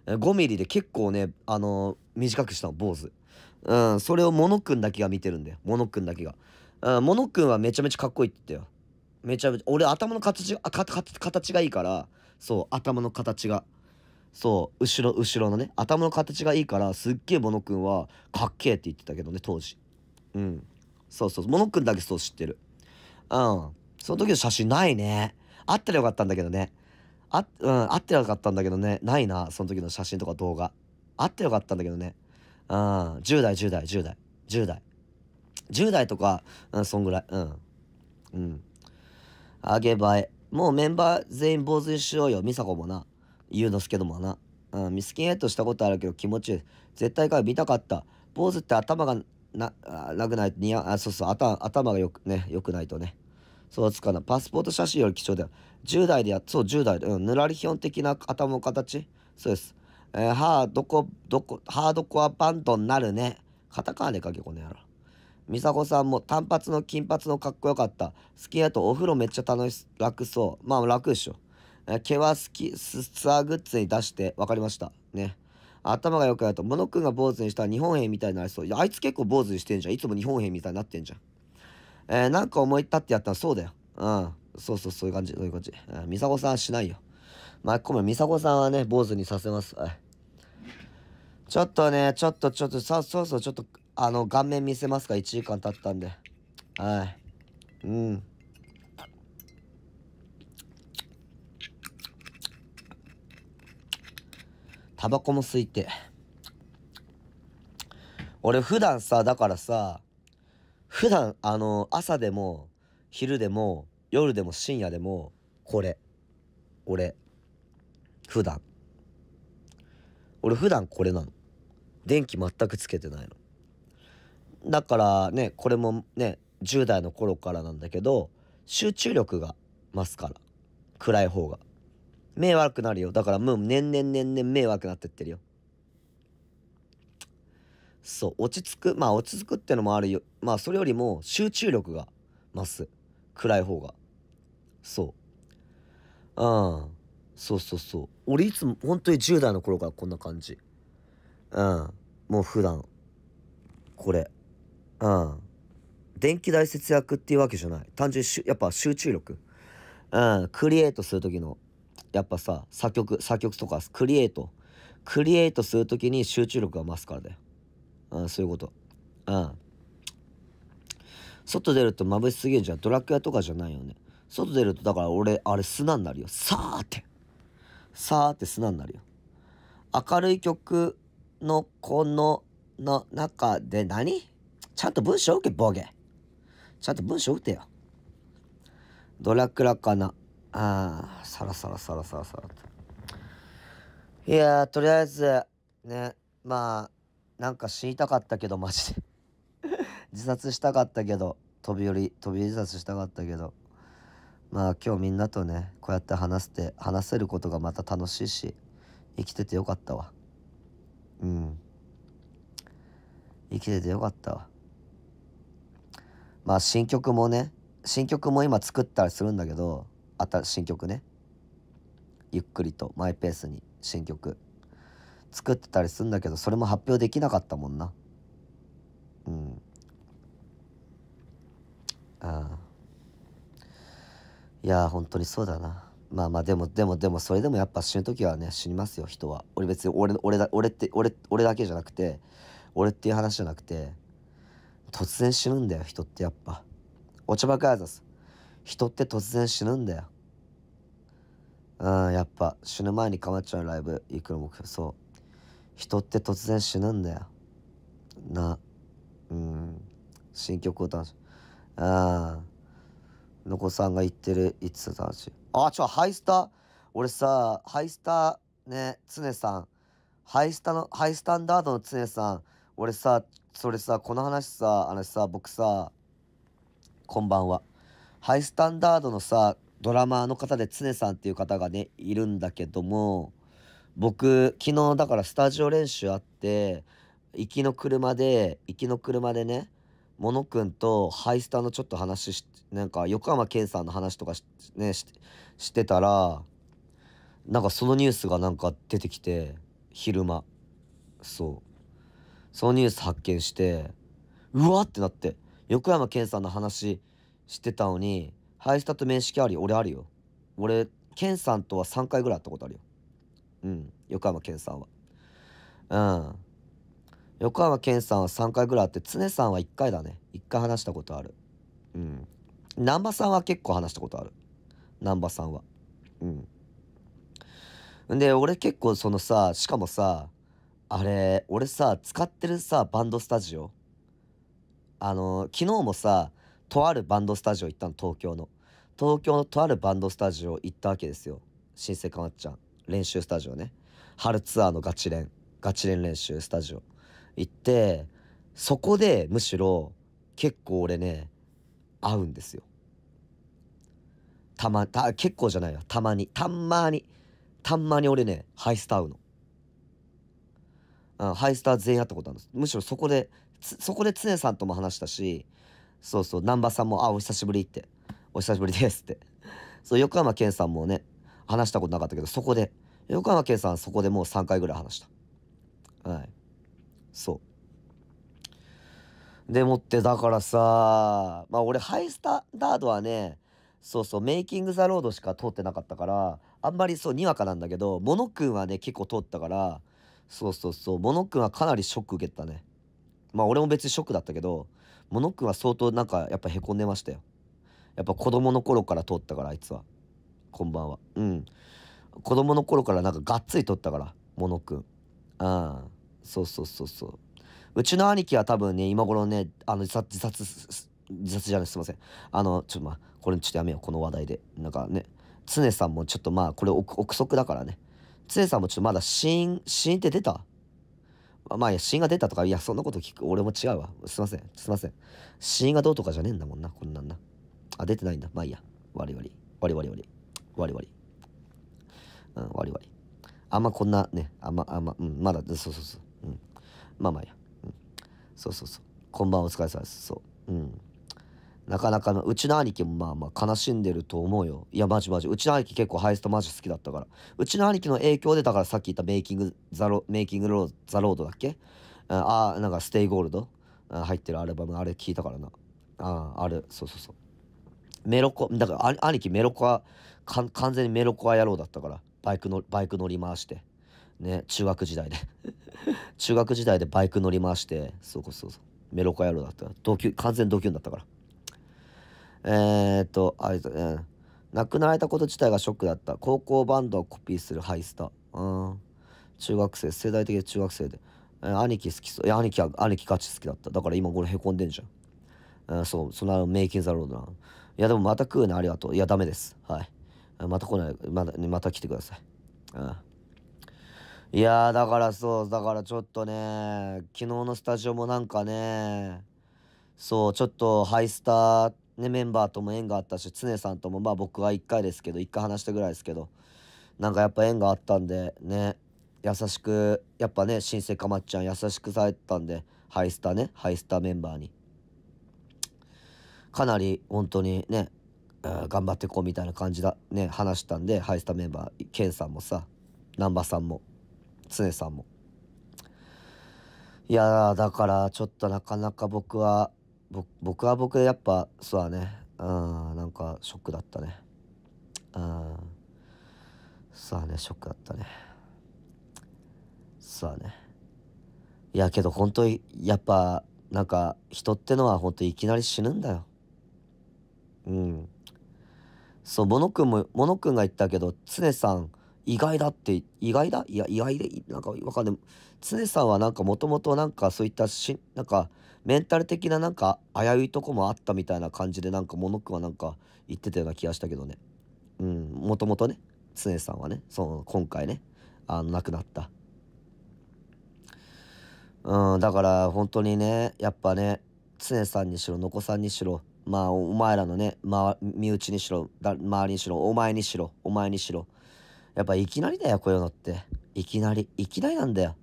5ミリで結構ね、あの短くしたの、坊主。うん、それをモノくんだけが見てるんだよ。モノくんだけが。うん、モノくんはめちゃめちゃかっこいいって言ったよ。めちゃめちゃ、俺頭の形、あ、か、か、形がいいから、そう、頭の形が。そう、後ろ、後ろのね、頭の形がいいから、すっげえモノくんは、かっけえって言ってたけどね、当時。うん。そうそう、モノくんだけそう知ってる。うん。その時の写真ないね。あったらよかったんだけどね。あ、うん、あってよかったんだけどね。ないな、その時の写真とか動画。あってよかったんだけどね。うん、10代、10代、10代、10代。10代とか、うん、そんぐらい。うん。うん。あげばえ。もうメンバー全員坊主にしようよ。美佐子もな。ゆうのすけどもな。うん、ミスキンヘッドしたことあるけど気持ちいい。絶対か見たかった。坊主って頭がな、なくないと似合あ、そうそう、頭、頭がよくね、よくないとね。そうつかな。パスポート写真より貴重だよ。10代でや、そう、10代で。うん、ぬらりひょん的な頭の形そうです。えー、ハードコ、どこ、ハードコアバンドになるね。カタカナでかけ、この野郎。美佐子さんも単発の金髪のかっこよかった。好きだとお風呂めっちゃ楽し、楽そう。まあ楽でしょ。毛は好き、スツアーグッズに出して、分かりました。ね。頭が良くなると、モノ君が坊主にしたら日本兵みたいになりそう。いや、あいつ結構坊主にしてんじゃん。いつも日本兵みたいになってんじゃん。えー、なんか思い立ってやったらそうだよ。うん。そうそう、そういう感じ、そういう感じ。うん、美佐子さんはしないよ。まあ、ごめん、美佐子さんはね、坊主にさせます。はい。ちょっとね、ちょっと、ちょっと、さ、そうそう、ちょっと、あの、顔面見せますか ?1 時間経ったんで。はい。うん。タバコも吸いて。俺普段さ、だからさ、普段、あの、朝でも、昼でも、夜でも、深夜でも、これ。俺。普段。俺普段これなの。電気全くつけてないの。だからね、これもね、10代の頃からなんだけど、集中力が増すから。暗い方が。目悪くなるよ。だからもう年々年々目悪くなってってるよ。そう、落ち着く。まあ落ち着くってのもあるよ。まあそれよりも集中力が増す。暗い方が。そう。うん。そうそうそう。俺いつも本当に10代の頃からこんな感じ。うん。もう普段。これ。うん。電気代節約っていうわけじゃない。単純にやっぱ集中力。うん。クリエイトする時の、やっぱさ、作曲、作曲とか、クリエイト。クリエイトする時に集中力が増すからだよ。うん、そういうこと。うん。外出ると眩しすぎるじゃん。ドラクエとかじゃないよね。外出ると、だから俺、あれ砂になるよ。さーって。さーって砂になるよ。明るい曲のこの、の中で何ちゃんと文章打け、ボケ。ちゃんと文章打てよ。ドラクラかな。ああ、そろそろそろそろそろと。いやー、とりあえず、ね、まあ、なんか死にたかったけど、マジで。自殺したかったけど、飛び降り、飛び自殺したかったけど。まあ今日みんなとね、こうやって話して、話せることがまた楽しいし、生きててよかったわ。うん。生きててよかったわ。まあ新曲もね新曲も今作ったりするんだけど新曲ねゆっくりとマイペースに新曲作ってたりするんだけどそれも発表できなかったもんなうんああいや本当にそうだなまあまあでもでもでもそれでもやっぱ死ぬ時はね死にますよ人は俺別に俺俺だ俺って俺俺だけじゃなくて俺っていう話じゃなくて突然死ぬんだよ、人ってやっぱ。おち葉ばかあざす。人って突然死ぬんだよ。うん、やっぱ死ぬ前にかまっちゃうライブ行くの目標、そう。人って突然死ぬんだよ。な、うん、新曲を楽しむ。ああ、のこさんが言ってる、いつ楽しい。あ、ちょ、ハイスター、俺さ、ハイスターね、常さん、ハイスタの、ハイスタンダードの常さん、俺さ、それさ、この話さ、あのさ、僕さ、こんばんは。ハイスタンダードのさ、ドラマーの方で常さんっていう方がね、いるんだけども、僕、昨日だからスタジオ練習あって、行きの車で、行きの車でね、モノくんとハイスタのちょっと話し、なんか横浜健さんの話とかし,、ね、ししてたら、なんかそのニュースがなんか出てきて、昼間。そう。そのニュース発見して、うわってなって、横山健さんの話してたのに、ハイスタと面識あり、俺あるよ。俺、健さんとは3回ぐらい会ったことあるよ。うん、横山健さんは。うん。横山健さんは3回ぐらい会って、常さんは1回だね。1回話したことある。うん。難波さんは結構話したことある。難波さんは。うんで、俺結構そのさ、しかもさ、あれ、俺さ、使ってるさ、バンドスタジオ。あの、昨日もさ、とあるバンドスタジオ行ったの、東京の。東京のとあるバンドスタジオ行ったわけですよ。新生かまっちゃん。練習スタジオね。春ツアーのガチ練。ガチ練練習スタジオ。行って、そこでむしろ、結構俺ね、合うんですよ。たま、た、結構じゃないよ。たまに。たんまに。たんまに俺ね、ハイスタ合うの。ハイスター全員会ったことあるんですむしろそこでそこで常さんとも話したしそうそう難波さんも「あお久しぶり」って「お久しぶりです」ってそう横山健さんもね話したことなかったけどそこで横山健さんそこでもう3回ぐらい話したはいそうでもってだからさまあ俺ハイスタンダードはねそうそうメイキング・ザ・ロードしか通ってなかったからあんまりそうにわかなんだけどモノくんはね結構通ったからそうそうそう。モノんはかなりショック受けたね。まあ俺も別にショックだったけど、モノんは相当なんかやっぱへこんでましたよ。やっぱ子供の頃から通ったからあいつは。こんばんは。うん。子供の頃からなんかがっつり通ったから、モノんああ、そうそうそうそう。うちの兄貴は多分ね、今頃ね、あの自殺、自殺、自殺じゃない、すいません。あの、ちょっとまあ、これちょっとやめよう、この話題で。なんかね、常さんもちょっとまあ、これ憶測だからね。つえさんもちょっとまだ死因、死因って出たまあいや、死因が出たとか、いや、そんなこと聞く。俺も違うわ。すいません。すいません。死因がどうとかじゃねえんだもんな。こんなんな。あ、出てないんだ。まあいいや。わりわり。わりわりわり。わりわり。うん、わりわり。あんまこんなね、あんま、あんま、うん、まだ、そうそうそう。うん。まあまあいいや。うん。そうそうそう。こんばんは、お疲れ様です。そう。うん。なかなかの、うちの兄貴もまあまあ悲しんでると思うよ。いや、マジマジ。うちの兄貴結構ハイストマジ好きだったから。うちの兄貴の影響で、だからさっき言ったメイキングザロ、メイキングロー、ザロードだっけああ、なんかステイゴールド入ってるアルバム、あれ聞いたからな。ああ、あれ、そうそうそう。メロコ、だから兄貴メロコア、完全にメロコア野郎だったから。バイクの、バイク乗り回して。ね、中学時代で 中学時代でバイク乗り回して、そうそうそう。メロコア野郎だった。同級、完全同級だったから。えー、っと、あれ、うん。亡くなられたこと自体がショックだった。高校バンドをコピーするハイスタ。ー。うん。中学生、世代的に中学生で。えー、兄貴好きそう。いや、兄貴は、兄貴ガチ好きだった。だから今これ凹んでんじゃん。うん、そう、そのメイキンザロードな。いや、でもまた食うね、ありがとう。いや、ダメです。はい。また来ない、まだ、また来てください。うん。いやだからそう、だからちょっとね、昨日のスタジオもなんかね、そう、ちょっとハイスターね、メンバーとも縁があったし、常さんとも、まあ僕は1回ですけど、1回話したぐらいですけど、なんかやっぱ縁があったんで、ね、優しく、やっぱね、新生かまっちゃん優しくされてたんで、ハイスターね、ハイスタメンバーに。かなり本当にね、頑張ってこうみたいな感じだ、ね、話したんで、ハイスタメンバー、ケンさんもさ、難波さんも、常さんも。いやだからちょっとなかなか僕は僕は僕でやっぱそうだねうんなんかショックだったねうんそうだねショックだったねそうだねいやけど本当にやっぱなんか人ってのは本当いきなり死ぬんだようんそうモノ君もモノ君が言ったけど常さん意外だって意外だいや意外でなんかわかんない常さんはなんかもともとなんかそういったしなんかメンタル的ななんか危ういとこもあったみたいな感じでなんかモノックはなんか言ってたような気がしたけどねうんもともとね常さんはねその今回ねあの亡くなったうんだから本当にねやっぱね常さんにしろのこさんにしろまあお前らのね、ま、身内にしろ周りにしろお前にしろお前にしろやっぱいきなりだよこういうのっていきなりいきなりなんだよ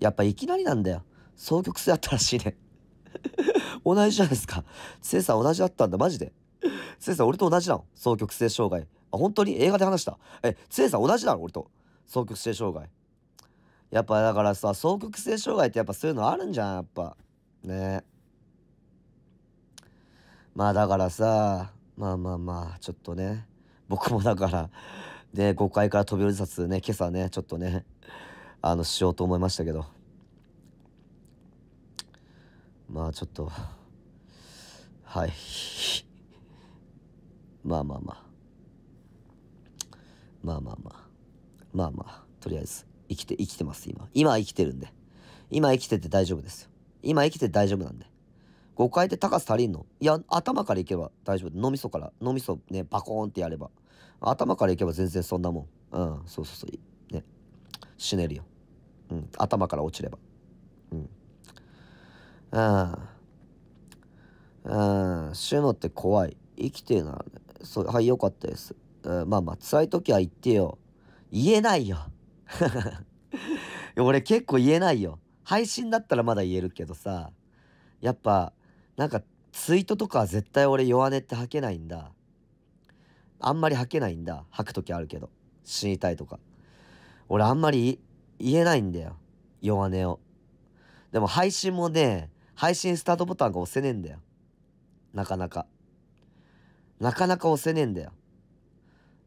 やっぱいきなりなんだよ。双極性あったらしいね。同じじゃないですか。つえさん同じだったんだ、マジで。つえさん俺と同じなの双極性障害。あ、本当に映画で話した。え、つえさん同じなの俺と。双極性障害。やっぱだからさ、双極性障害ってやっぱそういうのあるんじゃん、やっぱ。ねまあだからさ、まあまあまあ、ちょっとね。僕もだから、で、5階から飛び降り自殺ね、今朝ね、ちょっとね、あの、しようと思いましたけど。まあちょっと、はい。まあまあまあ。まあまあまあ。まあまあ、とりあえず、生きて、生きてます、今。今生きてるんで。今生きてて大丈夫ですよ。今生きて大丈夫なんで。誤解で高さ足りんのいや、頭からいけば大丈夫。脳みそから、脳みそね、バコーンってやれば。頭からいけば全然そんなもん。うん、そうそうそう。ね。死ねるよ。うん、頭から落ちれば。うん。うん。死ぬのって怖い。生きてえな。そう、はい、よかったです。うん、まあまあ、辛い時は言ってよ。言えないよ。俺結構言えないよ。配信だったらまだ言えるけどさ。やっぱ、なんか、ツイートとかは絶対俺弱音って吐けないんだ。あんまり吐けないんだ。吐く時あるけど。死にたいとか。俺あんまり言えないんだよ。弱音を。でも配信もね、配信スタートボタンが押せねえんだよ。なかなか。なかなか押せねえんだよ。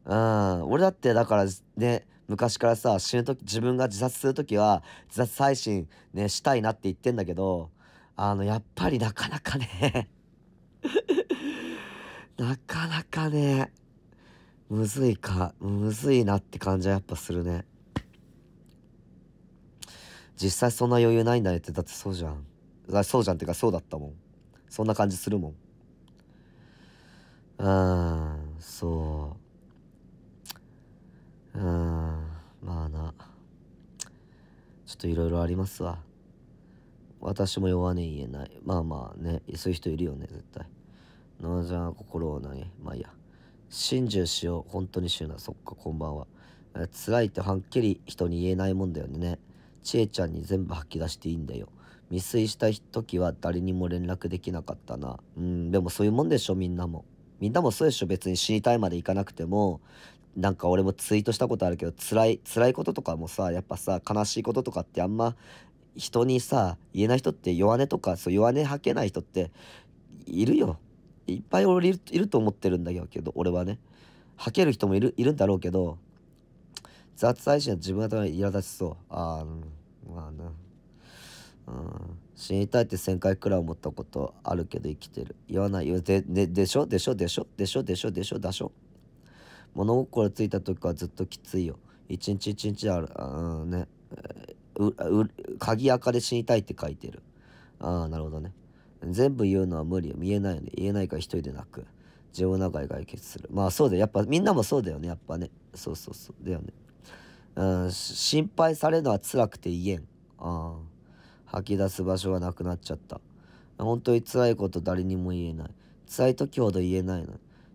うん。俺だって、だからね、昔からさ、死ぬ時自分が自殺する時は、自殺配信ね、したいなって言ってんだけど、あの、やっぱりなかなかね なかなかね、むずいか、むずいなって感じはやっぱするね。実際そんな余裕ないんだねって、だってそうじゃん。そうじゃんっていうかそうだったもんそんな感じするもんうんそううんまあなちょっといろいろありますわ私も弱音言えないまあまあねそういう人いるよね絶対のじゃ心をなげまあいいや心中しよう本当にしようなそっかこんばんは辛いってはっきり人に言えないもんだよねちえちゃんに全部吐き出していいんだよ未遂した時は誰にも連絡できなかったな。うん、でもそういうもんでしょ、みんなも。みんなもそうでしょ、別に死にたいまで行かなくても、なんか俺もツイートしたことあるけど、辛い、辛いこととかもさ、やっぱさ、悲しいこととかってあんま、人にさ、言えない人って弱音とか、そう弱音吐けない人って、いるよ。いっぱい俺いると思ってるんだけど、俺はね。吐ける人もいる、いるんだろうけど、雑愛心は自分頭に苛立ちそう。ああ、まあな。死にたいって1,000回くらい思ったことあるけど生きてる。言わないよ。で、で、でしょでしょでしょでしょでしょでしょでしょ。物心ついた時はずっときついよ。一日一日ある、うんね。う、う、鍵垢で死にたいって書いてる。ああ、なるほどね。全部言うのは無理よ。見えないよね。言えないから一人で泣く。自分の中で解決する。まあそうだよ。やっぱみんなもそうだよね。やっぱね。そうそうそう。だよね。うん、心配されるのは辛くて言えん。ああ。吐き出す場所がなくなっちゃった。本当に辛いこと誰にも言えない。辛い時ほど言えないの。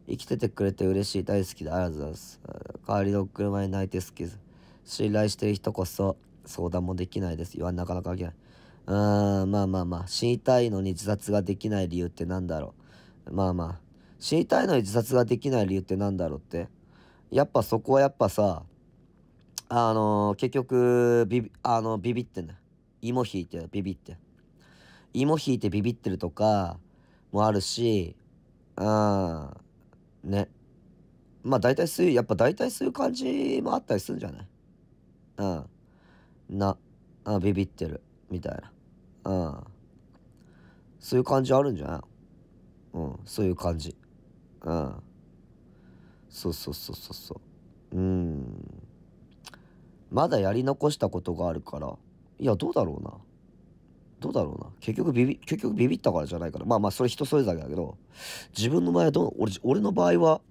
生きててくれて嬉しい、大好きであらざす。代わりの車に泣いて好きです。信頼してる人こそ相談もできないです。言わなかなかいけない。うーん、まあまあまあ。死にたいのに自殺ができない理由って何だろう。まあまあ。死にたいのに自殺ができない理由って何だろうって。やっぱそこはやっぱさ、あのー、結局ビビ、あのー、ビビってんだ、ね、よ。芋引いてビビって。芋引いてビビってるとかもあるし、うん、ね。まあ大体そういう、やっぱ大体そういう感じもあったりするんじゃないうん。な、あビビってる、みたいな。うん。そういう感じあるんじゃないうん、そういう感じ。うん。そうそうそうそうそう。うん。まだやり残したことがあるから。いや、どうだろうな。どうだろうな。結局ビビ、結局ビビったからじゃないから。まあまあ、それ人それぞれだけど、自分の場合はど、俺、俺の場合は、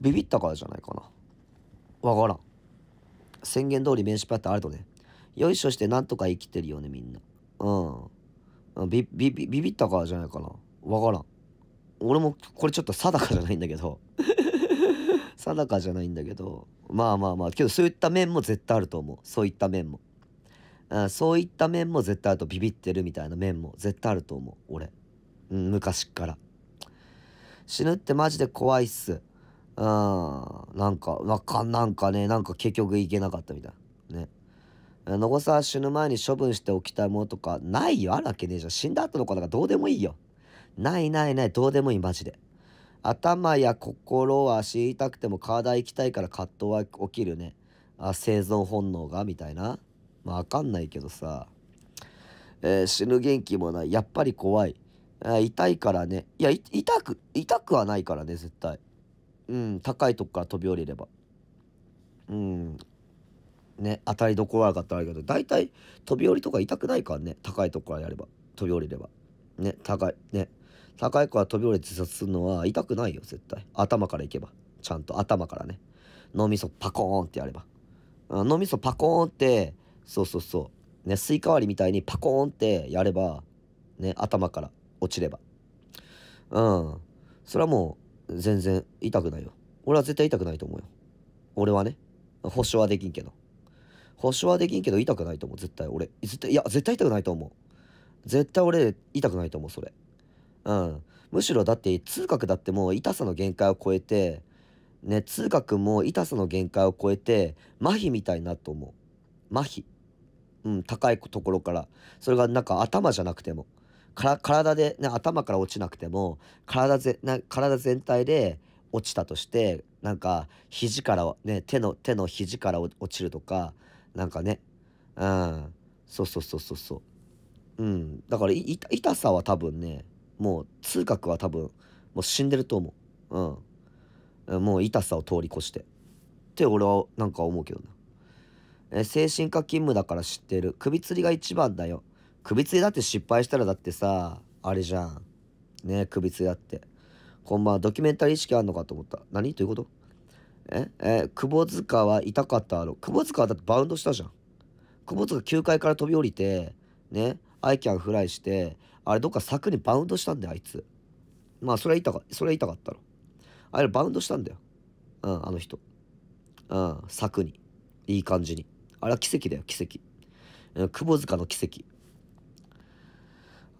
ビビったからじゃないかな。わからん。宣言通り面識パってあるとね。よいしょしてなんとか生きてるよね、みんな。うん。ビ、ビ、ビビったからじゃないかな。わからん。俺も、これちょっと定かじゃないんだけど。定かじゃないんだけど。まあまあまあ、けどそういった面も絶対あると思う。そういった面も。そういった面も絶対あるとビビってるみたいな面も絶対あると思う俺、うん、昔から死ぬってマジで怖いっすうんなんかわかんなんかねなんか結局いけなかったみたいなねのごさ死ぬ前に処分しておきたいものとかないよあるわけねえじゃん死んだ後のことがどうでもいいよないないないどうでもいいマジで頭や心は知りたくても体行きたいから葛藤は起きるねあ生存本能がみたいなまあ、わかんないけどさ、えー、死ぬ元気もない。やっぱり怖い。あ痛いからね。いやい、痛く、痛くはないからね、絶対。うん、高いとこから飛び降りれば。うん。ね、当たりどころ悪かったらあるけど、大体飛び降りとか痛くないからね、高いとこからやれば。飛び降りれば。ね、高い、ね。高いから飛び降り自殺するのは痛くないよ、絶対。頭からいけば。ちゃんと頭からね。脳みそパコーンってやれば。脳みそパコーンって、そうそうそう。ね、スイカ割りみたいにパコーンってやれば、ね、頭から落ちれば。うん。それはもう、全然痛くないよ。俺は絶対痛くないと思うよ。俺はね。保証はできんけど。保証はできんけど痛くないと思う。絶対俺。絶対、いや、絶対痛くないと思う。絶対俺痛くないと思う、それ。うん。むしろだって、痛覚だってもう痛さの限界を超えて、ね、痛覚も痛さの限界を超えて、麻痺みたいになと思う。麻痺。うん、高いところから。それがなんか頭じゃなくても。から体で、ね、頭から落ちなくても、体ぜな体全体で落ちたとして、なんか肘から、ね、手の、手の肘から落ちるとか、なんかね、うん、そうそうそうそうそう。うん、だから痛さは多分ね、もう痛覚は多分、もう死んでると思う。うん。もう痛さを通り越して。って俺はなんか思うけどな。え精神科勤務だから知ってる。首吊りが一番だよ。首吊りだって失敗したらだってさ、あれじゃん。ね首吊りだって。こんばんは、ドキュメンタリー意識あんのかと思った。何ということええ、窪塚は痛かったあろ。窪塚はだってバウンドしたじゃん。窪塚9階から飛び降りて、ね、アイキャンフライして、あれどっか柵にバウンドしたんだよ、あいつ。まあ、それは痛か、それは痛かったろ。あれバウンドしたんだよ。うん、あの人。うん、柵に。いい感じに。あれは奇跡だよ、奇跡。え窪塚の奇跡。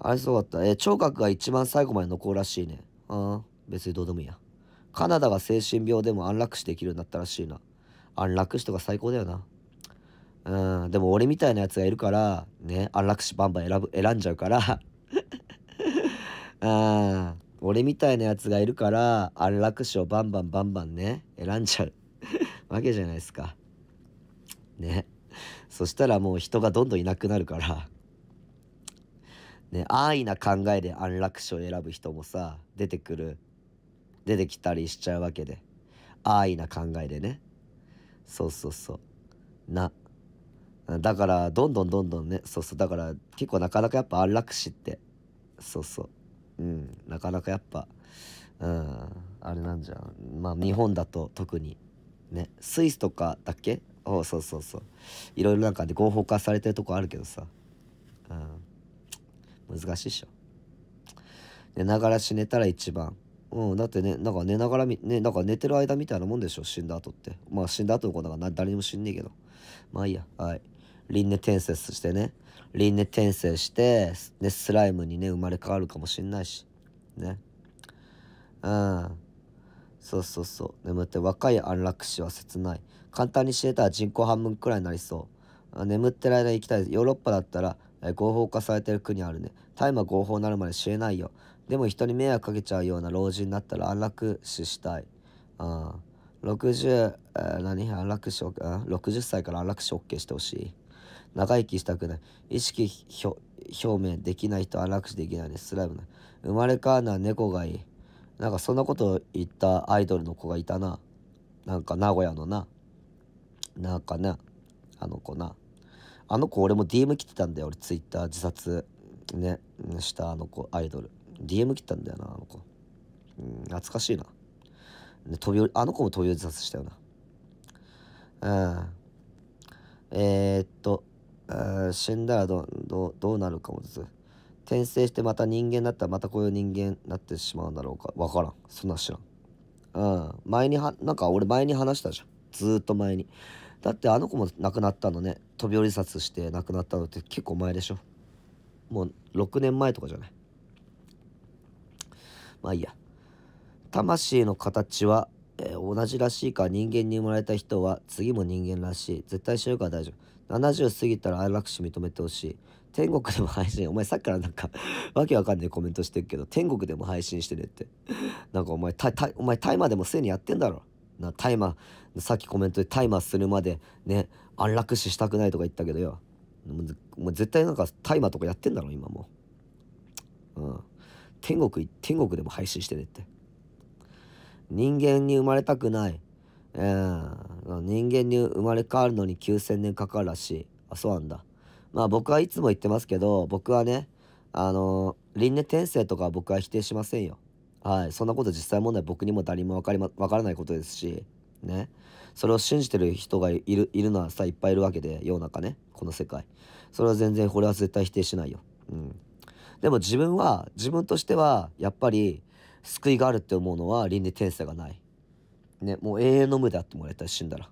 あれそうかった。えー、聴覚が一番最後まで残るらしいね。うん、別にどうでもいいや。カナダが精神病でも安楽死できるようになったらしいな。安楽死とか最高だよな。うん、でも俺みたいなやつがいるから、ね、安楽死バンバン選ぶ、選んじゃうからあー 俺みたいなやつがいるから安楽死をバンバンバンバンね選んじゃう わけじゃないですかね。そしたらもう人がどんどんいなくなるからね、安易な考えで安楽死を選ぶ人もさ、出てくる、出てきたりしちゃうわけで。安易な考えでね。そうそうそう。な。だから、どんどんどんどんね、そうそう。だから、結構なかなかやっぱ安楽死って、そうそう。うん、なかなかやっぱ、うん、あれなんじゃん。まあ、日本だと特に。ね、スイスとかだっけおそうそうそういろいろなんかで合法化されてるとこあるけどさ、うん、難しいっしょ寝ながら死ねたら一番うん、だってね、なんか寝ながらみ、ね、なんか寝てる間みたいなもんでしょ、死んだ後って。まあ死んだ後のことか誰にも死んねえけど。まあいいや、はい。輪廻転生してね。輪廻転生して、ね、スライムにね、生まれ変わるかもしんないし。ね。うん。そうそうそう。眠って若い安楽死は切ない。簡単に知れたら人口半分くらいになりそう。眠ってる間に行きたいです。ヨーロッパだったら、え合法化されてる国あるね。大麻合法になるまで知れないよ。でも人に迷惑かけちゃうような老人になったら安楽死したい。あ60、えー、何安楽死、60歳から安楽死 OK してほしい。長生きしたくない。意識表明できない人安楽死できないね。スライムな生まれ変わるのは猫がいい。なんかそんなこと言ったアイドルの子がいたな。なんか名古屋のな。なんかな、あの子な。あの子俺も DM 来てたんだよ。俺 Twitter 自殺ね、したあの子、アイドル。DM 来たんだよな、あの子。うん、懐かしいな。飛び降り、あの子も飛び降り自殺したよな。うん。えー、っと、死んだらどどどうなるかもです。転生してまた人間だったらまたこういう人間になってしまうんだろうか。わからん。そんな知らん。うん。前には、なんか俺前に話したじゃん。ずーっと前に。だってあの子も亡くなったのね。飛び降り殺して亡くなったのって結構前でしょ。もう6年前とかじゃない。まあいいや。魂の形は、えー、同じらしいか人間に生まれた人は次も人間らしい。絶対しよから大丈夫。70過ぎたら安楽死認めてほしい。天国でも配信、お前さっきからなんか わけわかんないコメントしてるけど、天国でも配信してねって。なんかお前、た、た、お前タイマーでもせいにやってんだろ。な、タイマー、さっきコメントでタイマーするまでね、安楽死したくないとか言ったけどよ。もう絶対なんかタイマーとかやってんだろ、今も。うん。天国、天国でも配信してねって。人間に生まれたくない。えー、人間に生まれ変わるのに9000年かかるらしい。あ、そうなんだ。まあ僕はいつも言ってますけど、僕はね、あの、輪廻転生とかは僕は否定しませんよ。はい。そんなこと実際問題僕にも誰もわかりま、わからないことですし、ね。それを信じてる人がいる、いるのはさ、いっぱいいるわけで、世の中ね。この世界。それは全然、これは絶対否定しないよ。うん。でも自分は、自分としては、やっぱり、救いがあるって思うのは輪廻転生がない。ね、もう永遠の無であってもらいたい、死んだら。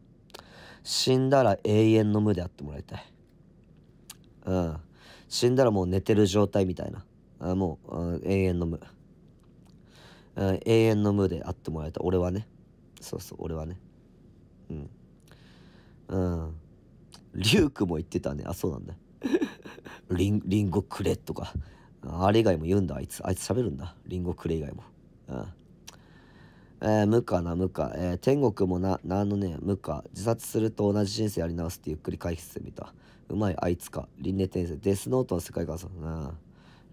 死んだら永遠の無であってもらいたい。うん。死んだらもう寝てる状態みたいな。あもう、うん、永遠の無、うん。永遠の無であってもらえた。俺はね。そうそう、俺はね。うん。うん。リュークも言ってたね。あ、そうなんだ。リン、リンゴくれとか。あれ以外も言うんだ、あいつ。あいつ喋るんだ。リンゴくれ以外も。うん。えー、無かな、無か。えー、天国もな、何のね、無か。自殺すると同じ人生やり直すってゆっくり回避してみたうまいあいつか、輪廻転生、デスノートの世界観さ、な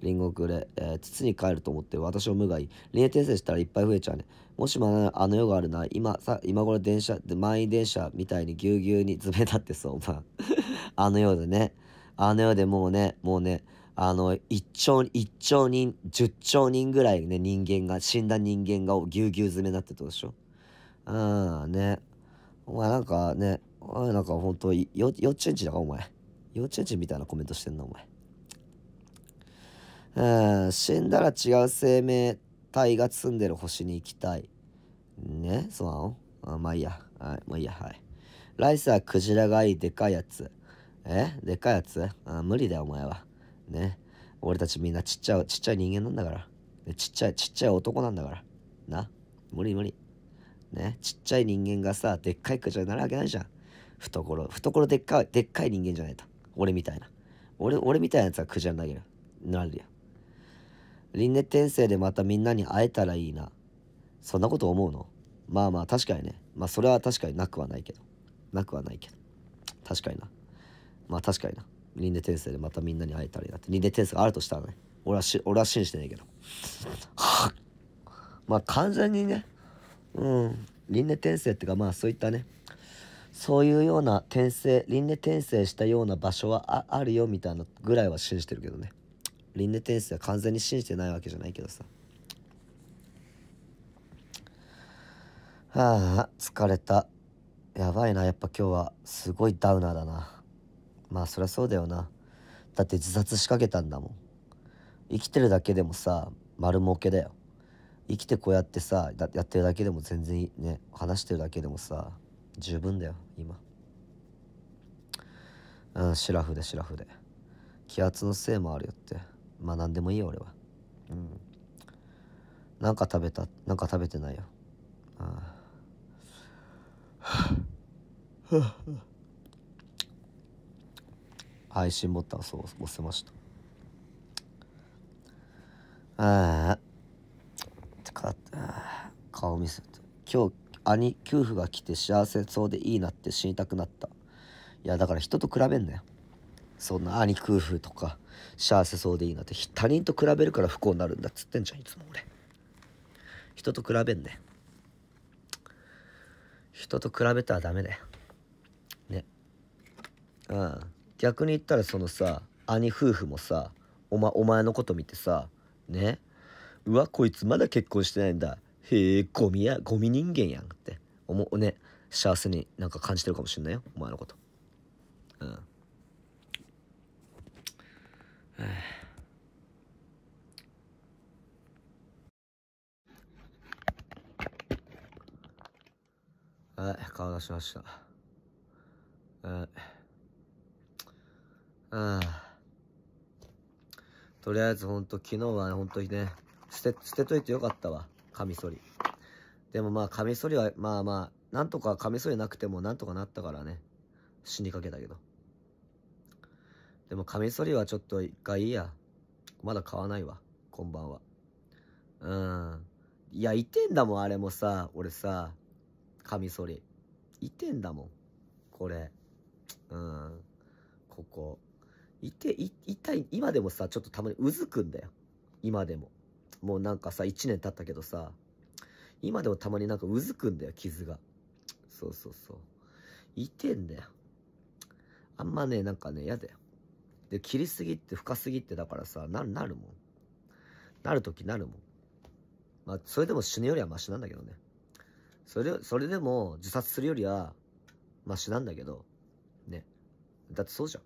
リンゴくれ、えー、筒に帰ると思って私を無害。輪廻転生したらいっぱい増えちゃうね。もしもあの世があるな今、さ、今頃電車、満員電車みたいにぎゅうぎゅうに詰め立ってそう、まあ。あの世でね。あの世でもうね、もうね、あの、一兆、一兆人、十兆人ぐらいね、人間が、死んだ人間がぎゅうぎゅう詰めになってどうでしょう。うん、ね。お前なんかね、お前なんかほんと、よ、幼稚園児だか、お前。幼稚園児みたいなコメントしてんな、お前。うん、死んだら違う生命体が住んでる星に行きたい。ねそうなのあまあいいや。はい、もういいや。はい。ライスはクジラがいい、でかいやつ。えでかいやつあ無理だよ、お前は。ね。俺たちみんなちっちゃい、ちっちゃい人間なんだから。ね、ちっちゃい、ちっちゃい男なんだから。な。無理無理。ね。ちっちゃい人間がさ、でっかいクジラになるわけないじゃん。懐、懐でっかい、でっかい人間じゃないと。俺みたいな。俺、俺みたいなやつはクジラ投げる。なるよ。輪廻転生でまたみんなに会えたらいいな。そんなこと思うのまあまあ確かにね。まあそれは確かになくはないけど。なくはないけど。確かにな。まあ確かにな。輪廻転生でまたみんなに会えたらいいなって。輪廻転生があるとしたらね。俺はし、俺は信じてないけど。はまあ完全にね。うん。輪廻転生っていうかまあそういったね。そういうような転生輪廻転生したような場所はああるよみたいなぐらいは信じてるけどね輪廻転生は完全に信じてないわけじゃないけどさはあ疲れたやばいなやっぱ今日はすごいダウナーだなまあそりゃそうだよなだって自殺しかけたんだもん生きてるだけでもさ丸儲けだよ生きてこうやってさやってるだけでも全然ね話してるだけでもさ十分だよ今うんシラフでシラフで気圧のせいもあるよってまあ何でもいいよ俺はうんなんか食べたなんか食べてないよああ配信ボタンそう押せましたああ顔見せて今日兄夫婦が来て幸せそうでいいなって死にたくなったいやだから人と比べんなよそんな兄夫婦とか幸せそうでいいなって他人と比べるから不幸になるんだっつってんじゃんいつも俺人と比べんね人と比べたらダメだよねうん逆に言ったらそのさ兄夫婦もさお,、ま、お前のこと見てさねうわこいつまだ結婚してないんだへえ、ゴミや、ゴミ人間やんって思うね、幸せになんか感じてるかもしんないよ、お前のこと。うん。はい、顔出しました。はい。ああ。とりあえずほんと昨日はね、ほんとにね、捨て、捨てといてよかったわ。カミソリ。でもまあ、カミソリは、まあまあ、なんとかカミソリなくてもなんとかなったからね。死にかけたけど。でもカミソリはちょっと一回いいや。まだ買わないわ。こんばんは。うん。いや、いてんだもん、あれもさ。俺さ、カミソリ。いてんだもん。これ。うん。ここ。いて、い、痛い、今でもさ、ちょっとたまにうずくんだよ。今でも。もうなんかさ、1年経ったけどさ、今でもたまになんかうずくんだよ、傷が。そうそうそう。いてんだよ。あんまね、なんかね、嫌だよ。で、切りすぎって深すぎってだからさ、な、なるもん。なるときなるもん。まあ、それでも死ぬよりはマシなんだけどね。それそれでも自殺するよりはマシなんだけど、ね。だってそうじゃん。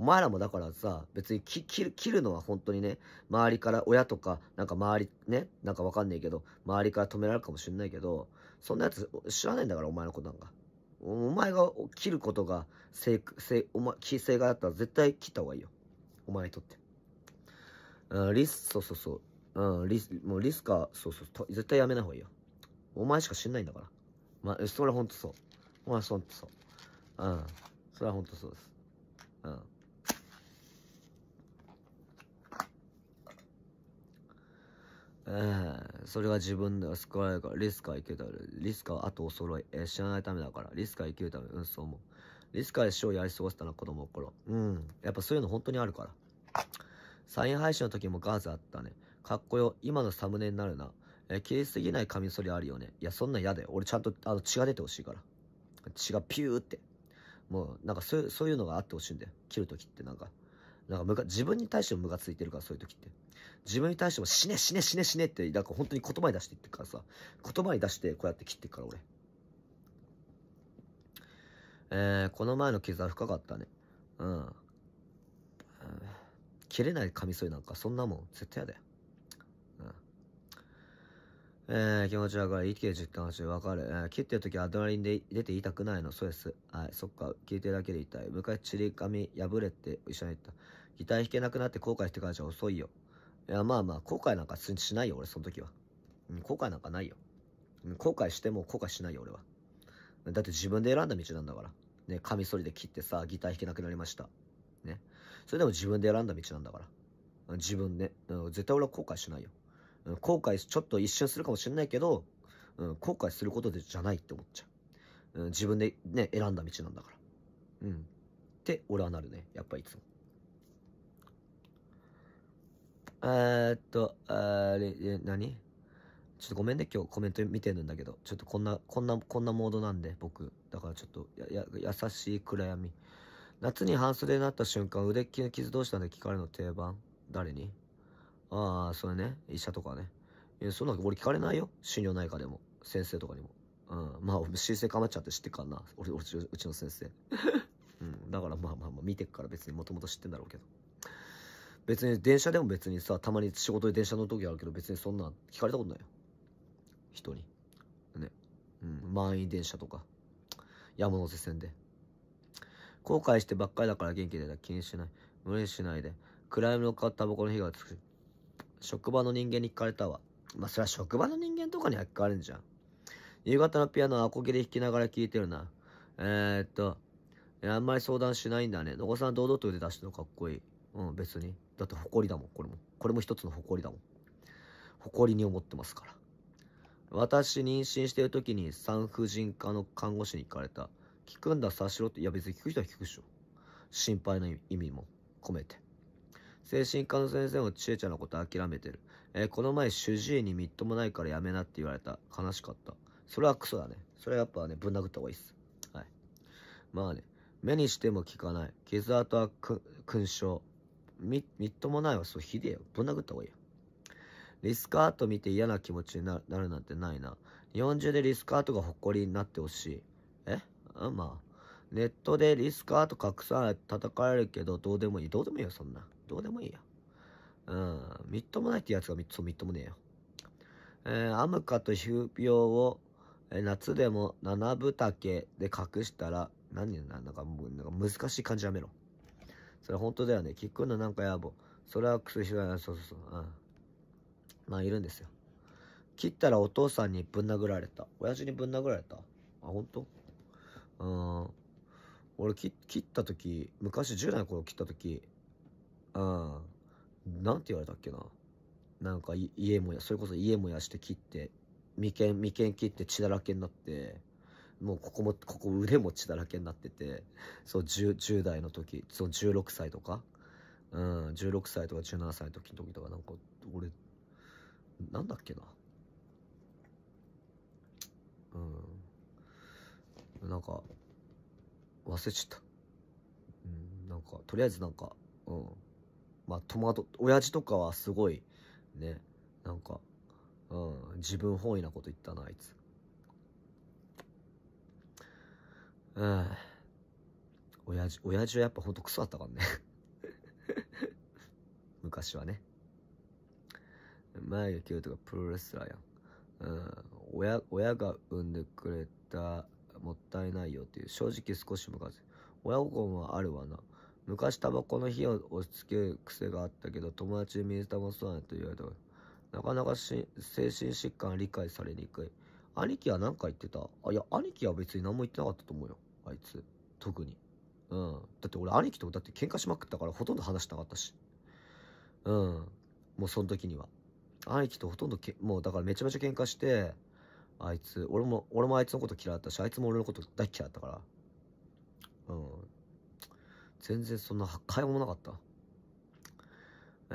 お前らもだからさ、別に切る、切るのは本当にね、周りから親とか、なんか周り、ね、なんかわかんねえけど、周りから止められるかもしんないけど、そんなやつ知らないんだから、お前のことなんか。お前が切ることが正、正、お前、制がだったら絶対切った方がいいよ。お前にとって。うん、リス、そうそうそう。うん、リス、もうリスか、そうそう、絶対やめない方がいいよ。お前しか知んないんだから。まあ、それはほんとそう。まあ、そんとそう。うん。それはほんとそうです。うん。えー、それは自分では救われるから、リスクは生きるため、リスクは後お揃い、えー、知らないためだから、リスクは生きるため、うん、そう思う。リスクで一生やり過ごせたな、子供の頃。うん。やっぱそういうの本当にあるから。サイン配信の時もガーズあったね。かっこよ、今のサムネになるな。えー、切りすぎないカミソリあるよね。いや、そんなん嫌だよ。俺ちゃんと、あの、血が出てほしいから。血がピューって。もう、なんかそういう、そういうのがあってほしいんだよ。切る時ってなんか。なんかむか、自分に対してもムカついてるから、そういう時って。自分に対しても死ね死ね死ね死ねって、なんか本当に言葉に出して言ってるからさ、言葉に出してこうやって切ってから、俺。えー、この前の傷は深かったね。うん。切れない髪剃りなんか、そんなもん、絶対やだよ。えー、気持ちわかる。い見実感8わかる。えー、切ってる時アドラリンで出て痛くないの。そうです。はい、そっか。聞いてるだけで痛い。昔、ちりみ、破れて医者に行った。ギター弾けなくなって後悔してからじゃ遅いよ。いや、まあまあ、後悔なんかしないよ、俺、その時は。うん、後悔なんかないよ。後悔しても後悔しないよ、俺は。だって自分で選んだ道なんだから。ね、カミソリで切ってさ、ギター弾けなくなりました。ね。それでも自分で選んだ道なんだから。自分で、絶対俺は後悔しないよ。後悔、ちょっと一瞬するかもしれないけど、うん、後悔することでじゃないって思っちゃう。うん、自分でね、選んだ道なんだから。うん。って、俺はなるね。やっぱいつも。えっと、あれ、え、何ちょっとごめんね、今日コメント見てるんだけど、ちょっとこんな、こんな、こんなモードなんで、僕。だからちょっと、や、や優しい暗闇。夏に半袖になった瞬間、腕っきの傷どうしたんで聞かれるの定番。誰にああ、それね。医者とかね。え、そんな俺聞かれないよ。心療内科でも。先生とかにも。うん。まあ、俺、修正かまっちゃって知ってっからな。俺、俺うちの先生。うん。だからまあまあまあ、見てっから別にもともと知ってんだろうけど。別に電車でも別にさ、たまに仕事で電車乗る時あるけど、別にそんな聞かれたことないよ。人に。ね。うん、満員電車とか、山手線で。後悔してばっかりだから元気でだ。気にしない。無理しないで。暗闇の買ったタの火がつく。職場の人間に聞かれたわ。まあ、そりゃ職場の人間とかには聞かれんじゃん。夕方のピアノはアコギで弾きながら聴いてるな。えー、っと、あんまり相談しないんだね。のこさん堂々と腕出してるのかっこいい。うん、別に。だって誇りだもん、これも。これも一つの誇りだもん。誇りに思ってますから。私、妊娠してる時に産婦人科の看護師に行かれた。聞くんだ、察しろって。いや、別に聞く人は聞くでしょ。心配な意味も込めて。精神科の先生もちえちゃんのこと諦めてる。えー、この前、主治医にみっともないからやめなって言われた。悲しかった。それはクソだね。それはやっぱね、ぶん殴った方がいいっす。はい。まあね、目にしても聞かない。傷跡は勲章。み、みっともないわ。そう、ひでえよ。ぶん殴った方がいいよ。リスカート見て嫌な気持ちになるなんてないな。日本中でリスカートが誇りになってほしい。えあまあ。ネットでリスカート隠さなと叩かれるけど、どうでもいい。どうでもいいよ、そんな。どうでもいいよ。うん。みっともないってやつがみっとみっともねえよ。えー、アムカと皮膚病を、えー、夏でも七分丈で隠したら、何なんだか、なんか難しい感じやめろ。それ本当だよね。キックンのなんか野ぼ。それは薬ソひいな。そうそうそう。うん。まあ、いるんですよ。切ったらお父さんにぶん殴られた。親父にぶん殴られた。あ、本当うん。俺切、切った時、昔10代の頃切った時、うん。なんて言われたっけな。なんか、家もや、それこそ家もやして切って、眉間、眉間切って血だらけになって、もうここも、ここ腕も血だらけになってて、そう10、10代の時、そう16歳とか、うん、16歳とか17歳の時の時とかなんか、俺、なんだっけな。うん。なんか、忘れちゃった。うん、なんか、とりあえずなんか、うん。まあ、トマト、親父とかはすごい、ね、なんか、うん、自分本位なこと言ったな、あいつ。うん。親父、親父はやっぱほんとクソだったからね 昔はね。前が切とかプロレスラーやん。うん。親、親が産んでくれた、もったいないよっていう。正直少し昔。親心はあるわな。昔タバコの火を押し付ける癖があったけど、友達に水タバコ吸わないと言われたなかなかし精神疾患理解されにくい。兄貴は何か言ってたあ、いや、兄貴は別に何も言ってなかったと思うよ。あいつ。特に。うん。だって俺兄貴とだって喧嘩しまくったからほとんど話してなかったし。うん。もうその時には。兄貴とほとんどけ、もうだからめちゃめちゃ喧嘩して、あいつ、俺も、俺もあいつのこと嫌ったし、あいつも俺のこと大嫌いだったから。うん。全然そんな会いもなかった。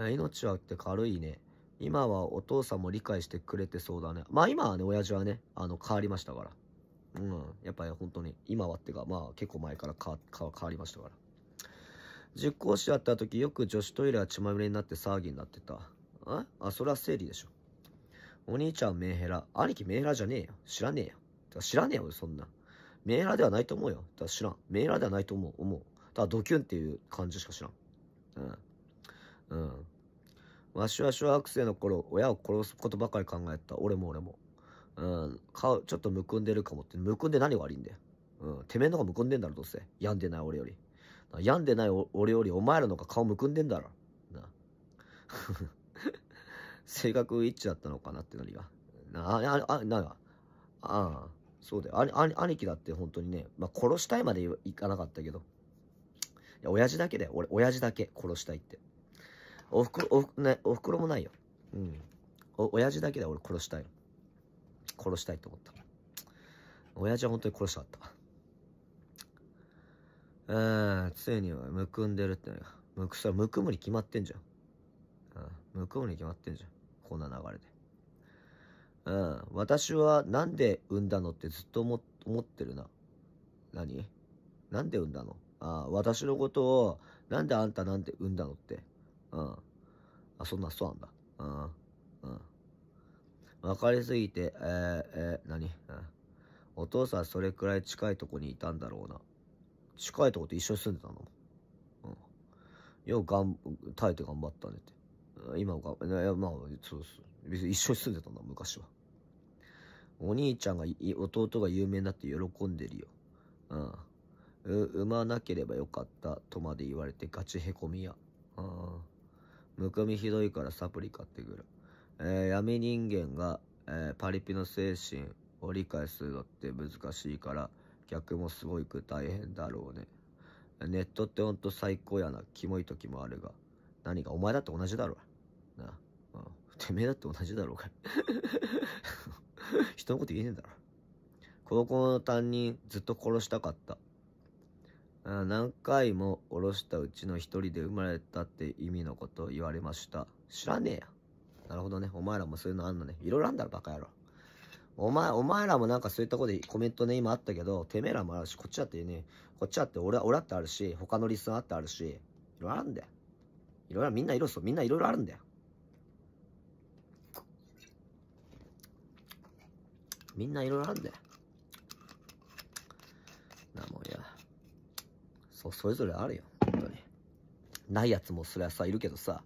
命はって軽いね。今はお父さんも理解してくれてそうだね。まあ今はね、親父はね、あの、変わりましたから。うん。やっぱり本当に、今はってか、まあ結構前から変変わりましたから。実行しやった時、よく女子トイレは血まみれになって騒ぎになってた。ああ、それは生理でしょ。お兄ちゃんメンヘラ。兄貴メンヘラじゃねえよ。知らねえよ。か知らねえよ、そんな。メンヘラではないと思うよ。だ知らん。メンヘラではないと思う。思う。ただドキュンっていう感じしか知らん。うん。うん。わしは小学生の頃、親を殺すことばかり考えた。俺も俺も。うん、顔、ちょっとむくんでるかもって。むくんで何が悪いんだよ。うん、てめえのがむくんでんだろ、どうせ。病んでない俺より。病んでない俺より、お前らのが顔むくんでんだろ。な。性格一致だったのかなってなにが。な、あ、あ、なあ、ああ、そうだよ。あ、あ、兄貴だって本当にね、まあ、殺したいまでいかなかったけど。いや、親父だけだよ。俺、親父だけ殺したいって。おふくろ、おふ、ね、おふくろもないよ。うん。お、親父だけで俺殺したい。殺したいと思った。親父は本当に殺したかった。うん、ついにはむくんでるってのよ。むく、それむくむに決まってんじゃん。うん、むくむに決まってんじゃん。こんな流れで。うん、私はなんで産んだのってずっと思思ってるな。何なんで産んだのああ、私のことを、なんであんたなんて産んだのって。うん。あ、そんなうなんだ。うん。うん。わかりすぎて、えー、えー、何、うん、お父さんそれくらい近いとこにいたんだろうな。近いとこって一緒に住んでたのうん。ようがん、耐えて頑張ったねって。今が、いや、まあ、そうです。別に一緒に住んでたんだ、昔は。お兄ちゃんが、弟が有名になって喜んでるよ。うん。う、産まなければよかった、とまで言われてガチへこみや。うん。むくみひどいからサプリ買ってくる。えー、闇人間が、えー、パリピの精神を理解するのって難しいから、客もすごく大変だろうね。ネットってほんと最高やな。キモい時もあるが。何か、お前だって同じだろ。なうん。てめえだって同じだろうか。人のこと言えねえだろ。高校の担任ずっと殺したかった。何回もおろしたうちの一人で生まれたって意味のこと言われました。知らねえや。なるほどね。お前らもそういうのあんのね。いろいろあんだろ、バカ野郎。お前、お前らもなんかそういったことでコメントね、今あったけど、てめえらもあるし、こっちだってね、こっちだって俺、俺だってあるし、他のリスナーってあるし、いろいろあるんだよ。いろいろ、みんないろそう、みんないろいろあるんだよ。みんないろいろあるんだよ。なもんや。そう、それぞれあるよ。本当に。ないやつもそりゃさ、いるけどさ、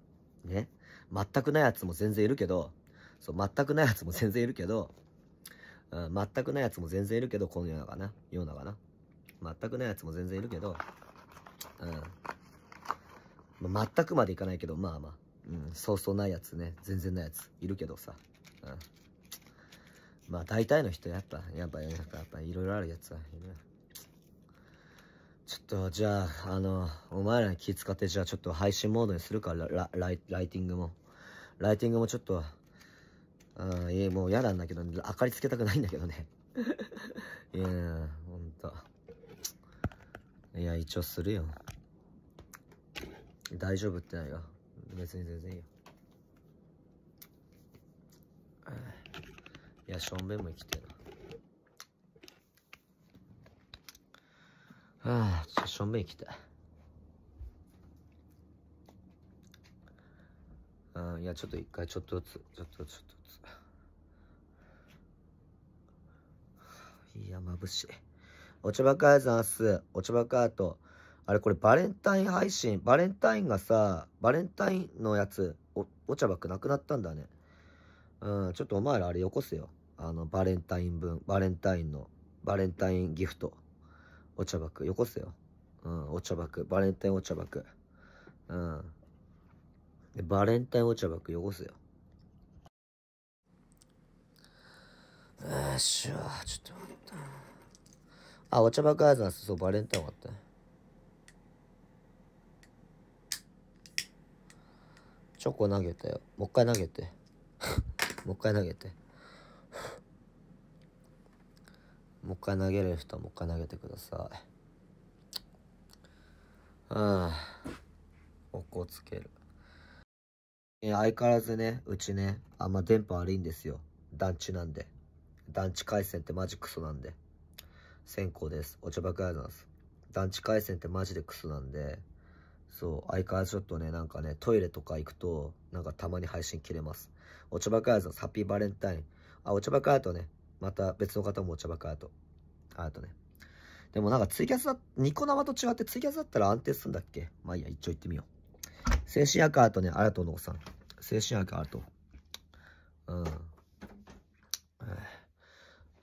ね。全くないやつも全然いるけど、そう、全くないやつも全然いるけど、うん、全くないやつも全然いるけど、この世の中な。世の中な。全くないやつも全然いるけど、うん。ま全くまでいかないけど、まあまあ。うん、そうそうないやつね。全然ないやつ。いるけどさ。うん。まあ、大体の人やっぱ、やっぱ、やっぱ、いろいろあるやつは、いる。な。ちょっと、じゃあ、あの、お前らに気使って、じゃあちょっと配信モードにするからラライ、ライティングも。ライティングもちょっと、うん、いえ、もう嫌なんだけど、明かりつけたくないんだけどね。いやほんと。いや、一応するよ。大丈夫ってないよ。別に全然いいよ。いや、ションベンも生きてるな。あ、ちょっと正面行きたい。うん、いや、ちょっと一回、ちょっとずつ、ちょっと、ちょっとずつ。いや、眩しい。おちばかやざんす。おちばかーと。あれ、これバレンタイン配信。バレンタインがさ、バレンタインのやつ、お、お茶ばくなくなったんだね。うん、ちょっとお前らあれよこせよ。あの、バレンタイン分、バレンタインの、バレンタインギフト。お茶爆。よこせよ。うん、お茶爆。バレンタインお茶爆。うん。バレンタインお茶爆よこせよ。よしゃ、ちょっと待った。あ、お茶爆アイザす。そう、バレンタイン終わった。チョコ投げたよ。もう一回投げて。もう一回投げて。もう一回投げれる人はもう一回投げてください。ああ、おこつける。え、相変わらずね、うちね、あんま電波悪いんですよ。団地なんで。団地回線ってマジクソなんで。先行です。お茶爆ありがとうございます。団地回線ってマジでクソなんで、そう、相変わらずちょっとね、なんかね、トイレとか行くと、なんかたまに配信切れます。お茶ばくかりです。ハッピーバレンタイン。あ、お茶ばくかりだとね、また別の方もお茶ばかアート。アートね。でもなんかツイキャスだ、ニコ生と違ってツイキャスだったら安定するんだっけまあいいや、一応行ってみよう。精神アカートね、新とのおさん。精神アカート。うん。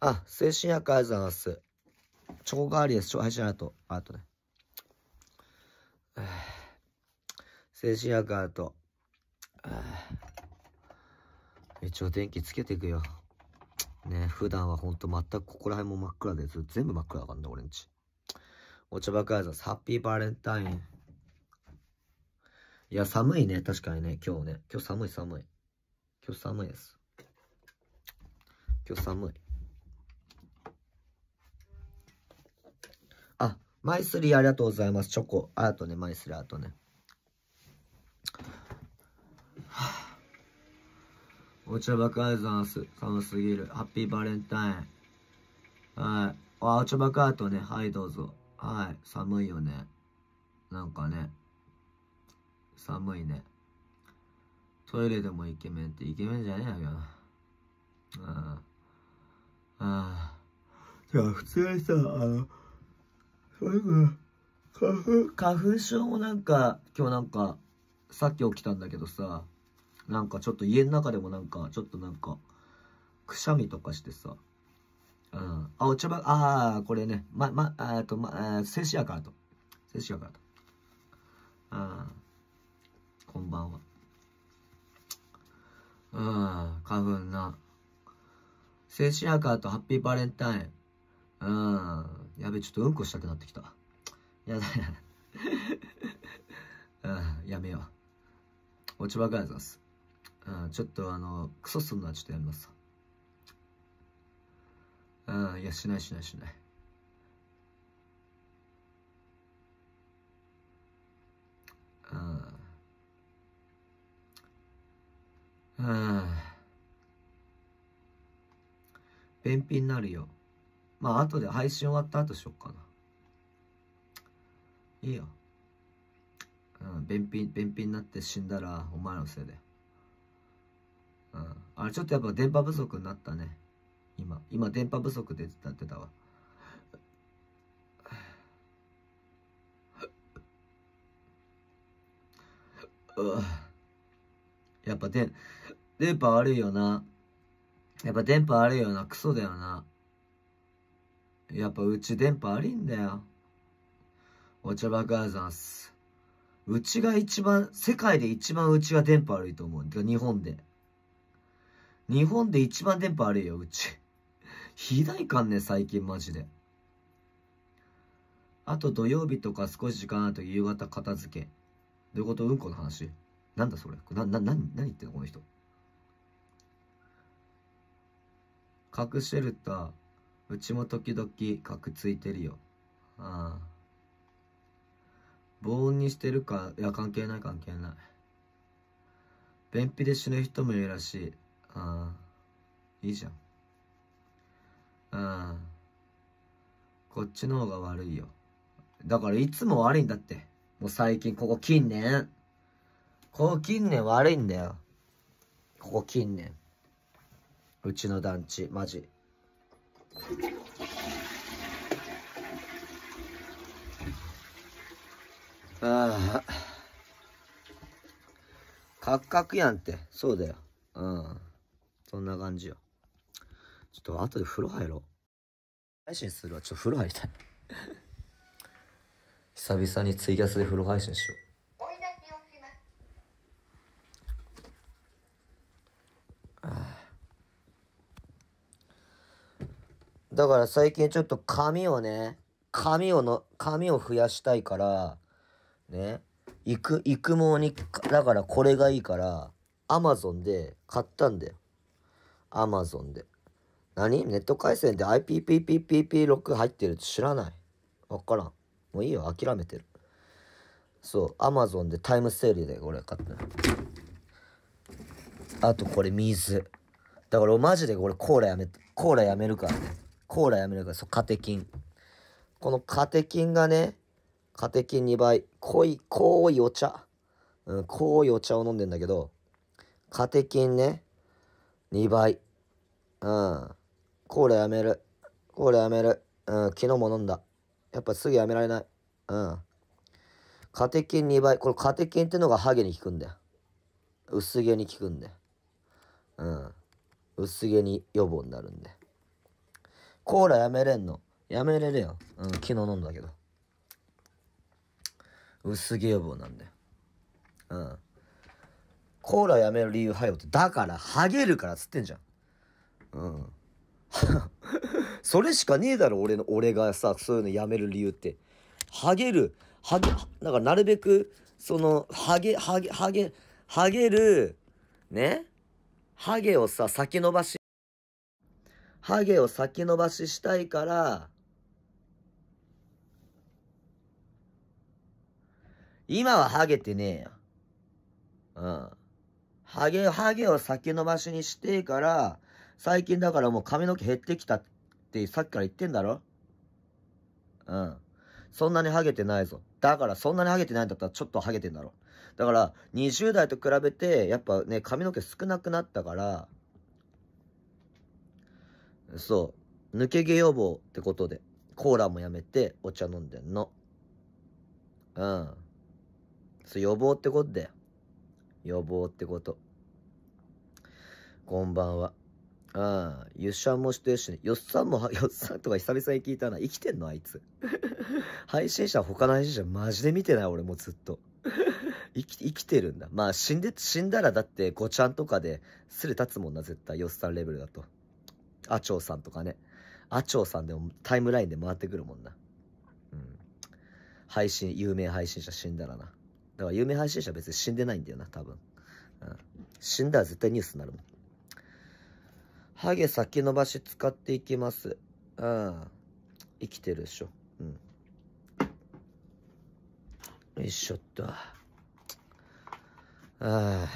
あ、精神アカートざいます。チョコーリりです。配信アート。アートね。精神アカート。一応電気つけていくよ。ね、普段はほんと全くここら辺も真っ暗です。全部真っ暗だからね、俺んち。お茶ばっかりです。ハッピーバレンタイン。いや、寒いね。確かにね、今日ね。今日寒い寒い。今日寒いです。今日寒い。あ、マイスリーありがとうございます。チョコ。あとね、マイスリーあとね。お茶ょばくアウザンス、寒すぎる。ハッピーバレンタイン。はい。あ、お茶ょアートね。はい、どうぞ。はい。寒いよね。なんかね。寒いね。トイレでもイケメンってイケメンじゃねえうん。あ。あじゃあ、普通にさ、あの、そういう花粉、花粉症もなんか、今日なんか、さっき起きたんだけどさ、なんかちょっと家の中でもなんか、ちょっとなんか、くしゃみとかしてさ、うん。あ、お茶ば、ああ、これね、ま、ま、えっと、ま、セシアカート。セシアカート。うん。こんばんは。うん、花粉な。セシアカート、ハッピーバレンタイン。うん。やべ、ちょっとうんこしたくなってきた。やだやだ。うん、やめよう。おち葉ガラスです。あちょっとあの、クソすんのはちょっとやめます。ああ、いや、しないしないしない。ああ。ああ。便秘になるよ。まあ、後で配信終わった後しよっかな。いいよ。うん、便秘、便秘になって死んだら、お前のせいで。あれちょっとやっぱ電波不足になったね。今。今電波不足でなってたわ。やっぱ電、電波悪いよな。やっぱ電波悪いよな。クソだよな。やっぱうち電波悪いんだよ。お茶爆発ざんす。うちが一番、世界で一番うちが電波悪いと思う。日本で。日本で一番電波悪いよ、うち。ひどいかんね、最近マジで。あと土曜日とか少し時間あると夕方片付け。どういうことうんこの話なんだそれな、な、な、何言ってんのこの人。核シェルター、うちも時々核ついてるよ。ああ。防音にしてるか、いや、関係ない関係ない。便秘で死ぬ人もいるらしい。あいいじゃん。うん。こっちの方が悪いよ。だからいつも悪いんだって。もう最近、ここ近年。ここ近年悪いんだよ。ここ近年。うちの団地、マジ。ああ。カクカクやんって。そうだよ。うん。そんな感じよ。ちょっと後で風呂入ろう。配信するわ。ちょっと風呂入りたい。久々にツイキャスで風呂配信しよう。だから最近ちょっと髪をね、髪をの、髪を増やしたいから、ね、育、育毛に、だからこれがいいから、アマゾンで買ったんだよ。アマゾンで。何ネット回線で i p p p p 6入ってるって知らない。わからん。もういいよ、諦めてる。そう、アマゾンでタイムセールで俺買った。あとこれ水。だからマジでこれコーラやめ、コーラやめるからね。コーラやめるから、そう、カテキン。このカテキンがね、カテキン2倍、濃い、濃いお茶。うん、濃いお茶を飲んでんだけど、カテキンね、2倍。うん。コーラやめる。コーラやめる。うん。昨日も飲んだ。やっぱすぐやめられない。うん。カテキン2倍。これカテキンってのがハゲに効くんだよ。薄毛に効くんで。うん。薄毛に予防になるんで。コーラやめれんの。やめれるよ。うん、昨日飲んだけど。薄毛予防なんだよ。うん。コーラやめる理由はよって、だから、ハゲるからっつってんじゃん。うん それしかねえだろ俺の俺がさそういうのやめる理由ってハゲるハゲだからなるべくそのハゲハゲハゲハゲるねハゲをさ先延ばしハゲを先延ばししたいから今はハゲてねえよ。うん。ハゲ、ハゲを先延ばしにしてから、最近だからもう髪の毛減ってきたってさっきから言ってんだろうん。そんなにハゲてないぞ。だからそんなにハゲてないんだったらちょっとハゲてんだろ。だから、20代と比べて、やっぱね、髪の毛少なくなったから、そう、抜け毛予防ってことで、コーラもやめてお茶飲んでんの。うん。そう、予防ってことだよ。予防ってこと。こんばんは。ああ、ゆっしゃんもしてるし、ね、よっさんも、よっさんとか久々に聞いたな。生きてんのあいつ。配信者、他の配信者マジで見てない俺もずっと。生き、生きてるんだ。まあ死んで、死んだらだってごちゃんとかですれ立つもんな、絶対。よっさんレベルだと。あちょうさんとかね。あちょうさんでもタイムラインで回ってくるもんな。うん。配信、有名配信者死んだらな。だから有名配信者別に死んでないんだよな、多分。うん。死んだら絶対ニュースになるもん。ハゲ先延ばし使っていきます。うん。生きてるでしょ。うん。よいしょっと。ああ。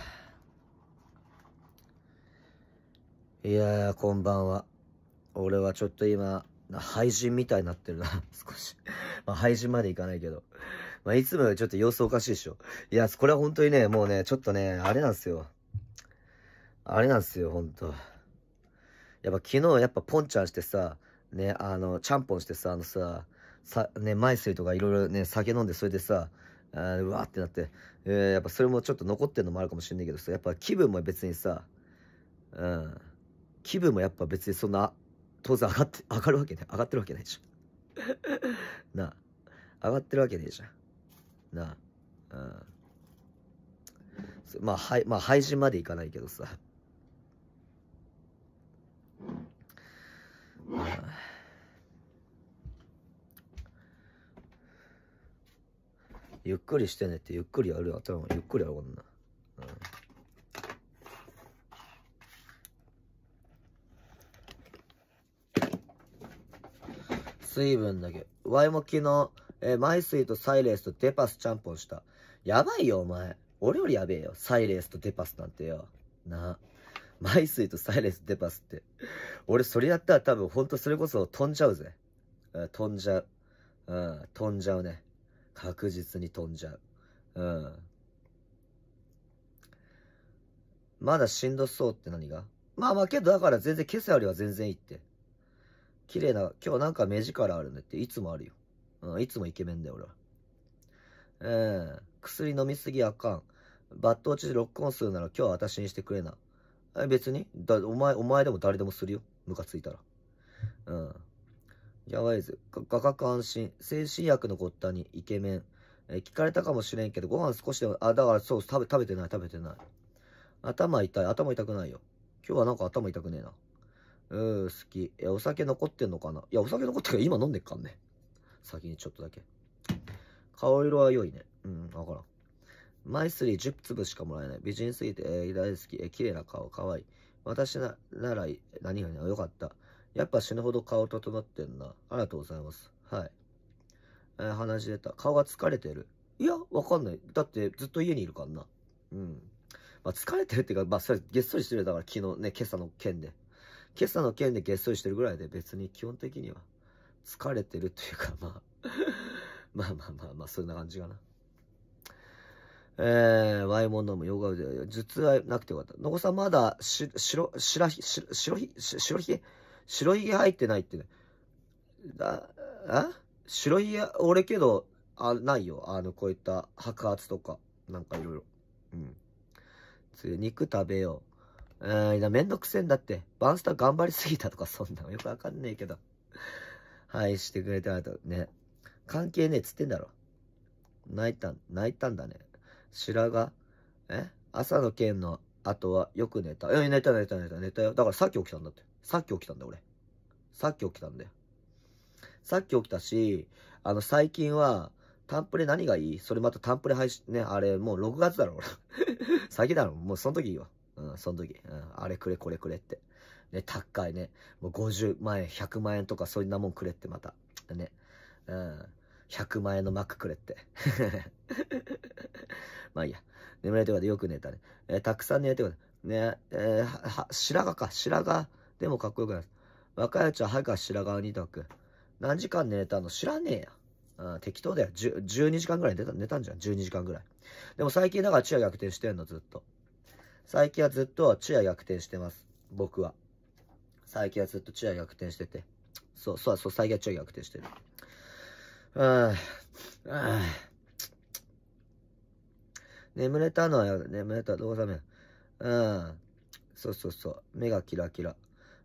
いやあ、こんばんは。俺はちょっと今、廃人みたいになってるな、少し。まあ、廃人までいかないけど。まあ、いつもよりちょっと様子おかしいでしょ。いや、これは本当にね、もうね、ちょっとね、あれなんですよ。あれなんですよ、本当やっぱ昨日やっぱポンチャーしてさ、ね、あの、ちゃんぽんしてさ、あのさ、さ、ね、マイスイとかいろいろね、酒飲んで、それでさ、あうわーってなって、えー、やっぱそれもちょっと残ってるのもあるかもしんないけどさ、やっぱ気分も別にさ、うん、気分もやっぱ別にそんな、当然上がって、上がるわけね、上がってるわけないじゃん。なあ、上がってるわけねえじゃん。なあ、うん。まあ、はい、まあ、配人までいかないけどさ。ゆっくりしてねってゆっくりやるよ多分ゆっくりやるこんな、うん、水分だけワイも昨日、えー、マイスイとサイレースとデパスちゃんぽんしたやばいよお前俺よりやべえよサイレースとデパスなんてよなあ マイスイとサイレンスデパスって。俺それやったら多分ほんとそれこそ飛んじゃうぜ。飛んじゃう。うん、飛んじゃうね。確実に飛んじゃう。うん。まだしんどそうって何がまあまあけどだから全然今朝よりは全然いいって。綺麗な、今日なんか目力あるねって、いつもあるよ。うん、いつもイケメンだよ俺は。うん。薬飲みすぎあかん。バット落ちでロックオンするなら今日は私にしてくれな。別に。だ、お前、お前でも誰でもするよ。ムカついたら。うん。やばいず。画角安心。精神薬のごったに、イケメン。え聞かれたかもしれんけど、ご飯少しでも、あ、だからそう、食べ、食べてない、食べてない。頭痛い、頭痛くないよ。今日はなんか頭痛くねえな。うー、好き。え、お酒残ってんのかないや、お酒残ってるから今飲んでっかんね。先にちょっとだけ。顔色は良いね。うん、わからん。マイスリー1 0粒しかもらえない。美人すぎて、えー、大好き。えー、綺麗な顔、可愛い。私ななら、何よ々、よかった。やっぱ死ぬほど顔整ってんな。ありがとうございます。はい。えー、鼻血出た。顔が疲れてる。いや、わかんない。だってずっと家にいるからな。うん。まあ、疲れてるっていうか、まあ、それげっそりしてるだから昨日ね、今朝の件で。今朝の件でげっそりしてるぐらいで別に基本的には疲れてるっていうか、まあ まあまあまあまあ、そんな感じかな。えー、ワイモンドもヨガで、実はなくてよかった。のこさんまだ、し、ししらひ、し白ひ、白ひげ白ひげ入ってないってね。だ、あ白ひげ、俺けど、あ、ないよ。あの、こういった白髪とか、なんかいろいろ。うん。次、肉食べよう。えー、めんどくせえんだって。バンスター頑張りすぎたとか、そんなのよくわかんねえけど。はい、してくれてありがとう。ね。関係ねえっつってんだろ。泣いた、泣いたんだね。白髪え朝の件の後はよく寝た。え、寝た寝た寝た寝たよ。だからさっき起きたんだって。さっき起きたんだ俺。さっき起きたんだよ。さっき起きたし、あの最近は、タンプレ何がいいそれまたタンプレ配信、ね、あれもう6月だろ俺。先だろもうその時いいわ。うん、その時。うん、あれくれこれくれって。ね、高いね。もう50万円、100万円とかそんなもんくれってまた。ね。うん。100万円のマックくれって。まあいいや。眠れていことでよく寝たね。えー、たくさん寝れていうことね、えー、は、白髪か。白髪でもかっこよくない。若いうちは歯が白髪にとく。何時間寝たの知らねえや。あ適当だよ。12時間ぐらい寝た寝たんじゃん。12時間ぐらい。でも最近だから昼夜逆転してんの、ずっと。最近はずっと昼夜逆転してます。僕は。最近はずっと昼夜逆転してて。そう、そう、そう、最近は昼夜逆転してる。ああ眠れたのは眠れたどうだめ。うん。そうそうそう。目がキラキラ。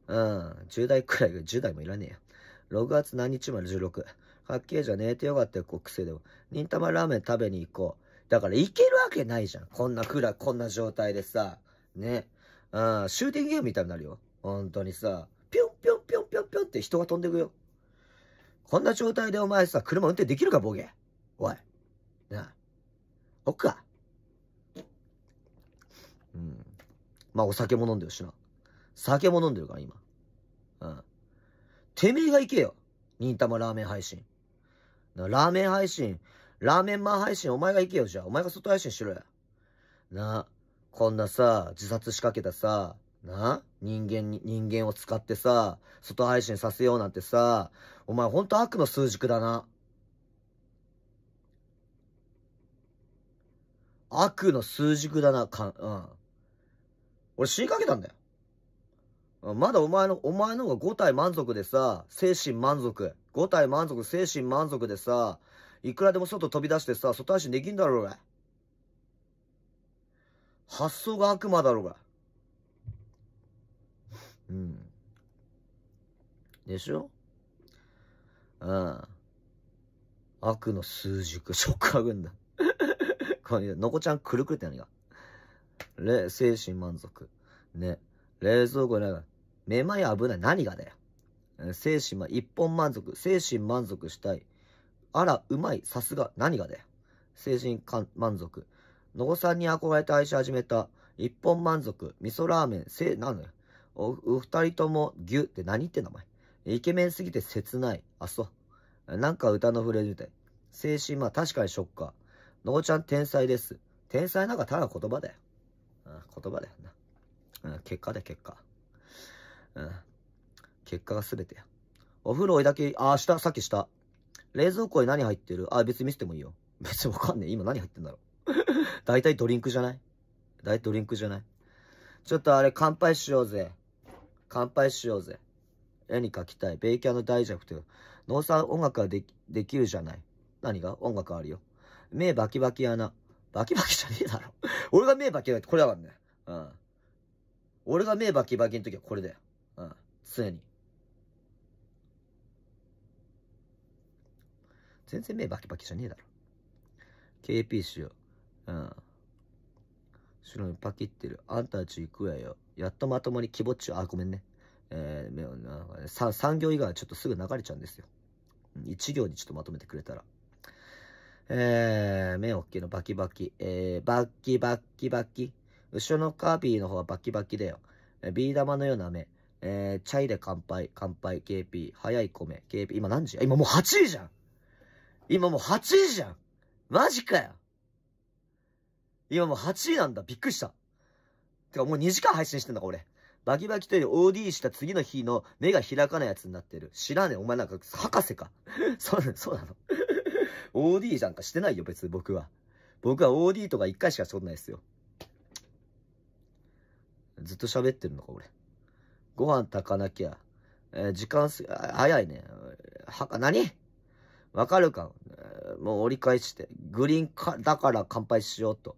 うん。10代くらいが10代もいらねえよ。6月何日まで16。かっけえじゃねえてよかったよ、こう、癖でも。忍たまラーメン食べに行こう。だから行けるわけないじゃん。こんなくらこんな状態でさ。ね。うん。シューティングゲームみたいになるよ。本当にさ。ぴょんぴょんぴょんぴょんぴょんって人が飛んでくよ。こんな状態でお前さ、車運転できるか、ボケ。おい。なあ。おっか。うん。まあ、お酒も飲んでるしな。酒も飲んでるから、今。うん。てめえが行けよ。忍たまラーメン配信。な、ラーメン配信、ラーメンマン配信、お前が行けよ、じゃあ。お前が外配信しろよ。なあ、こんなさ、自殺仕掛けたさ、な人間に、人間を使ってさ、外配信させようなんてさ、お前ほんと悪の数軸だな。悪の数軸だな、かん、うん。俺死にかけたんだよ。まだお前の、お前の方が5体満足でさ、精神満足。5体満足、精神満足でさ、いくらでも外飛び出してさ、外配信できんだろ、俺。発想が悪魔だろ、が。うん。でしょうん。悪の数軸、ショッカー軍団。これ、のこちゃんくるくるって何が。れ、精神満足。ね。冷蔵庫なめまい危ない。何がだよ。精神ま、一本満足。精神満足したい。あら、うまい。さすが。何がだよ。精神か満足。のこさんに憧れて愛し始めた。一本満足。味噌ラーメン。せ、なんだよ。お、お二人ともギュって何言ってんだお前。イケメンすぎて切ない。あ、そう。なんか歌のフレーズみたい。精神、まあ確かにショッカー。のごちゃん天才です。天才なんかただ言葉だよ。うん、言葉だよな。うん、結果だよ、結果。うん。結果が全てや。お風呂置いだけ、あ、下、さっき下。冷蔵庫に何入ってるあ、別に見せてもいいよ。別にわかんねえ。今何入ってんだろう。大体ドリンクじゃない大体ドリンクじゃないちょっとあれ乾杯しようぜ。乾杯しようぜ。絵に描きたい。ベイキャンのダイジャクト。農産音楽はできるじゃない。何が音楽あるよ。目バキバキ穴。バキバキじゃねえだろ。俺が目バキバキってこれだからね。うん。俺が目バキバキの時はこれだよ。うん。常に。全然目バキバキじゃねえだろ。KP しよう。うん。白にパキってる。あんたたち行くわよ。やっとまともに気持ちを、あ、ごめんね。えー、さ3行以外はちょっとすぐ流れちゃうんですよ。1行にちょっとまとめてくれたら。えー、目大きいのバキバキ。えー、バッキバッキバキ。後ろのカービィの方はバキバキだよ。えー、ビー玉のような目。えー、チャイで乾杯、乾杯、KP。早い米、KP。今何時今もう8時じゃん今もう8時じゃんマジかよ今もう8位なんだ。びっくりした。てかもう2時間配信してんだか、俺。バキバキという OD した次の日の目が開かないやつになってる。知らねえ。お前なんか、博士か。そうなの、そうなの。OD なんかしてないよ、別に僕は。僕は OD とか1回しかしたこないですよ。ずっと喋ってるのか、俺。ご飯炊かなきゃ。えー、時間す、早いね。はか、何わかるか、えー、もう折り返して。グリーンか、だから乾杯しようと。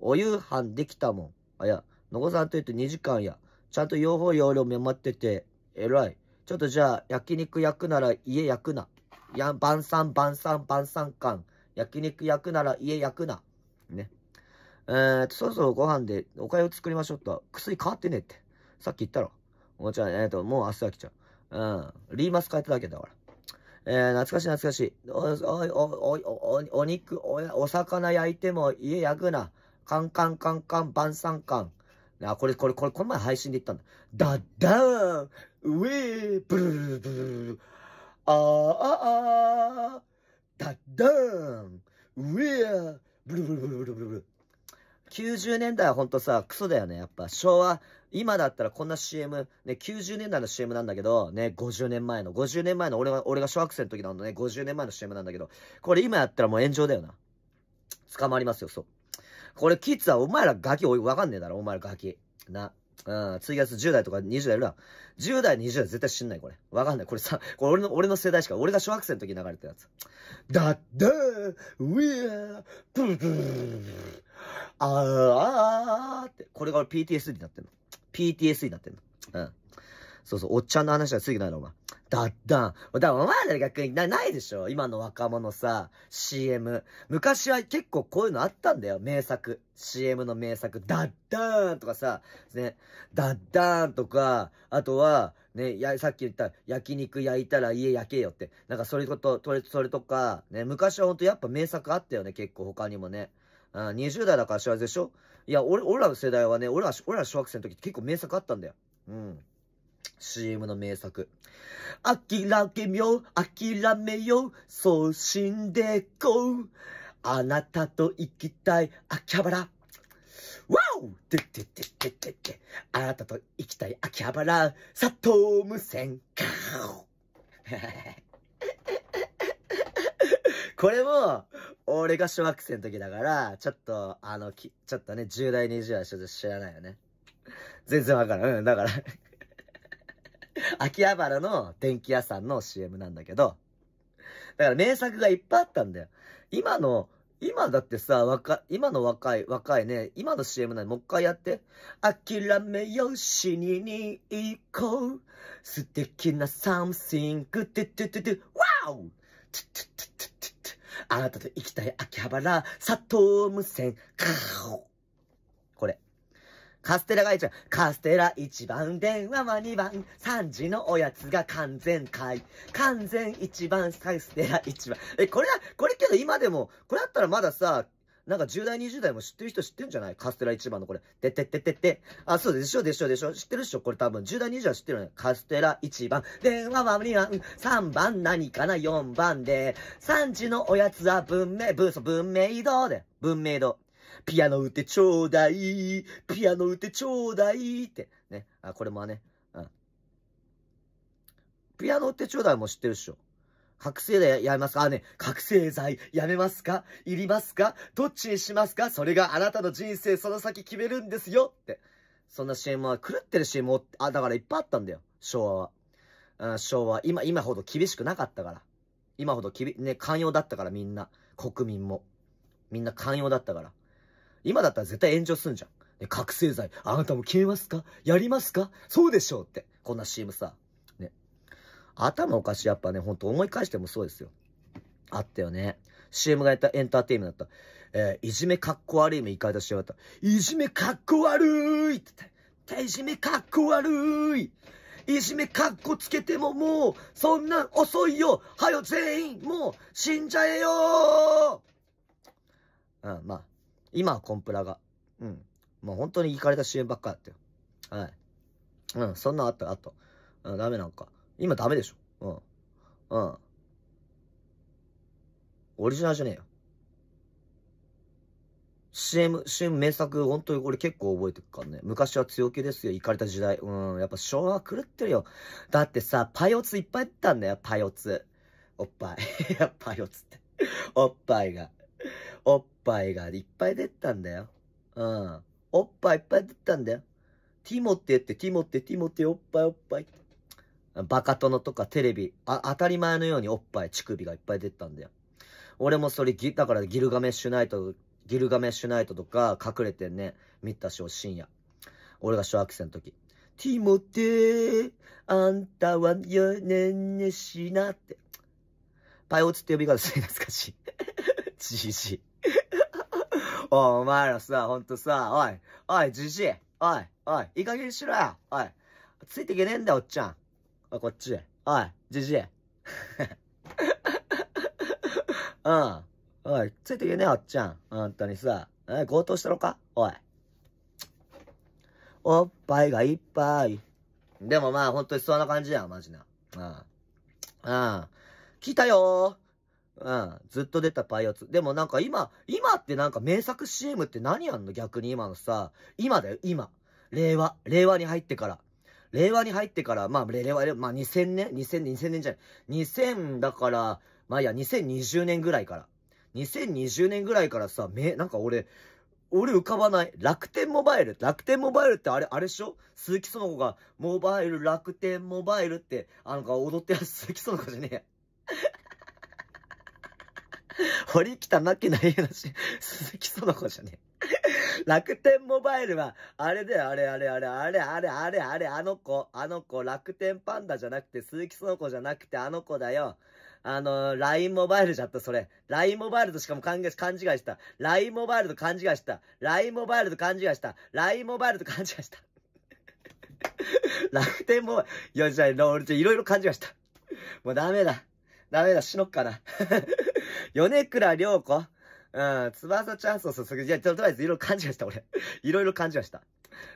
お夕飯できたもん。あや、のこさんと言うと2時間や。ちゃんと用法用量メモってて、えらい。ちょっとじゃあ、焼肉焼くなら家焼くな。やん、晩餐、晩餐、晩餐館。焼肉焼くなら家焼くな。ね。えーと、そろそろご飯でおかゆを作りましょうと。薬変わってねえって。さっき言ったろ。もうゃえーと、もう明日飽きちゃう。うん。リーマス変えただけだから。えー、懐かしい懐かしい。お、お、お、お、お、お肉、お、お魚焼いても家焼くな。カンカンカンカン、晩餐館。あ、これ、これ、これ、この前配信で言ったんだ。ダッダーンウェーブルルルルルあーああダッダーンウェーブルブルブルブルブル90年代はほんとさ、クソだよね。やっぱ昭和、今だったらこんな CM、ね、90年代の CM なんだけど、ね、50年前の、50年前の俺が、俺が小学生の時なのね、50年前の CM なんだけど、これ今やったらもう炎上だよな。捕まりますよ、そう。これキッズはお前らガキわかんねえだろ、お前らガキ。な。うん、次月10代とか20代いるな。10代、20代絶対死んない、これ。わかんない。これさ、これ俺の、俺の世代しか、俺が小学生の時に流れてたやつ。だっだー、ウィアー、ブーブー、あーあーって。これが俺 PTSD になってんの。PTSD になってんの。うん。そうそう、おっちゃんの話は次ないだお前。だったん。だお前ら逆にな、ないでしょ今の若者さ、CM。昔は結構こういうのあったんだよ。名作。CM の名作。だったーんとかさ、ね。だったーんとか、あとは、ね、や、さっき言った、焼肉焼いたら家焼けよって。なんかそれこと、それ、それとか、ね、昔はほんとやっぱ名作あったよね。結構他にもね。うん、20代だから幸せでしょいや、俺、俺らの世代はね、俺ら、俺ら小学生の時って結構名作あったんだよ。うん。CM の名作。諦めよう、諦めよう、そう死んでこう。あなたと生きたい、秋葉原。わおてってってってってって。あなたと生きたい、秋葉原、佐藤無線か。これも、俺が小学生の時だから、ちょっと、あの、き、ちょっとね、10代、20代、ちょっと知らないよね。全然わからん。うん、だから 秋葉原の電気屋さんの CM なんだけど、だから名作がいっぱいあったんだよ。今の、今だってさ、若、今の若い、若いね、今の CM なのもう一回やって。諦めよ死にに行こう。素敵なサムシング、トゥトゥトゥトゥ、ワオトゥトゥトゥトゥトゥ、あなたと行きたい秋葉原、砂糖無線、カオカステラが1番。カステラ一番、電話は2番。3時のおやつが完全回。完全1番、カステラ1番。え、これだ、これけど今でも、これだったらまださ、なんか10代、20代も知ってる人知ってるんじゃないカステラ1番のこれ。てってってってて。あ、そうでしょでしょでしょ。知ってるっしょこれ多分。10代、20代知ってるよね。カステラ1番。電話は2番。3番何かな ?4 番で。3時のおやつは文明、文、そう、文明移動で。文明移動。ピアノ打ってちょうだい、ピアノ打ってちょうだいって、ね。あ、これもね、うん。ピアノ打ってちょうだいも知ってるっしょ。覚醒剤やめますかあね、覚醒剤やめますかいりますかどっちにしますかそれがあなたの人生その先決めるんですよって。そんな CM は狂ってる CM あ、だからいっぱいあったんだよ。昭和は。うん、昭和。今、今ほど厳しくなかったから。今ほどきび、ね、寛容だったからみんな。国民も。みんな寛容だったから。今だったら絶対炎上すんじゃん。ね、覚醒剤、あなたも消えますかやりますかそうでしょうって。こんな CM さ。ね。頭おかしい。やっぱね、ほんと思い返してもそうですよ。あったよね。CM がやったエンターテイメントだった。えー、いじめかっこ悪いも言い換えた CM った。いじめかっこ悪いって言った。いじめかっこ悪いいじめかっこつけてももう、そんなん遅いよはよ全員もう死んじゃえようん、まあ。今はコンプラが。うん。もう本当に行かれた CM ばっかだったよ。はい。うん、そんなあった、あった。うん、ダメなんか。今ダメでしょ。うん。うん。オリジナルじゃねえよ。CM、CM 名作、本当にこれ結構覚えてるからね。昔は強気ですよ、行かれた時代。うん、やっぱ昭和狂ってるよ。だってさ、パイオツいっぱいやったんだよ、パイオツ。おっぱい。パイオツって。おっぱいが。おっぱいがいっぱい出たんだよ。うん。おっぱいいっぱい出たんだよ。ティモテって、ティモテ、ティモテ、おっぱいおっぱい。バカ殿とかテレビ、あ、当たり前のようにおっぱい、乳首がいっぱい出たんだよ。俺もそれ、だからギルガメッシュナイト、ギルガメッシュナイトとか隠れてね、見たし、深夜。俺が小学生の時。ティモテー、あんたはよねんねしなって。パイオツって呼び方する懐かしい。じじ お前らさ、ほんとさ、おい、おい、じじい、おい、おい、いい加減にしろよ、おい、ついていけねえんだよ、おっちゃん。おい、こっち、おい、じじい。うん。おい、ついていけねえよ、おっちゃん。ほんとにさ、え、強盗したのかおい。おっぱいがいっぱい。でもまあ、ほんとにそんな感じやん、マジな。うん。うん。来たよーうん。ずっと出たパイオツ。でもなんか今、今ってなんか名作 CM って何やんの逆に今のさ。今だよ、今。令和。令和に入ってから。令和に入ってから、まあ、令和、まあ2000年 ?2000 年、2000年じゃない。2000だから、まあいや、2020年ぐらいから。2020年ぐらいからさ、め、なんか俺、俺浮かばない。楽天モバイル。楽天モバイルってあれ、あれでしょ鈴木園子が、モバイル、楽天モバイルって、あの、踊ってる鈴木園子じゃねえ。堀北真希の家だし、鈴木の子じゃねえ。楽天モバイルは、あれだよ、あれあれあれ、あれあれあれあれ、あの子、あの子、楽天パンダじゃなくて、鈴木の子じゃなくて、あの子だよ。あの、LINE モバイルじゃった、それ。LINE モバイルとしかも勘違いした。LINE モバイルと勘違いした。LINE モバイルと勘違いした。LINE モバイルと勘違いした。楽天モバイル。いし、じゃあ、俺、いろいろ勘違いした。もうダメだ。ダメだ、死のっかな。米倉涼子うん、翼チャンスを注ぐ。いや、とりあえずいろいろ勘違いした、俺。いろいろ勘違いした。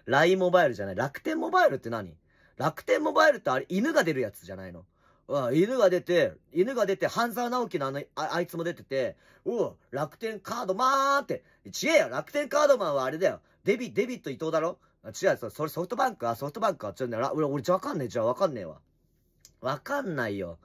LINE モバイルじゃない。楽天モバイルって何楽天モバイルってあれ、犬が出るやつじゃないの。うわ、犬が出て、犬が出て、半沢直樹のあの、ああいつも出てて、うわ、楽天カードマンって。違えよ、楽天カードマンはあれだよ。デビ、デビット伊藤だろ違う、それソフトバンクはソフトバンクか。ちょ、ね、俺、俺、わかんねえ、じゃあわかんねえわ。わかんないよ。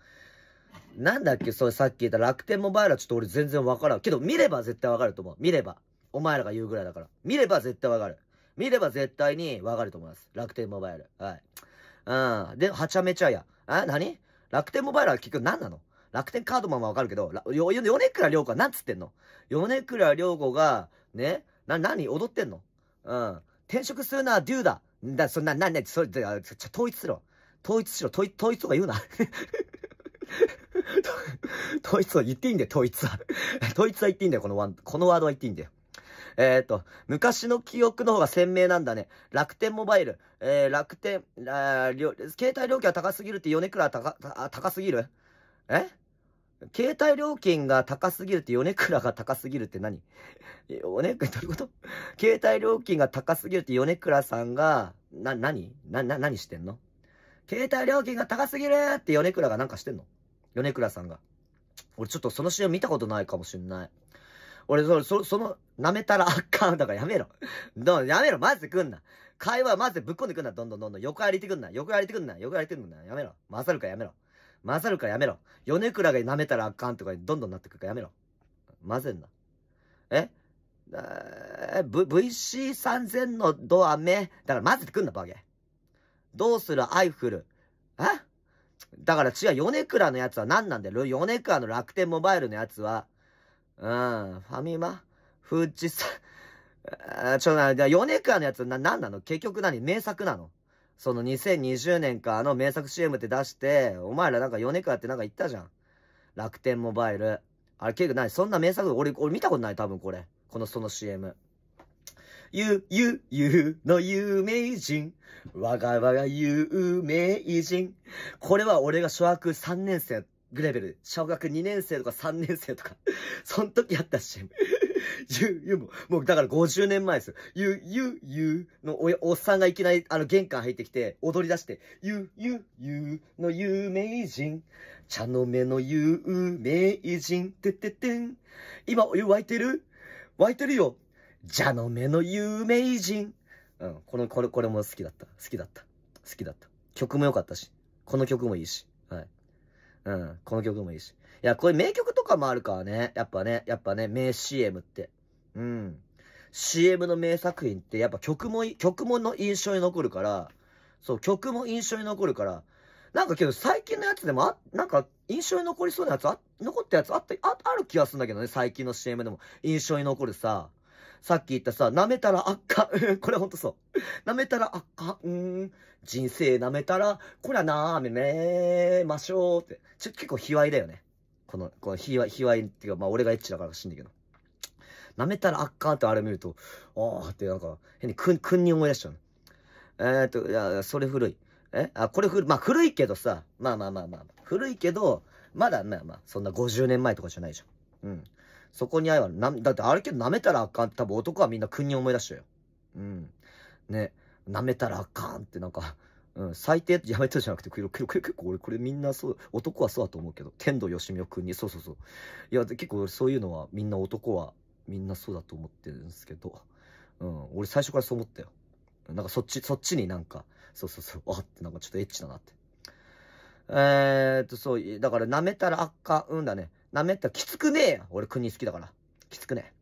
なんだっけ、それさっき言った楽天モバイルはちょっと俺全然わからん。けど見れば絶対わかると思う。見れば。お前らが言うぐらいだから。見れば絶対わかる。見れば絶対にわかると思います。楽天モバイル。はい。うん。で、はちゃめちゃや。あ何楽天モバイルは結局何なの楽天カードマンはわかるけど、米倉涼子は何つってんの米倉涼子が、ね、な、何踊ってんのうん。転職するのはデューだ。だ、そんな、な、な、それ、ち統一しろ。統一しろ、統一、統一とか言うな。統一は言っていいんだよ、統一は。統一は言っていいんだよ、このワン、このワードは言っていいんだよ。えっ、ー、と、昔の記憶の方が鮮明なんだね。楽天モバイル、えー、楽天、えー、携帯料金は高すぎるって米倉は高、高すぎるえ携帯料金が高すぎるって米倉が高すぎるって何おね、どういうこと携帯料金が高すぎるって米倉さんが、な、何な、な、何してんの携帯料金が高すぎるって米倉がなんかしてんの米倉さんが。俺ちょっとその CM 見たことないかもしんない。俺、そ、そ、その、舐めたらあかんだからやめろ。どやめろ、マジで来んな。会話マジでぶっこんでくんな、どんどんどんどん。横やりてくんな、横やりてくんな、横やりてくんな、やめろ。勝るかやめろ。勝るかやめろ。米倉が舐めたらあかんとかどんどんなってくるからやめろ。混ぜんな。ええー、v、VC3000 のドア目。だから混ぜてくんな、バゲ。どうするアイフル。えだから違う、ヨネクラのやつは何なんだよ。ヨネクラの楽天モバイルのやつは。うん、ファミマフーチさ、ちょ、な、クラのやつな、何なの結局何名作なのその2020年か、あの名作 CM って出して、お前らなんかヨネクラってなんか言ったじゃん。楽天モバイル。あれ結構何そんな名作、俺、俺見たことない多分これ。この、その CM。ゆ、ゆ、ゆの有名人。わがわが有名人。これは俺が小学3年生レベル。小学2年生とか3年生とか。そん時やったし。ゆ、ゆも、もうだから50年前ですよ。ゆ、ゆ、ゆのお、おっさんがいきなり、あの、玄関入ってきて、踊り出して、ゆ、ゆ、ゆの有名人。茶の目の有名人。てててん。今、お湯沸いてる沸いてるよ。蛇の目の有名人。うん、この、これ、これも好きだった。好きだった。好きだった。曲も良かったし。この曲もいいし。はい。うん、この曲もいいし。いや、これ名曲とかもあるからね。やっぱね、やっぱね、名 CM って。うん。CM の名作品ってやっぱ曲も、曲もの印象に残るから、そう、曲も印象に残るから、なんかけど最近のやつでもあ、なんか印象に残りそうなやつあ、残ったやつあった、あ、ある気がするんだけどね、最近の CM でも。印象に残るさ、さっき言ったさ、舐めたら悪化。これほんとそう。舐めたら悪化。うん。人生舐めたら、こりゃなめめましょうって。ちょ、結構卑猥だよね。この、この卑猥、卑猥っていうか、まあ俺がエッチだから死んだけど。舐めたら悪化ってあれ見ると、ああってなんか、変にくん、くんに思い出しちゃうえー、っと、いや、それ古い。えあ、これ古い。まあ古いけどさ、まあまあまあまあ。古いけど、まだまあまあ、そんな50年前とかじゃないじゃん。うん。そこに愛はな、だってあれけど舐めたらあかんって多分男はみんな国に思い出しうよ。うん。ね。舐めたらあかんってなんか、うん、最低やめたじゃなくて、結構俺、これみんなそう、男はそうだと思うけど、天童よしみおくんに、そうそうそう。いや、結構そういうのはみんな男はみんなそうだと思ってるんですけど、うん、俺最初からそう思ったよ。なんかそっち、そっちになんか、そうそうそう、あってなんかちょっとエッチだなって。えー、っと、そう、だから舐めたらあかんだね。なめったらきつくねえよ。俺国好きだから。きつくね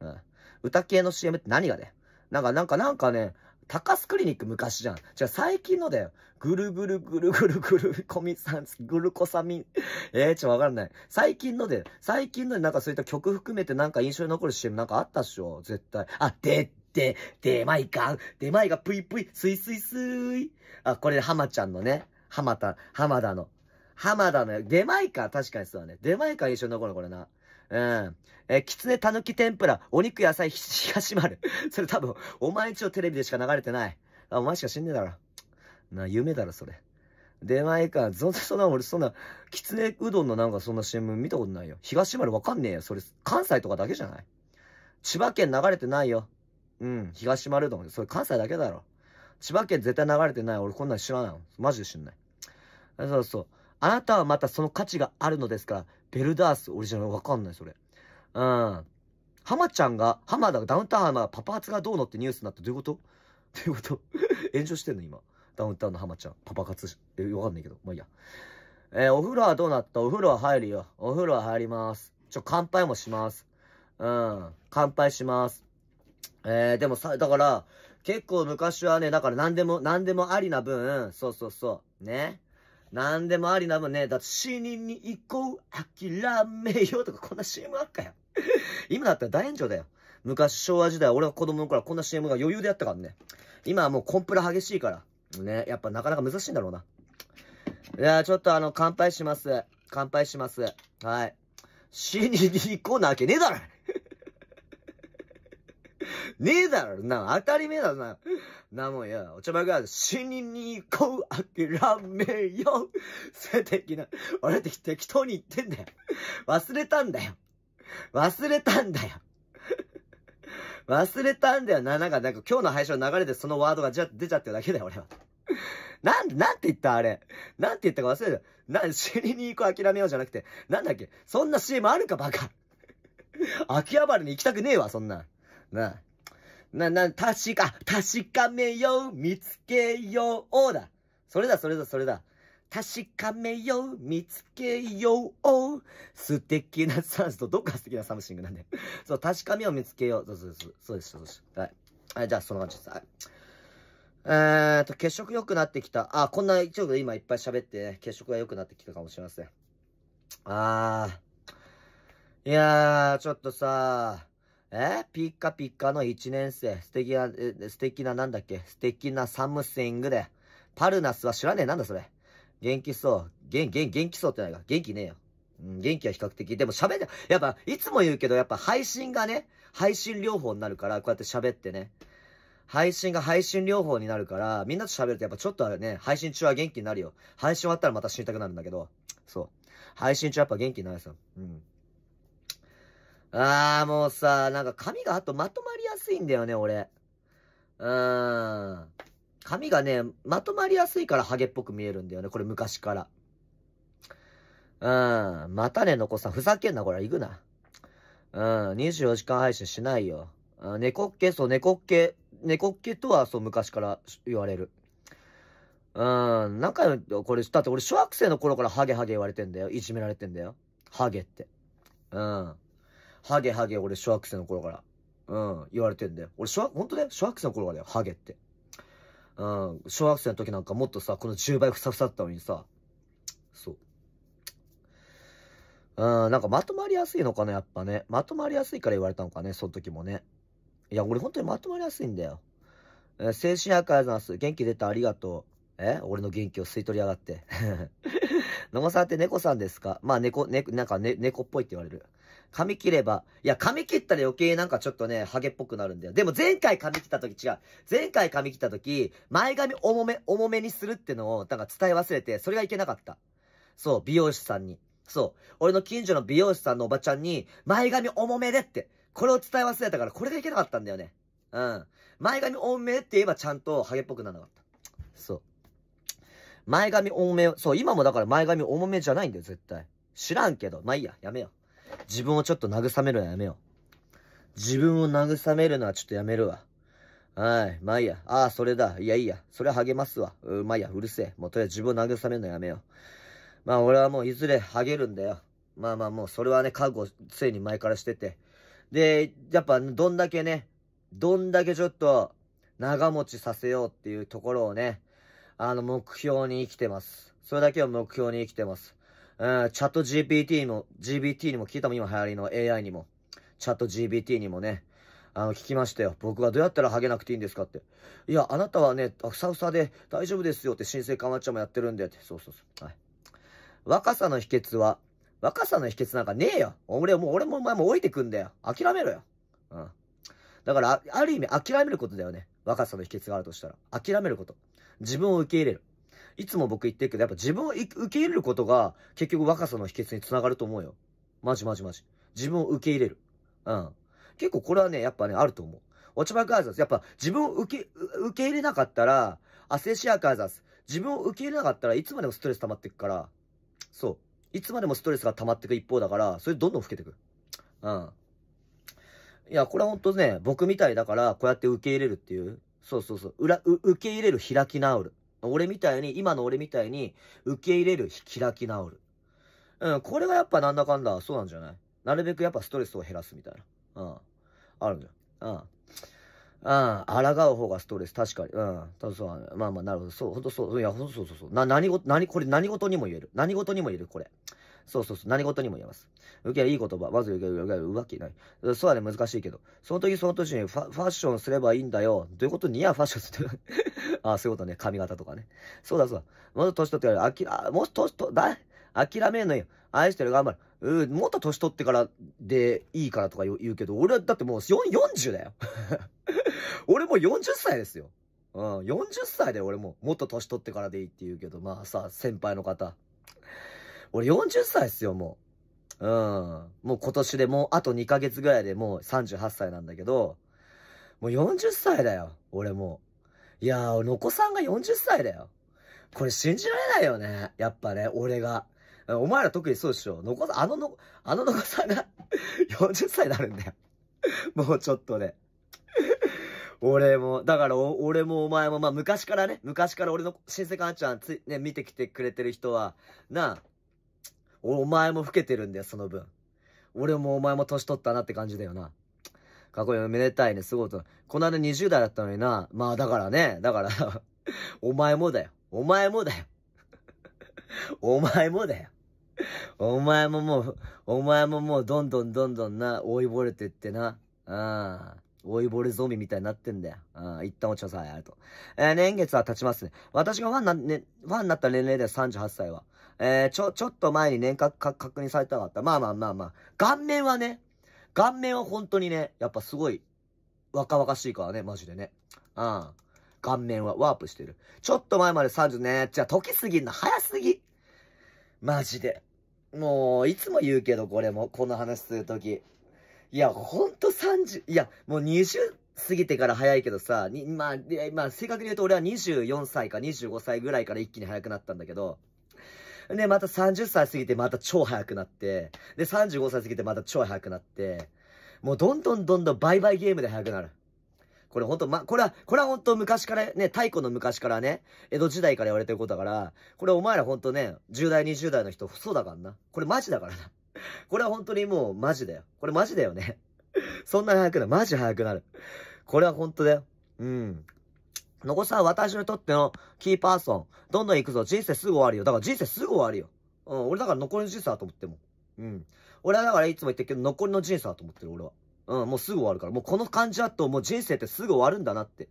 え。うん。歌系の CM って何がね。なんか、なんか、なんかね、高須クリニック昔じゃん。じゃ最近のだよ。ぐるぐるぐるぐるぐるコミさん、ぐるこさみン。ええー、ちょ、わかんない。最近ので、最近のでなんかそういった曲含めてなんか印象に残る CM なんかあったっしょ。絶対。あ、で、で、でまいか。でまいがぷいぷい、すいすいすーい。あ、これ、浜ちゃんのね。浜田、浜田の。浜田ね、出前か。確かにそうだね。出前か印象に残るこれな。うん。え、きつねたぬき天ぷら、お肉野菜、東丸。それ多分、お前んちのテレビでしか流れてない。あ、お前しか死んねえだろ。な、夢だろ、それ。出前か。そ、そんな、俺、そんな、きつねうどんのなんかそんな新聞見たことないよ。東丸わかんねえよ。それ、関西とかだけじゃない千葉県流れてないよ。うん、東丸うどん。それ関西だけだろ。千葉県絶対流れてない。俺こんなん知らない。マジで知んない。そうそう。あなたはまたその価値があるのですから、ベルダース、オリジナルわかんない、それ。うん。浜ちゃんが、浜田が、ダウンタウンマがパパ活がどうのってニュースになった。どういうこと どういうこと炎上してんの今。ダウンタウンの浜ちゃん。パパ活え、わかんないけど。まあ、いいや。えー、お風呂はどうなったお風呂は入るよ。お風呂は入ります。ちょ、乾杯もします。うん。乾杯します。えー、でもさ、だから、結構昔はね、だから何でも、何でもありな分、そうそうそう。ね。何でもありなもんね。だって死にに行こう、諦めようとか、こんな CM あっかよ。今だったら大炎上だよ。昔昭和時代、俺は子供の頃こんな CM が余裕でやったからね。今はもうコンプラ激しいから。ね、やっぱなかなか難しいんだろうな。いやちょっとあの、乾杯します。乾杯します。はい。死にに行こうなわけねえだろねえだろ、な、当たり目だな。なもんや、お茶番が死にに行こう、諦めよう。性的な、俺って適当に言ってんだよ。忘れたんだよ。忘れたんだよ。忘れたんだよな。なんか、なんか今日の配信の流れでそのワードがじゃ出ちゃってるだけだよ、俺は。なんなんて言ったあれ。なんて言ったか忘れた。な、死にに行こう諦めようじゃなくて、なんだっけそんな CM あるかバカ。秋葉原に行きたくねえわ、そんな。な、な、な、確か、確かめよう、見つけようだ。それだ、それだ、それだ。確かめよう、見つけよう。素敵なサンスと、どっか素敵なサムシングなんで。そう、確かめよう、見つけよう。そうそうそう、そうです、そうです。はい。はい、じゃあ、その感じです。はい。えーと、血色良くなってきた。あ、こんな、一応今いっぱい喋って、ね、血色が良くなってきたかもしれません。あー。いやー、ちょっとさえピッカピッカの1年生。素敵な、え素敵ななんだっけ素敵なサムスイングで。パルナスは知らねえ。なんだそれ。元気そう。元、元、元気そうってないか。元気ねえよ。うん、元気は比較的。でも喋って、やっぱ、いつも言うけど、やっぱ配信がね、配信療法になるから、こうやって喋ってね。配信が配信療法になるから、みんなと喋るとやっぱちょっとあれね、配信中は元気になるよ。配信終わったらまた死にたくなるんだけど、そう。配信中やっぱ元気になるさ。うん。あーもうさ、なんか髪があとまとまりやすいんだよね、俺。うーん。髪がね、まとまりやすいからハゲっぽく見えるんだよね、これ昔から。うん。またね、のさん。ふざけんな、これ。行くな。うん。24時間配信しないよ。うん、猫っけ、そう、猫っけ、猫っけとは、そう、昔から言われる。うん。なんか、これ、だって俺、小学生の頃からハゲハゲ言われてんだよ。いじめられてんだよ。ハゲって。うん。ハゲハゲ、俺、小学生の頃から。うん、言われてんだよ。俺、小学、ほんとね、小学生の頃からだよ、ハゲって。うん、小学生の時なんかもっとさ、この10倍ふさふさだったのにさ、そう。うん、なんかまとまりやすいのかな、やっぱね。まとまりやすいから言われたのかね、その時もね。いや、俺本当にまとまりやすいんだよ。えー、精神薬ありがとうございます。元気出たありがとう。え俺の元気を吸い取りやがって。野間さんって猫さんですかまあ猫、猫、なんか、ね、猫っぽいって言われる。髪切れば、いや、髪切ったら余計なんかちょっとね、ハゲっぽくなるんだよ。でも前回髪切った時違う。前回髪切った時、前髪重め、重めにするってのを、なんか伝え忘れて、それがいけなかった。そう、美容師さんに。そう。俺の近所の美容師さんのおばちゃんに、前髪重めでって、これを伝え忘れたから、これがいけなかったんだよね。うん。前髪重めって言えばちゃんとハゲっぽくならなかった。そう。前髪重め、そう、今もだから前髪重めじゃないんだよ、絶対。知らんけど。まあいいや、やめよう。自分をちょっと慰めるのはやめよう。自分を慰めるのはちょっとやめるわ。はい、まあいいや。ああ、それだ。いやいいや。それは励ますわ。うまあいいや、うるせえ。もうとりあえず自分を慰めるのやめよう。まあ俺はもういずれ励るんだよ。まあまあもうそれはね、覚悟ついに前からしてて。で、やっぱどんだけね、どんだけちょっと長持ちさせようっていうところをね、あの目標に生きてます。それだけを目標に生きてます。チャット GPT も、GBT にも聞いたもん、今流行りの AI にも。チャット GBT にもね。あの、聞きましたよ。僕がどうやったらハゲなくていいんですかって。いや、あなたはね、ふさふさで大丈夫ですよって新生かまっちゃんもやってるんでって。そうそうそう。はい。若さの秘訣は、若さの秘訣なんかねえよ。俺もう、俺もお前も置いてくんだよ。諦めろよ。うん。だから、ある意味諦めることだよね。若さの秘訣があるとしたら。諦めること。自分を受け入れる。いつも僕言ってるけど、やっぱ自分を受け入れることが、結局若さの秘訣につながると思うよ。マジマジマジ。自分を受け入れる。うん。結構これはね、やっぱね、あると思う。落ち葉カーザス。やっぱ自分を受け、受け入れなかったら、アセシアカーザス。自分を受け入れなかったらいつまでもストレス溜まっていくから、そう。いつまでもストレスが溜まっていく一方だから、それどんどん老けていく。うん。いや、これはほんとね、僕みたいだから、こうやって受け入れるっていう。そうそうそう。裏、受け入れる、開き直る。俺みたいに、今の俺みたいに、受け入れる、開き直る。うん、これがやっぱなんだかんだ、そうなんじゃないなるべくやっぱストレスを減らすみたいな。うん。あるんだよ。うん。うん。抗う方がストレス、確かに。うん。ただそう、まあまあ、なるほど。そう、ほんとそう。いや、ほんそうそうそう。な、何事、何、これ何事にも言える。何事にも言える、これ。そうそうそう。何事にも言えます。受けいい言葉。まず受ける、受ける、わけない。そうだね、難しいけど。その時その時にファファッションすればいいんだよ。どういうことにや、ファッションする。ああ、そういうことね。髪型とかね。そうだそうだ。もっと年取ってから、あきら、もっと年取、だ、諦めんのよ。愛してる、頑張る。うん、もっと年取ってからでいいからとか言うけど、俺はだってもう40だよ。俺もう40歳ですよ。うん、40歳で俺も、もっと年取ってからでいいって言うけど、まあさ、先輩の方、俺40歳っすよ、もう。うん。もう今年でもうあと2ヶ月ぐらいでもう38歳なんだけど、もう40歳だよ、俺もう。いやー、のこさんが40歳だよ。これ信じられないよね。やっぱね、俺が。お前ら特にそうでしょ。のこさん、あのの、あののこさんが40 歳になるんだよ もうちょっとね俺も、だから俺もお前も、まあ昔からね、昔から俺の新世界あんちゃんつい、ね、見てきてくれてる人は、なあ、お前も老けてるんだよ、その分。俺もお前も年取ったなって感じだよな。かっこいい。めでたいね、すごいと。この間20代だったのにな。まあだからね、だから お前もだよ。お前もだよ。お前もだよ。お前ももう、お前ももうどんどんどんどんな、追いぼれてってな。ああ。追いぼれゾンビみたいになってんだよ。ああ、一旦落ちなさい、あると。えー、年月は経ちますね。私がファンな、ね、ファンになった年齢だよ、38歳は。えー、ちょ、ちょっと前にね、か、か、確認されたかった。まあまあまあまあ。顔面はね、顔面は本当にね、やっぱすごい、若々しいからね、マジでね。うん。顔面はワープしてる。ちょっと前まで30ね、じゃあ時過ぎんの早すぎ。マジで。もう、いつも言うけど、これも、この話するとき。いや、ほんと30、いや、もう20、過ぎてから早いけどさ、に、まあ、まあ、正確に言うと俺は24歳か25歳ぐらいから一気に早くなったんだけど、で、また30歳過ぎてまた超早くなって、で、35歳過ぎてまた超早くなって、もうどんどんどんどんバイバイゲームで早くなる。これほんと、ま、これは、これはほんと昔からね、太古の昔からね、江戸時代から言われてることだから、これお前らほんとね、10代、20代の人、そうだからな。これマジだからな。これはほんとにもうマジだよ。これマジだよね。そんな早くなる。マジ早くなる。これはほんとだよ。うん。残さは私にとってのキーパーソン。どんどん行くぞ。人生すぐ終わるよ。だから人生すぐ終わるよ。うん、俺だから残りの人生だと思っても。うん。俺はだからいつも言ってるけど、残りの人生だと思ってる、俺は。うん、もうすぐ終わるから。もうこの感じだと、もう人生ってすぐ終わるんだなって。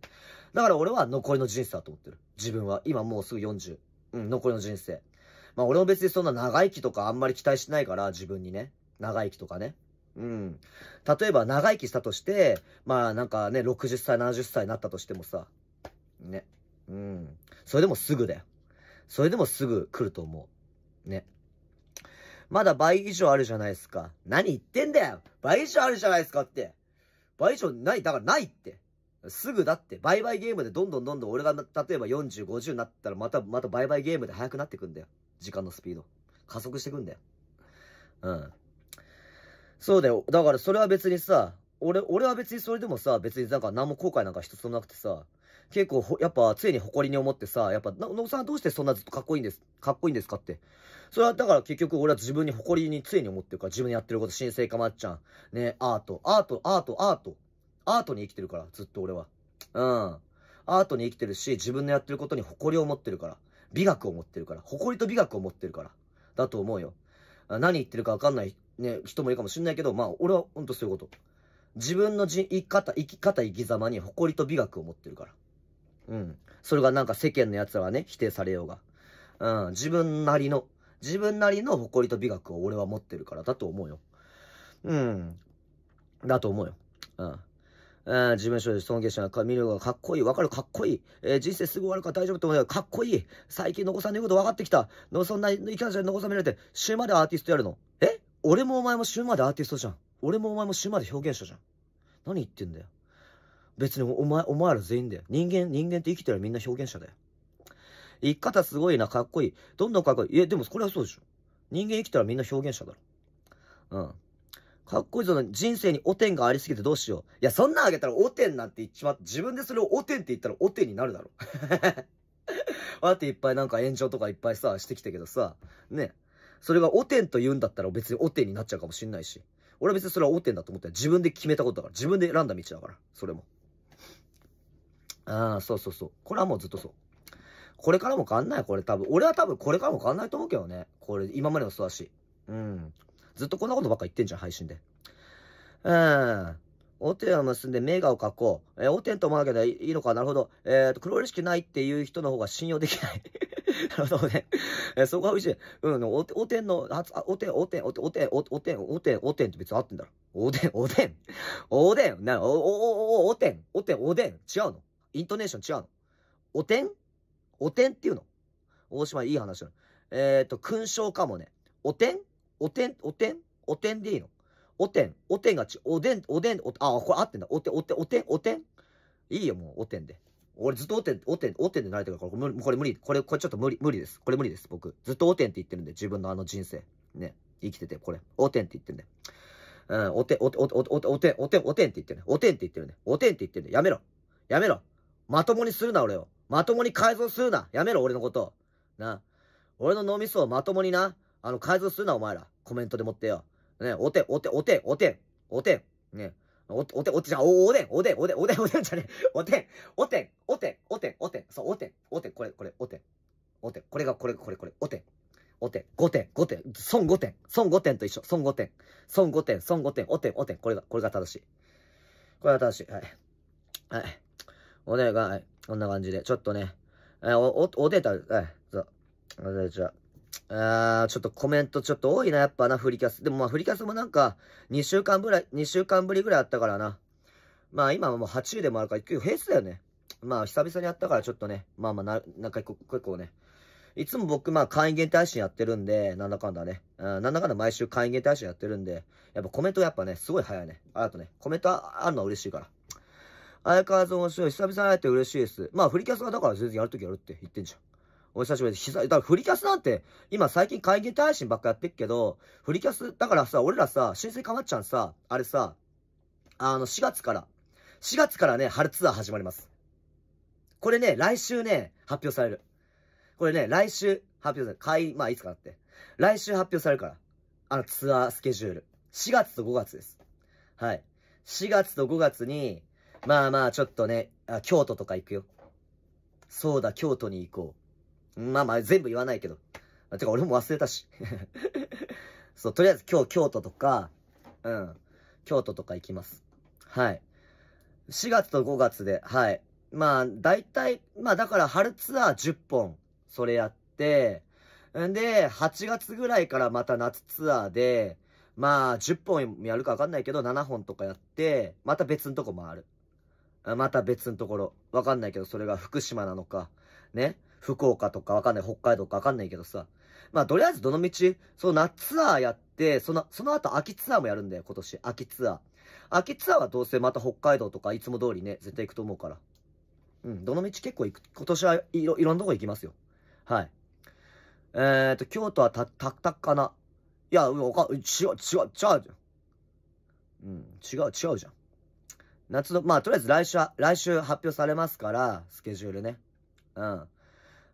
だから俺は残りの人生だと思ってる。自分は。今もうすぐ40。うん、残りの人生。まあ俺も別にそんな長生きとかあんまり期待しないから、自分にね。長生きとかね。うん。例えば長生きしたとして、まあなんかね、60歳、70歳になったとしてもさ、ね。うん。それでもすぐだよ。それでもすぐ来ると思う。ね。まだ倍以上あるじゃないですか。何言ってんだよ倍以上あるじゃないですかって。倍以上ない、だからないって。すぐだって、バイゲームでどんどんどんどん俺が、例えば40、50になったらまた、またバイゲームで速くなってくんだよ。時間のスピード。加速してくんだよ。うん。そうだよ。だからそれは別にさ、俺、俺は別にそれでもさ、別になんか何も後悔なんか一つもなくてさ、結構、やっぱ常に誇りに思ってさ、やっぱ、野尾さんどうしてそんなずっとかっこいいんです、かっこいいんですかって。それはだから結局俺は自分に誇りに常に思ってるから、自分のやってること、新生かまっちゃん、ね、アート、アート、アート、アート、アートに生きてるから、ずっと俺は。うん。アートに生きてるし、自分のやってることに誇りを持ってるから。美学を持ってるから。誇りと美学を持ってるから。だと思うよ。何言ってるかわかんない、ね、人もいるかもしんないけど、まあ、俺はほんとそういうこと。自分のじ生き方、生き方、生き様に誇りと美学を持ってるから。うん。それがなんか世間の奴らはね、否定されようが。うん。自分なりの、自分なりの誇りと美学を俺は持ってるからだと思うよ。うん。だと思うよ。うん。うん、自分所で尊敬者が見るのがかっこいい。わかるかっこいい。えー、人生すぐ終わるから大丈夫って思うよ。かっこいい。最近残さんの言うこと分かってきた。のそんな生き方じゃ残さめられて、週までアーティストやるの。え俺もお前も週までアーティストじゃん。俺もお前も週まで表現者じゃん。何言ってんだよ。別にお前、お前ら全員だよ。人間、人間って生きてるみんな表現者だよ。生き方すごいな、かっこいい。どんどんかっこいい。いや、でもこれはそうでしょ。人間生きたらみんな表現者だろ。うん。かっこいいぞ、人生に汚点がありすぎてどうしよう。いや、そんなんあげたら汚点なんて言っちまって、自分でそれを汚点って言ったら汚点になるだろ。わ っていっぱいなんか炎上とかいっぱいさ、してきたけどさ、ね。それが汚点と言うんだったら別に汚点になっちゃうかもしんないし。俺は別にそれは汚点だと思って自分で決めたことだから。自分で選んだ道だから。それも。ああ、そうそうそう。これはもうずっとそう。これからも変わんない、これ多分。俺は多分これからも変わんないと思うけどね。これ、今までの素足。うん。ずっとこんなことばっか言ってんじゃん、配信で。うん。おてんを結んで名画を描こう。えー、おてんと思わなきゃいいのか。なるほど。えっ、と、黒嬉しくないっていう人の方が信用できない。なるほどね。えー、そこは美味しい。うん、おて、おてんの、あ、おてん、おてん、おてん、おてん、おてん、おてん、おてんって別に合ってんだろ。おでん、おでん。おでん、な、お、お、お、お、おてん、おてん、おでん。違うのイントネーション違うの。おてんおてんっていうの。大島いい話なの。えっ、ー、と、勲章かもね。おてんおてんおてんおてんでいいの。おてんおてんがち、おでん、おでん、おてん、あ、これ合ってんだ。おてん、おてん、おてん、おてん。いいよ、もう、おてんで。俺ずっとおてん、おてん、おてんで慣れてるから、これこれ無理。これ、これちょっと無理、無理です。これ無理です、僕。ずっとおてんって言ってるんで、自分のあの人生。ね。生きてて、これ。おてんって言ってるんで。うん、おて、おて、おて、おて、おて、おて、おてんって言ってるね。おてんって言ってるね。おてんって言ってるね。やめろ。やめろ。まともにするな、俺を。まともに改造するな。やめろ、俺のこと。な。俺の脳みそをまともにな、あの、改造するな、お前ら。コメントでもってよ。ね、おて、おて、おて、おて、おて、ね。おて、おて、おてじゃ、お、おでん、おでん、おでん、おでん、おでんじゃねおてん、おてん、おてん、おてん、おてん、そう、おてん、おてん、これ、これ、おてん。おてん、これが、これ、これ、これ、おてん。おてん、5点、5点、損5点、損5点と一緒、損5点、損5点、損5点、おてん、おてん、これが、これが正しい。これが正しい。はい。はい。お願い。こんな感じで。ちょっとね、えー、お、お、おでた、えー、そう。あ、じゃあ、ー、ちょっとコメントちょっと多いな、やっぱな、フリキャス。でもまあ、フリキャスもなんか、2週間ぐらい、2週間ぶりぐらいあったからな。まあ、今はもう8位でもあるから、結構平日だよね。まあ、久々にやったからちょっとね、まあまあな、なんか結構ね、いつも僕、まあ、会員限定配信やってるんで、なんだかんだね。うん、なんだかんだ毎週会員限定配信やってるんで、やっぱコメントやっぱね、すごい早いね。あとね、コメントあるのは嬉しいから。相変わらず面白い。久々に会えて嬉しいです。まあ、フリキャスはだから全然やるときやるって言ってんじゃん。お久しぶりです。さ、だからフリキャスなんて、今最近会議配信ばっかやってっけど、フリキャス、だからさ、俺らさ、新生かまっちゃんさ、あれさ、あの、4月から、4月からね、春ツアー始まります。これね、来週ね、発表される。これね、来週発表される。会、まあ、いつかなって。来週発表されるから。あの、ツアースケジュール。4月と5月です。はい。4月と5月に、まあまあ、ちょっとね、あ、京都とか行くよ。そうだ、京都に行こう。まあまあ、全部言わないけど。てか、俺も忘れたし。そう、とりあえず今日京都とか、うん、京都とか行きます。はい。4月と5月で、はい。まあ、大体、まあだから春ツアー10本、それやって、んで、8月ぐらいからまた夏ツアーで、まあ、10本やるかわかんないけど、7本とかやって、また別のとこもある。また別のところ。わかんないけど、それが福島なのか、ね、福岡とかわかんない、北海道かわかんないけどさ。まあ、とりあえずどの道、その夏ツアーやって、その、その後秋ツアーもやるんだよ、今年。秋ツアー。秋ツアーはどうせまた北海道とかいつも通りね、絶対行くと思うから。うん、どの道結構行く、今年はいろ、いろんなとこ行きますよ。はい。えーと、京都はた、た、たかな。いや、わか、違う、違う、違うじゃん。うん、違う、違うじゃん。夏の、まあ、とりあえず来週、来週発表されますから、スケジュールね。うん。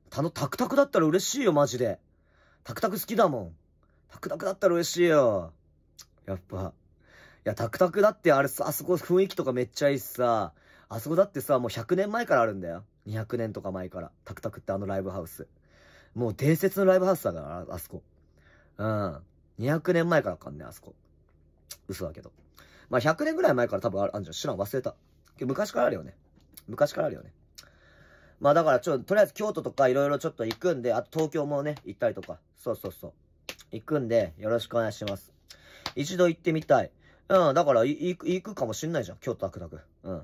たの、タクタクだったら嬉しいよ、マジで。タクタク好きだもん。タクタクだったら嬉しいよ。やっぱ。いや、タクタクだってあれさ、あそこ雰囲気とかめっちゃいいしさ、あそこだってさ、もう100年前からあるんだよ。200年とか前から。タクタクってあのライブハウス。もう伝説のライブハウスだから、あそこ。うん。200年前からかんね、あそこ。嘘だけど。まあ、100年ぐらい前から多分あるんじゃん。知らん、忘れた。昔からあるよね。昔からあるよね。まあだから、ちょ、とりあえず京都とかいろいろちょっと行くんで、あと東京もね、行ったりとか。そうそうそう。行くんで、よろしくお願いします。一度行ってみたい。うん、だから、行く、行くかもしんないじゃん。京都あくたく。うん。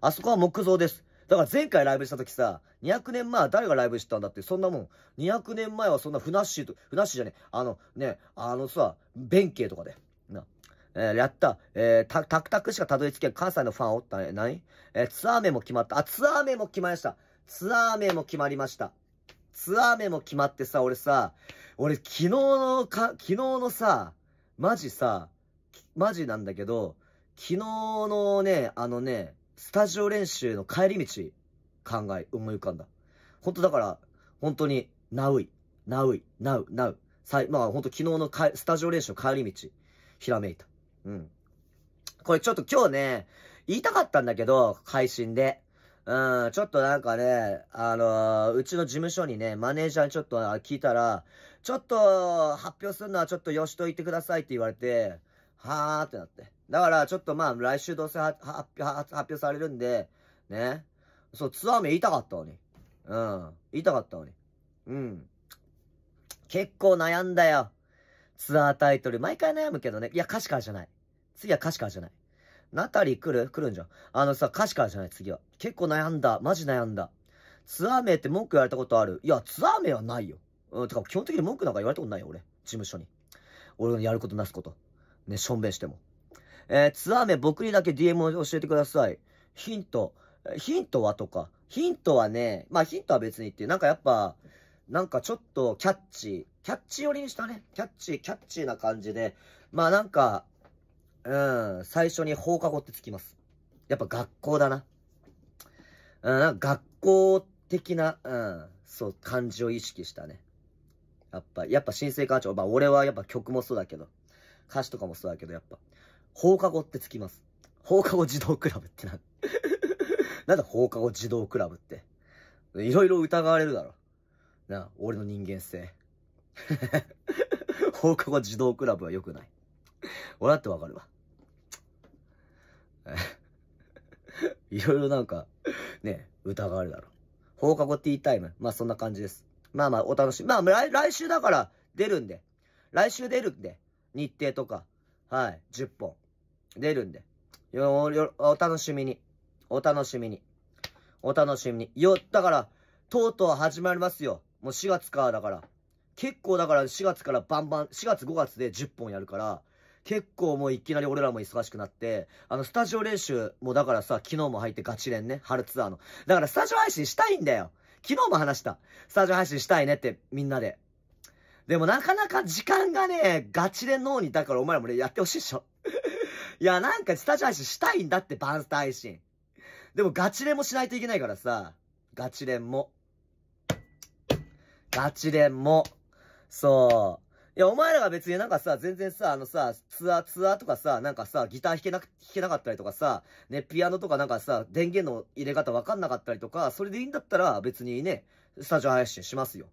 あそこは木造です。だから前回ライブした時さ、200年前は誰がライブしたんだって、そんなもん。200年前はそんなふなっしーと、ふなっしーじゃねえ、あの、ね、あのさ、弁慶とかで。えー、やった。えー、た、たくたくしかたどり着けん。関西のファンおったね。何えー、ツアー名も決まった。あ、ツアー名も決まりました。ツアー名も決まりました。ツアー名も決まってさ、俺さ、俺昨日のか、昨日のさ、マジさ、マジなんだけど、昨日のね、あのね、スタジオ練習の帰り道、考え、思い浮かんだ。本当だから、本当に、ナウイ、ナウイ、ナウ、ナウ。さい、まあ本当昨日のスタジオ練習の帰り道、ひらめいた。うん。これちょっと今日ね、言いたかったんだけど、配信で。うん、ちょっとなんかね、あのー、うちの事務所にね、マネージャーにちょっと聞いたら、ちょっと発表するのはちょっとよしといてくださいって言われて、はーってなって。だからちょっとまあ来週どうせ発表されるんで、ね。そう、ツアー名言いたかったのに。うん。言いたかったのに。うん。結構悩んだよ。ツアータイトル。毎回悩むけどね。いや、歌詞からじゃない。次はカシカじゃない。ナタリー来る来るんじゃん。あのさ、カシカじゃない、次は。結構悩んだ。マジ悩んだ。ツアー名って文句言われたことあるいや、ツアー名はないよ。うん、てか基本的に文句なんか言われたことないよ、俺。事務所に。俺のやることなすこと。ね、しょんべんしても。えー、ツアー名僕にだけ DM を教えてください。ヒント。ヒントはとか。ヒントはね、まあヒントは別にっていう。なんかやっぱ、なんかちょっとキャッチー。キャッチ寄りにしたね。キャッチー、キャッチーな感じで。まあなんか、うん、最初に放課後ってつきます。やっぱ学校だな。うん、学校的な、うん、そう、感じを意識したね。やっぱ、やっぱ新生課長、まあ俺はやっぱ曲もそうだけど、歌詞とかもそうだけど、やっぱ、放課後ってつきます。放課後児童クラブってな。なんだ放課後児童クラブって。いろいろ疑われるだろ。な、俺の人間性。放課後児童クラブは良くない。俺だってわかるわ。いろいろなんか、ね、疑われるだろ。放課後ティータイム。まあそんな感じです。まあまあお楽しみ。まあ来来週だから出るんで。来週出るんで。日程とか。はい。10本。出るんで。よ、よ、お楽しみに。お楽しみに。お楽しみに。よ、だから、とうとう始まりますよ。もう4月かだから。結構だから4月からバンバン、4月5月で10本やるから、結構もういきなり俺らも忙しくなって、あの、スタジオ練習もだからさ、昨日も入ってガチ練ね、春ツアーの。だからスタジオ配信したいんだよ昨日も話した。スタジオ配信したいねってみんなで。でもなかなか時間がね、ガチの脳に、だからお前らもね、やってほしいっしょ。いや、なんかスタジオ配信したいんだって、バンスタ配信。でもガチ練もしないといけないからさ、ガチ練も。ガチ練も。そう。いや、お前らが別になんかさ、全然さ、あのさ、ツアー、ツアーとかさ、なんかさ、ギター弾けなく、弾けなかったりとかさ、ね、ピアノとかなんかさ、電源の入れ方わかんなかったりとか、それでいいんだったら別にね、スタジオ配信しますよ。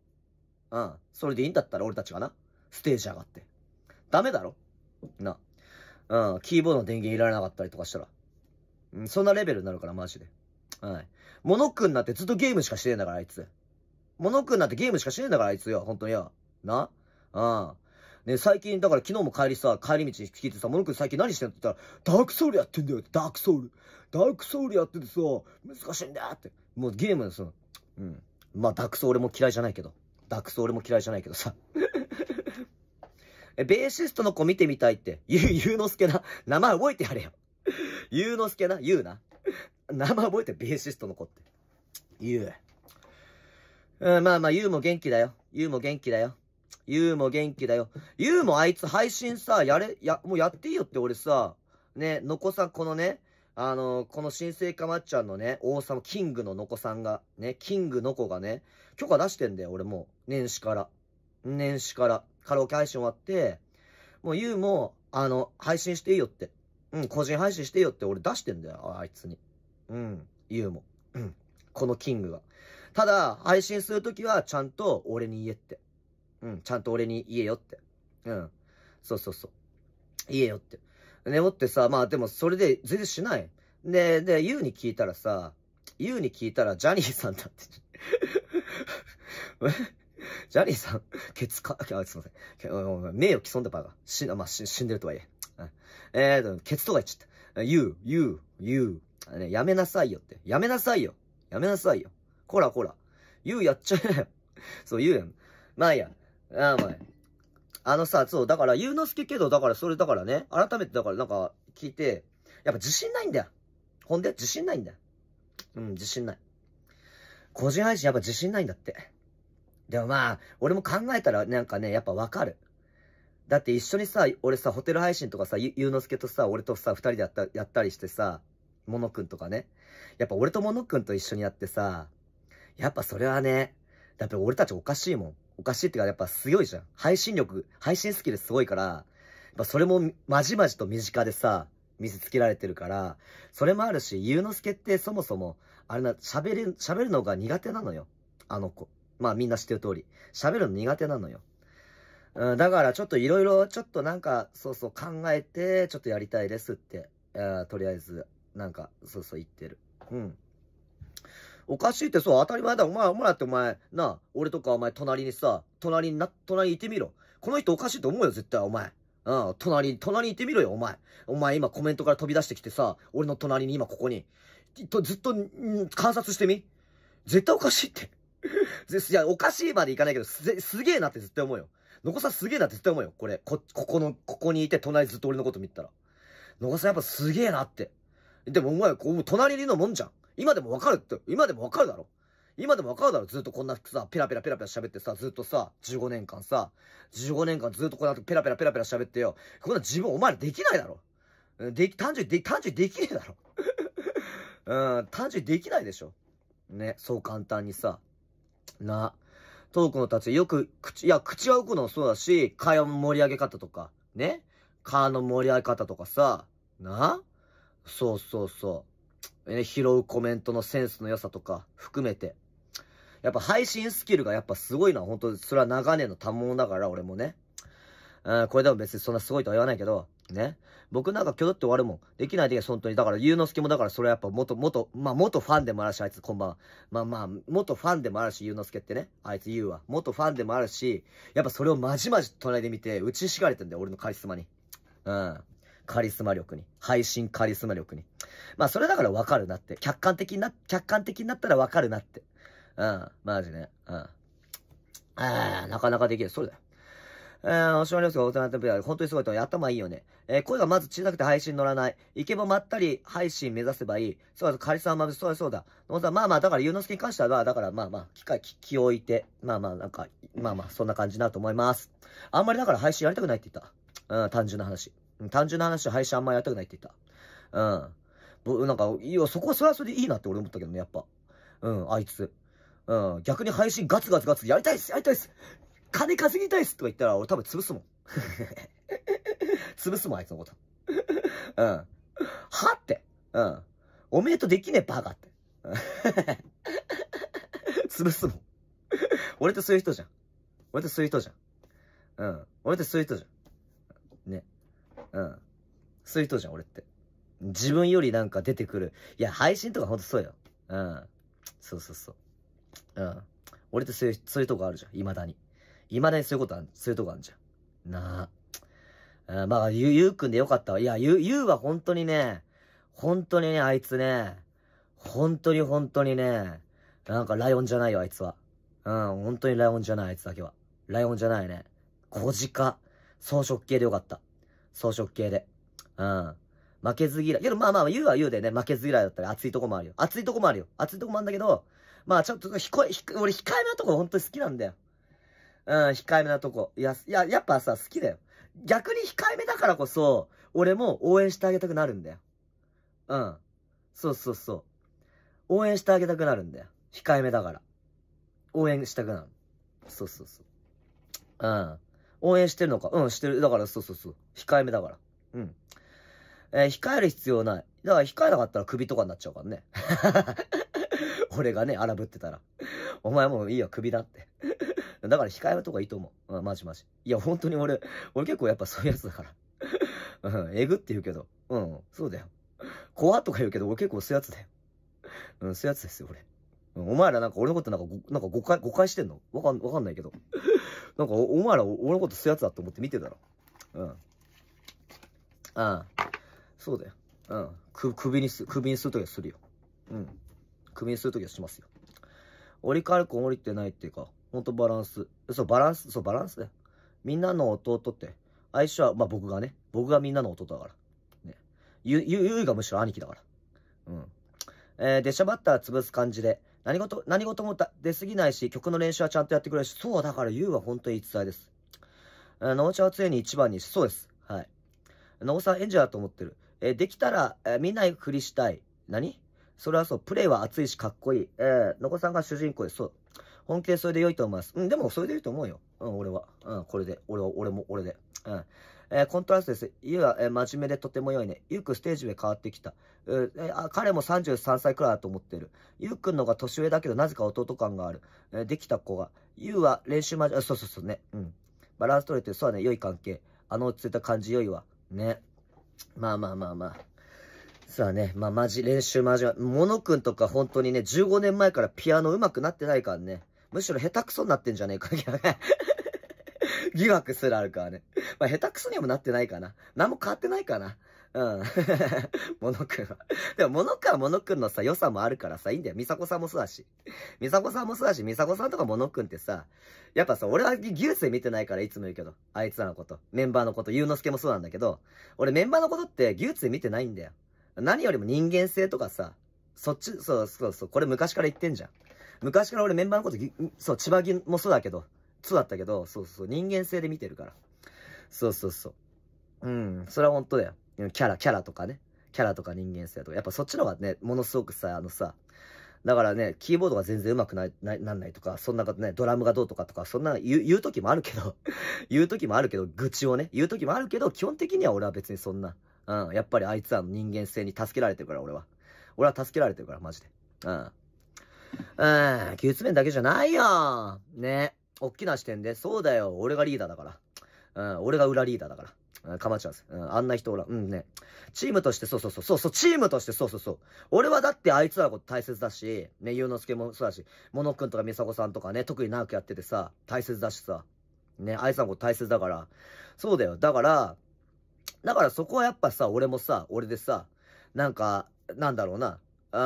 うん。それでいいんだったら俺たちがな、ステージ上がって。ダメだろな。うん。キーボードの電源入れられなかったりとかしたら。うん、そんなレベルになるから、マジで。はい。モノックになってずっとゲームしかしてねえんだから、あいつ。モノックになってゲームしかしてねえんだから、あいつよ。ほんとによ。な。うん。ね、最近、だから昨日も帰りさ、帰り道聞いてさ、モノ君最近何してんのって言ったら、ダークソウルやってんだよダークソウル。ダークソウルやっててさ、難しいんだよって。もうゲームさ、うん。まあ、ダークソウルも嫌いじゃないけど。ダークソウルも嫌いじゃないけどさ。え、ベーシストの子見てみたいって。ゆ、ゆうのすけな。名前覚えてやれよ。ゆうのすけな、ゆうな。名前覚えて、ベーシストの子って。ゆう。うん、まあまあ、ゆうも元気だよ。ゆうも元気だよ。ゆうも元気だよ。ゆうもあいつ配信さ、やれ、や、もうやっていいよって俺さ、ね、のこさん、このね、あのー、この新生かまっちゃんのね、王様、キングののこさんが、ね、キングのこがね、許可出してんだよ、俺もう。年始から。年始から。カラオケ配信終わって、もうゆうも、あの、配信していいよって。うん、個人配信していいよって俺出してんだよ、あいつに。うん、ゆうも。うん、このキングが。ただ、配信するときはちゃんと俺に言えって。うん、ちゃんと俺に言えよって。うん。そうそうそう。言えよって。ね、おってさ、まあでもそれで全然しない。で、で、ユウに聞いたらさ、ユウに聞いたらジャニーさんだって。ジャニーさん、ケツか、あ、すいません。名誉毀損だバカ。死んまあ、死んでるとはいえ。えーと、ケツとか言っちゃった。ユウ、ユウ、ユウ。ね、やめなさいよって。やめなさいよ。やめなさいよ。こらこら。ユウやっちゃえよ。そう、ユウやん。まあいいや。あおあのさ、そう、だから、ゆうのすけけど、だから、それだからね、改めてだから、なんか、聞いて、やっぱ自信ないんだよ。ほんで、自信ないんだよ。うん、自信ない。個人配信やっぱ自信ないんだって。でもまあ、俺も考えたらなんかね、やっぱわかる。だって一緒にさ、俺さ、ホテル配信とかさ、ゆ、ゆうのすけとさ、俺とさ、二人でやった、やったりしてさ、モノくんとかね。やっぱ俺とモノくんと一緒にやってさ、やっぱそれはね、だって俺たちおかしいもん。おかしいってか、やっぱ強いじゃん。配信力、配信スキルすごいから、やっぱそれもまじまじと身近でさ、見せつけられてるから、それもあるし、ゆうのすけってそもそも、あれな、喋る、喋るのが苦手なのよ。あの子。まあみんな知ってる通り。喋るの苦手なのよ。うん、だからちょっといろいろ、ちょっとなんか、そうそう考えて、ちょっとやりたいですって、とりあえず、なんか、そうそう言ってる。うん。おかしいってそう、当たり前だ。お前、お前だってお前、なあ、俺とかお前隣にさ、隣にな、隣にいてみろ。この人おかしいと思うよ、絶対、お前。うん、隣、隣にいてみろよ、お前。お前今コメントから飛び出してきてさ、俺の隣に今ここに。とずっと、ん観察してみ絶対おかしいって。いや、おかしいまでいかないけど、す、すげえなって絶対思うよ。のこさんすげえなって絶対思うよ。これ、こ、ここの、ここにいて隣ずっと俺のこと見たら。のこさんやっぱすげえなって。でもお前、こう、隣にいるのもんじゃん。今でもわかるって、今でもわかるだろ。今でもわかるだろずっとこんなさ、ペラペラペラペラ喋ってさ、ずっとさ、15年間さ、15年間ずっとこんなペラペラペラペラ喋ってよ。こんな自分お前らできないだろ。でき、単純にで、単純にできねえだろ。うん、単純にできないでしょ。ね、そう簡単にさ。な、トークの立ち、よく、口、いや、口は動くのもそうだし、会話の盛り上げ方とか、ね、会ーの盛り上げ方とかさ、な、そうそうそう。拾うコメントのセンスの良さとか含めて、やっぱ配信スキルがやっぱすごいのは本当それは長年の多忙だから俺もね。うん、これでも別にそんなすごいとは言わないけど、ね。僕なんか今日って終わるもん。できないで、本当に。だから、ゆうのすけもだから、それはやっぱ元、元、まあ元ファンでもあるし、あいつこんばんは。まあまあ、元ファンでもあるし、ゆうのすけってね。あいつゆうは。元ファンでもあるし、やっぱそれをまじまじ隣で見て、打ちしがれてんだよ、俺のカリスマに。うん。カリスマ力に。配信カリスマ力に。まあ、それだからわかるなって。客観的な、客観的になったらわかるなって。うん、マジね。うん。ああ、なかなかできる。それだよ。えー、おしまいですが、大人のペア、本当にすごいと思う。頭いいよね。えー、声がまず小さくて配信乗らない。イケボまったり配信目指せばいい。そうだ、カリスマまぶそうだ、そうだ。まあまあ、だから、ゆうのすけに関しては、だから、まあまあ、機会、気を置いて、まあまあ、なんか、まあまあ、そんな感じになると思います。あんまりだから配信やりたくないって言った。うん、単純な話。単純な話、配信あんまやりたくないって言った。うん。なんか、いや、そこはそれはそれでいいなって俺思ったけどね、やっぱ。うん、あいつ。うん、逆に配信ガツガツガツ、やりたいっす、やりたいっす金稼ぎたいっすとか言ったら、俺多分潰すもん。潰すもん、あいつのこと。うん。はって。うん。おめえとできねえ、バカって。潰すもん。俺ってそういう人じゃん。俺ってそういう人じゃん。うん。俺ってそういう人じゃん。ね。うん。そういう人じゃん、俺って。自分よりなんか出てくる。いや、配信とかほんとそうよ。うん。そうそうそう。うん。俺ってそういう、そういうとこあるじゃん。未だに。未だにそういうことある、そういうとこあるじゃん。なあ。ん、まあ、ゆ、ゆうくんでよかったわ。いや、ゆ、ゆうは本当にね、本当にね、あいつね、本当に本当にね、なんかライオンじゃないよ、あいつは。うん、本当にライオンじゃない、あいつだけは。ライオンじゃないね。小鹿。草食系でよかった。装飾系で。うん。負けず嫌い。けど、まあまあ、言うは言うでね、負けず嫌いだったら熱いとこもあるよ。熱いとこもあるよ。熱いとこもあるんだけど、まあちょっと、ひこ、ひ、俺控えめなとこ本当に好きなんだよ。うん、控えめなとこ。いや、いや、やっぱさ、好きだよ。逆に控えめだからこそ、俺も応援してあげたくなるんだよ。うん。そうそうそう。応援してあげたくなるんだよ。控えめだから。応援したくなる。そうそうそう。うん。応援してるのかうん、してる。だから、そうそうそう。控えめだから。うん。えー、控える必要ない。だから、控えなかったら首とかになっちゃうからね。俺がね、荒ぶってたら。お前もういいよ、首だって。だから、控えめとかいいと思う。うん、まじ。まじ。いや、本当に俺、俺結構やっぱそういうやつだから。うん、えぐって言うけど。うん、そうだよ。怖とか言うけど、俺結構そういうやつだよ。うん、そういうやつですよ、俺。うん、お前らなんか俺のことなんかなんか誤解、誤解してんのわかん、わかんないけど。なんかお、お前ら俺のことすやつだと思って見てたろ。うん。ああ。そうだよ。うん。く、首にす、首にするときはするよ。うん。首にするときはしますよ。折り軽く折りてないっていうか、ほんとバランス。そう、バランス、そう、バランスだよ。みんなの弟って、相性は、まあ僕がね、僕がみんなの弟だから。ね。ゆ、ゆ、ゆいがむしろ兄貴だから。うん。えー、出しゃばったら潰す感じで、何事、何事も出過ぎないし、曲の練習はちゃんとやってくれるし、そう、だから優は本当に逸材です。あのおちゃんは常に一番にし、そうです。はい。なおさんエンジェだと思ってる。えできたら、えんなにふりしたい。何それはそう、プレイは熱いしかっこいい。えー、のこさんが主人公です。そう。本気でそれで良いと思います。うん、でもそれで良いと思うよ。うん、俺は。うん、これで。俺は、俺も、俺で。うん。えー、コントラストです。ゆは、えー、真面目でとても良いね。ゆうくんステージ上変わってきた。えー、あ彼も33歳くらいだと思ってる。ゆうくんのが年上だけど、なぜか弟感がある。えー、できた子が。ゆうは練習まじ、そうそうそうね。うん。バランス取れてる。そうはね。良い関係。あの落ち着いた感じ良いわ。ね。まあまあまあまあ。さあね、まあま練習まじは、モノくんとか本当にね、15年前からピアノ上手くなってないからね。むしろ下手くそになってんじゃねえか。疑惑すらあるからね。まあ、下手くそにもなってないかな。何も変わってないかな。うん。モノくんは。でも、モノくんはモノくんのさ、良さもあるからさ、いいんだよ。ミサコさんもそうだし。ミサコさんもそうだし、ミサコさんとかモノくんってさ、やっぱさ、俺は技術で見てないからいつも言うけど、あいつらのこと、メンバーのこと、ゆうのすけもそうなんだけど、俺メンバーのことって技術で見てないんだよ。何よりも人間性とかさ、そっち、そうそうそう、これ昔から言ってんじゃん。昔から俺メンバーのこと、そう、千葉銀もそうだけど、そうだったけど、そうそう、人間性で見てるから。そうそうそう。うん、それは本当だよ。キャラ、キャラとかね。キャラとか人間性とか。やっぱそっちの方がね、ものすごくさ、あのさ、だからね、キーボードが全然上手くない、な、なんないとか、そんなことね、ドラムがどうとかとか、そんな言う、言う時もあるけど 言う時もあるけど、愚痴をね、言う時もあるけど、基本的には俺は別にそんな、うん、やっぱりあいつは人間性に助けられてるから、俺は。俺は助けられてるから、マジで。うん。うん、技術面だけじゃないよ。ね。大きな視点で、そうだよ、俺がリーダーだから。うん、俺が裏リーダーだから。かまちゃんす。うん、あんな人おらうんね。チームとして、そうそうそう、そうそう、チームとして、そうそうそう。俺はだってあいつらのこと大切だし、ね、ゆうのすけもそうだし、ものくんとかみさこさんとかね、特に長くやっててさ、大切だしさ。ね、あいつらのこと大切だから。そうだよ。だから、だからそこはやっぱさ、俺もさ、俺でさ、なんか、なんだろうな。う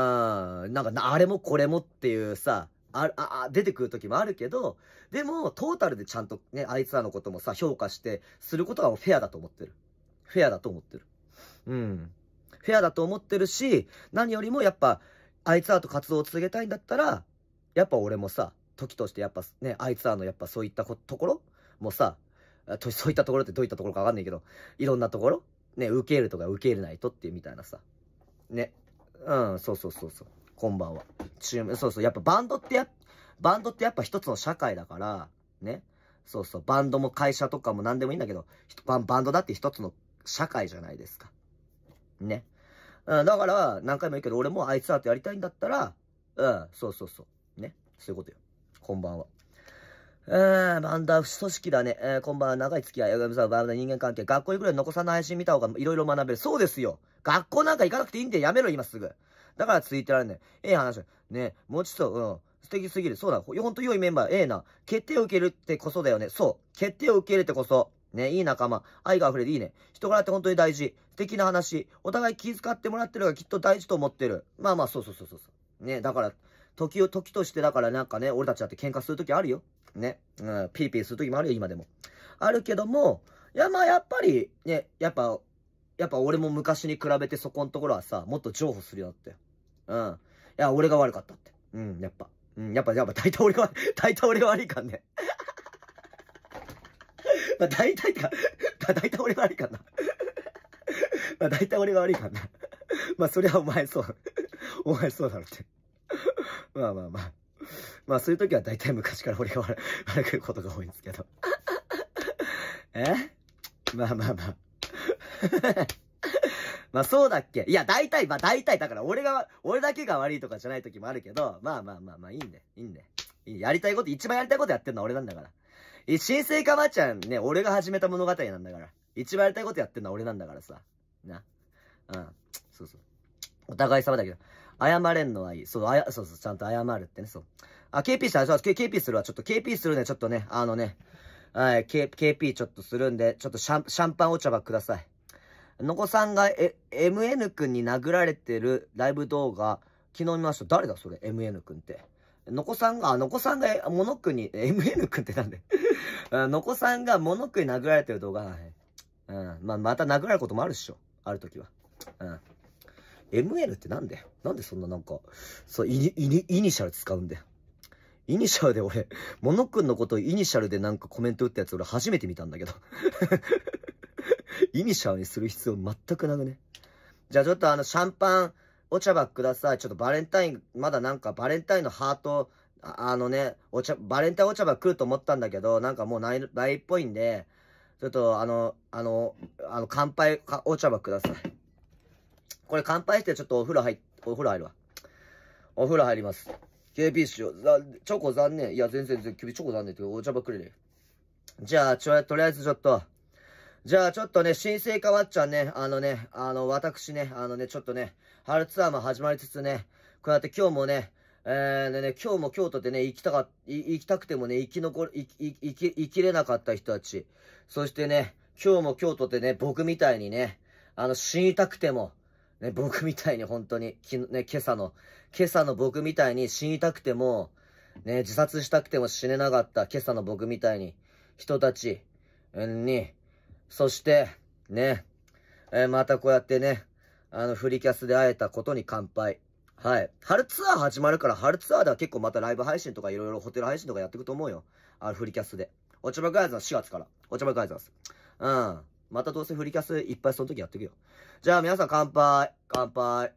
ん、なんか、あれもこれもっていうさ、あ、あ、出てくる時もあるけど、でも、トータルでちゃんとね、あいつらのこともさ、評価して、することがフェアだと思ってる。フェアだと思ってる。うん。フェアだと思ってるし、何よりもやっぱ、あいつらと活動を続けたいんだったら、やっぱ俺もさ、時としてやっぱね、あいつらのやっぱそういったこところもさ、そういったところってどういったところかわかんないけど、いろんなところね、受け入れるとか受け入れないとっていうみたいなさ。ね。うん、そうそうそうそう。こんばんは。チーム、そうそう、やっぱバンドってや、バンドってやっぱ一つの社会だから、ね。そうそう、バンドも会社とかも何でもいいんだけど、バンドだって一つの社会じゃないですか。ね。うん、だから、何回も言うけど、俺もあいつらとやりたいんだったら、うん、そうそうそう。ね。そういうことよ。こんばんは。えー、バンドは不組織だね。えー、こんばんは。長い付き合い。やがさん、バンド人間関係。学校行くらい残さない配信見た方がいろいろ学べる。そうですよ。学校なんか行かなくていいんで、やめろ、今すぐ。だからついてられんねええ話。ね、もうちょっと、うん。素敵すぎる。そうだ。ほんと良いメンバー。ええな。決定を受けるってこそだよね。そう。決定を受け入れてこそ。ね、いい仲間。愛が溢れていいね。人柄って本当に大事。素敵な話。お互い気遣ってもらってるがきっと大事と思ってる。まあまあ、そうそうそうそうね、だから、時を、時としてだからなんかね、俺たちだって喧嘩するときあるよ。ね。うん、ピーピーするときもあるよ、今でも。あるけども、いや、まあ、やっぱり、ね、やっぱ、やっぱ俺も昔に比べてそこのところはさ、もっと譲歩するよって。うん。いや、俺が悪かったって。うん、やっぱ。うん、やっぱ、やっぱ、大体俺が、大体俺が悪いかんね。まあ、大体か、大体俺が悪いかんな。まあ、大体俺が悪いかんな。まあ、そりゃお前そう。お前そうだろって。まあまあまあ。まあ、そういう時は大体昔から俺が悪くことが多いんですけど。えまあまあまあ。まあそうだっけいや、大体、まあ大体、だから俺が、俺だけが悪いとかじゃない時もあるけど、まあまあまあまあいいんで、いいんで。やりたいこと、一番やりたいことやってんのは俺なんだから。え、新生かまちゃんね、俺が始めた物語なんだから。一番やりたいことやってんのは俺なんだからさ。な。うん。そうそう。お互い様だけど。謝れんのはいい。そう、あや、そうそう、ちゃんと謝るってね、そう。あ、KP した、そう、KP するわ。ちょっと KP するね、ちょっとね、あのね。はい、K、KP ちょっとするんで、ちょっとシャン、シャンパンお茶ばください。のこさんが、え、MN くんに殴られてるライブ動画、昨日見ました。誰だそれ ?MN くんって。のこさんが、あ、のこさんが、モノんに、MN くんってなんで のこさんがモノんに殴られてる動画、うん。まあ、また殴られることもあるっしょ。あるときは。うん。ML ってなんでなんでそんななんか、そう、イニ、イニ、シャル使うんだよ。イニシャルで俺、モノんのことをイニシャルでなんかコメント打ったやつ俺初めて見たんだけどイニシャルにする必要全くなくね。じゃあちょっとあの、シャンパン、お茶葉ください。ちょっとバレンタイン、まだなんかバレンタインのハート、あのね、お茶、バレンタインお茶ば来ると思ったんだけど、なんかもうない、ないっぽいんで、ちょっとあの、あの、あの、乾杯、お茶葉ください。これ乾杯してちょっとお風呂入、お風呂入るわ。お風呂入ります。KB しよう。チョコ残念。いや、全然全然、チョコ残念ってお茶葉くれる。じゃあ、ちょ、とりあえずちょっと、じゃあちょっとね、新生かわっちゃんね、あのね、あの、私ね、あのね、ちょっとね、春ツアーも始まりつつね、こうやって今日もね、えー、でね、今日も京都でね、行きたか、行きたくてもね、生き残、生き、生き、生きれなかった人たち。そしてね、今日も京都でね、僕みたいにね、あの、死にたくても、ね、僕みたいに本当に、きね、今朝の、今朝の僕みたいに死にたくても、ね、自殺したくても死ねなかった今朝の僕みたいに、人たち、に、そして、ね、えー、またこうやってね、あの、フリキャスで会えたことに乾杯。はい。春ツアー始まるから、春ツアーでは結構またライブ配信とかいろいろホテル配信とかやっていくと思うよ。あの、フリキャスで。おちばガイザー4月から。おちばガイザーす。うん。またどうせフリキャスいっぱいその時やっていくよ。じゃあ皆さん乾杯。乾杯。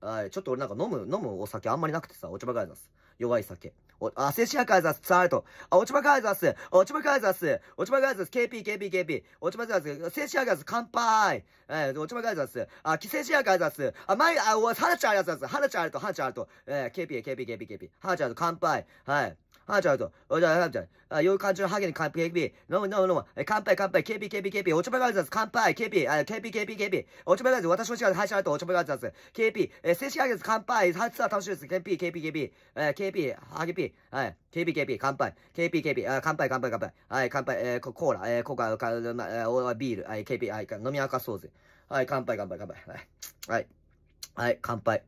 はい。ちょっと俺なんか飲む、飲むお酒あんまりなくてさ、おちばガイザーす。弱い酒。お、あ、セシアカイザス、ツァルト。あ、落ち葉カイザス、落ち葉カイザス、落ち葉カイザス、KP、KP、KP。落ち葉カイザス、セシアカイザス、乾杯。えー、落ち葉カイザス、あ、キセシアカイザス、あ、マイ、あ、お、ハラチャールザス、ハラチャールト、ハラチャールト。えー、KP、KP、KP、KP。ハラチャールト、乾杯。はい。あ、ちょ、ちょ、ちょ、ちょ、あ、よい感じのハゲに乾杯、KP、飲む、飲む、飲む、乾杯、乾杯、KP、KP、KP、おちょめガールズ、乾杯、KP、KP、KP、KP、おちょめガールズ、私の違う、配信アート、おちょめガールズ、KP、え、静止ハゲです、乾杯、初は楽しいです、KP、KP、KP、え、KP、ハゲ P、はい、KP、KP、乾杯、KP、KP、乾杯、乾杯、乾杯、はい、乾杯、え、コーラ、え、コカ、カ、ビール、はい、KP、はい、飲み明かそうぜ。はい、乾杯、乾杯、乾杯、はい、はい、はい、乾杯。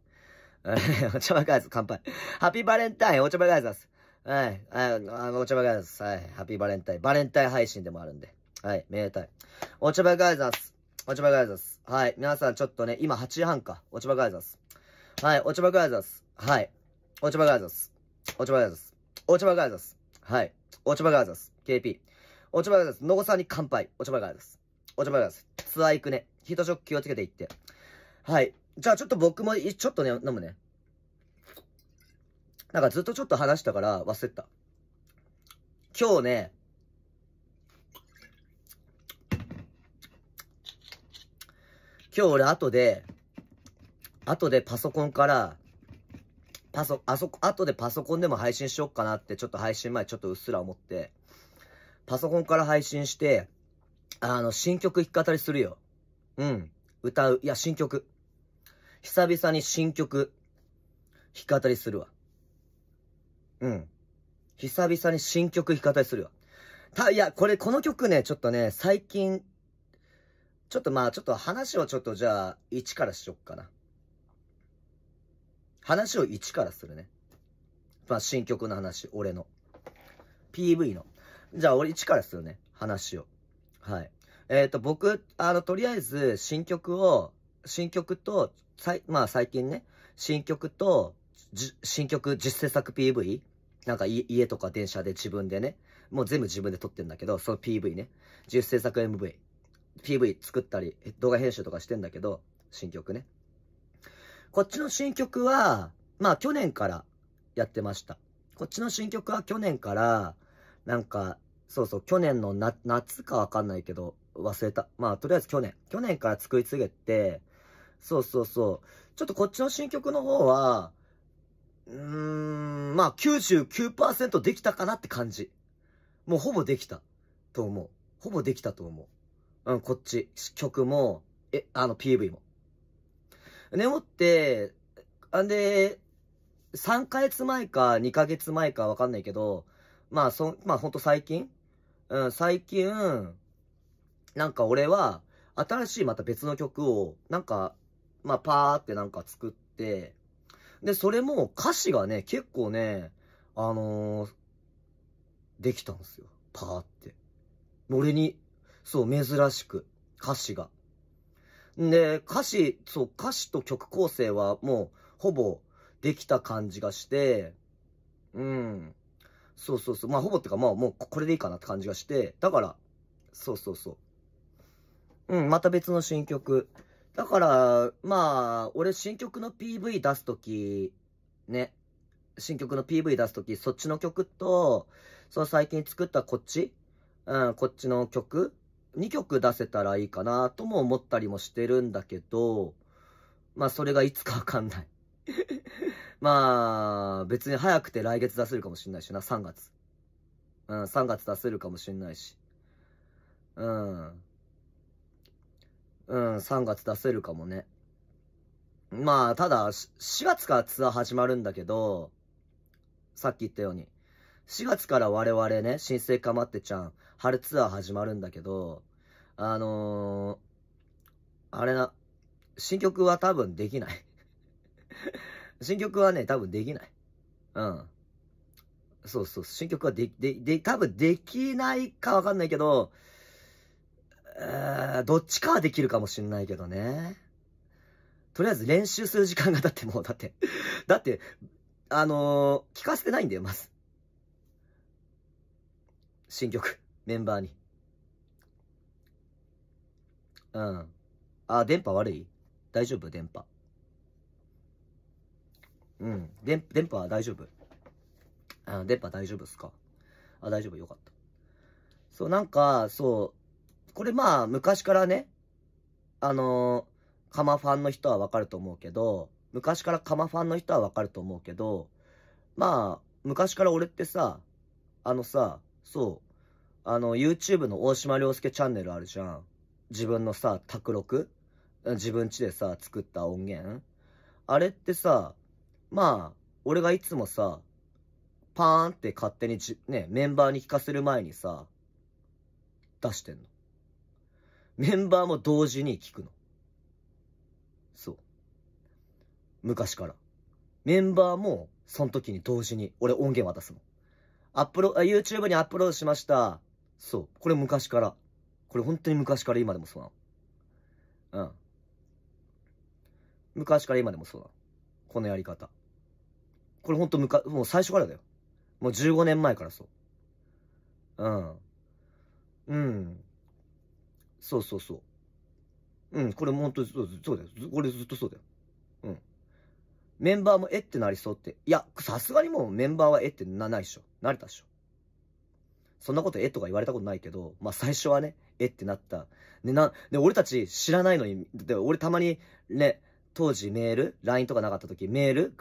おちょめガールズ、乾杯。ハッピーバレンタイン、おちょガーズです。はい。はい。あの、お茶ばガイズ。はい。ハッピーバレンタイン。バレンタイン配信でもあるんで。はい。めでたい。お茶ばガイザス。お茶ばガイザス。はい。皆さんちょっとね、今8時半か。お茶ばガイザス。はい。お茶ばガイザス。はい。お茶ばガイザス。お茶ばガイザス。お茶ばガイザス。はい。お茶ばガイザス。KP。お茶ばガイザス。のごさんに乾杯。お茶ばガイザス。お茶ばガイザス。ツアー行くね。ヒートショック気をつけていって。はい。じゃあちょっと僕も、ちょっとね、飲むね。なんかずっとちょっと話したから忘れた。今日ね、今日俺後で、後でパソコンから、パソ、あそ後でパソコンでも配信しよっかなって、ちょっと配信前ちょっとうっすら思って、パソコンから配信して、あの、新曲弾き語りするよ。うん。歌う。いや、新曲。久々に新曲、弾き語りするわ。うん。久々に新曲弾き語りするよ。た、いや、これ、この曲ね、ちょっとね、最近、ちょっとまあ、ちょっと話をちょっとじゃあ、1からしよっかな。話を1からするね。まあ、新曲の話、俺の。PV の。じゃあ、俺1からするね。話を。はい。えっ、ー、と、僕、あの、とりあえず、新曲を、新曲と、さい、まあ、最近ね、新曲と、新曲実践作 PV なんか家とか電車で自分でね、もう全部自分で撮ってんだけど、その PV ね、自由制作 MV、PV 作ったり、動画編集とかしてんだけど、新曲ね。こっちの新曲は、まあ去年からやってました。こっちの新曲は去年から、なんか、そうそう、去年のな夏かわかんないけど、忘れた。まあとりあえず去年、去年から作り継げて、そうそうそう、ちょっとこっちの新曲の方は、うーん、まあ99%できたかなって感じ。もうほぼできた。と思う。ほぼできたと思う。うん、こっち。曲も、え、あの PV も。でもって、あんで、3ヶ月前か2ヶ月前かわかんないけど、まあそ、まあほんと最近うん、最近、なんか俺は、新しいまた別の曲を、なんか、まあパーってなんか作って、で、それも歌詞がね、結構ね、あのー、できたんですよ。パーって。俺に、そう、珍しく、歌詞が。で、歌詞、そう、歌詞と曲構成はもう、ほぼ、できた感じがして、うん。そうそうそう。まあ、ほぼってか、まあ、もう、これでいいかなって感じがして、だから、そうそうそう。うん、また別の新曲、だから、まあ、俺新曲の PV 出すとき、ね、新曲の PV 出すとき、そっちの曲と、その最近作ったこっち、うん、こっちの曲、2曲出せたらいいかなとも思ったりもしてるんだけど、まあそれがいつかわかんない まあ、別に早くて来月出せるかもしんないしな、3月。うん、3月出せるかもしんないし。うん。うん、3月出せるかもね。まあ、ただ、4月からツアー始まるんだけど、さっき言ったように、4月から我々ね、新生かまってちゃん、春ツアー始まるんだけど、あのー、あれな、新曲は多分できない 新曲はね、多分できない。うん。そうそう、新曲はで、で、で、多分できないかわかんないけど、どっちかはできるかもしんないけどね。とりあえず練習する時間がだってもう、だって、だって、あのー、聞かせてないんだよ、まず。新曲、メンバーに。うん。あ、電波悪い大丈夫電波。うん。電、電波は大丈夫。あ電波大丈夫っすかあ、大丈夫。よかった。そう、なんか、そう、これまあ、昔からね、あのー、カマファンの人はわかると思うけど、昔からカマファンの人はわかると思うけど、まあ、昔から俺ってさ、あのさ、そう、あの、YouTube の大島良介チャンネルあるじゃん。自分のさ、卓録自分家でさ、作った音源あれってさ、まあ、俺がいつもさ、パーンって勝手にね、メンバーに聞かせる前にさ、出してんの。メンバーも同時に聞くの。そう。昔から。メンバーも、その時に同時に、俺音源渡すの。アップロ、YouTube にアップロードしました。そう。これ昔から。これ本当に昔から今でもそうなの。うん。昔から今でもそうなの。このやり方。これほんとむか、もう最初からだよ。もう15年前からそう。うん。うん。そうそうそう。うん、これ本当にそうそうだよ。これずっとそうだよ。うん。メンバーもえってなりそうって。いや、さすがにもうメンバーはえってな、ないでしょ。慣れたでしょ。そんなことえとか言われたことないけど、まあ最初はね、えってなった。ね、な、で、俺たち知らないのに、で、俺たまにね、当時メール ?LINE とかなかった時、メール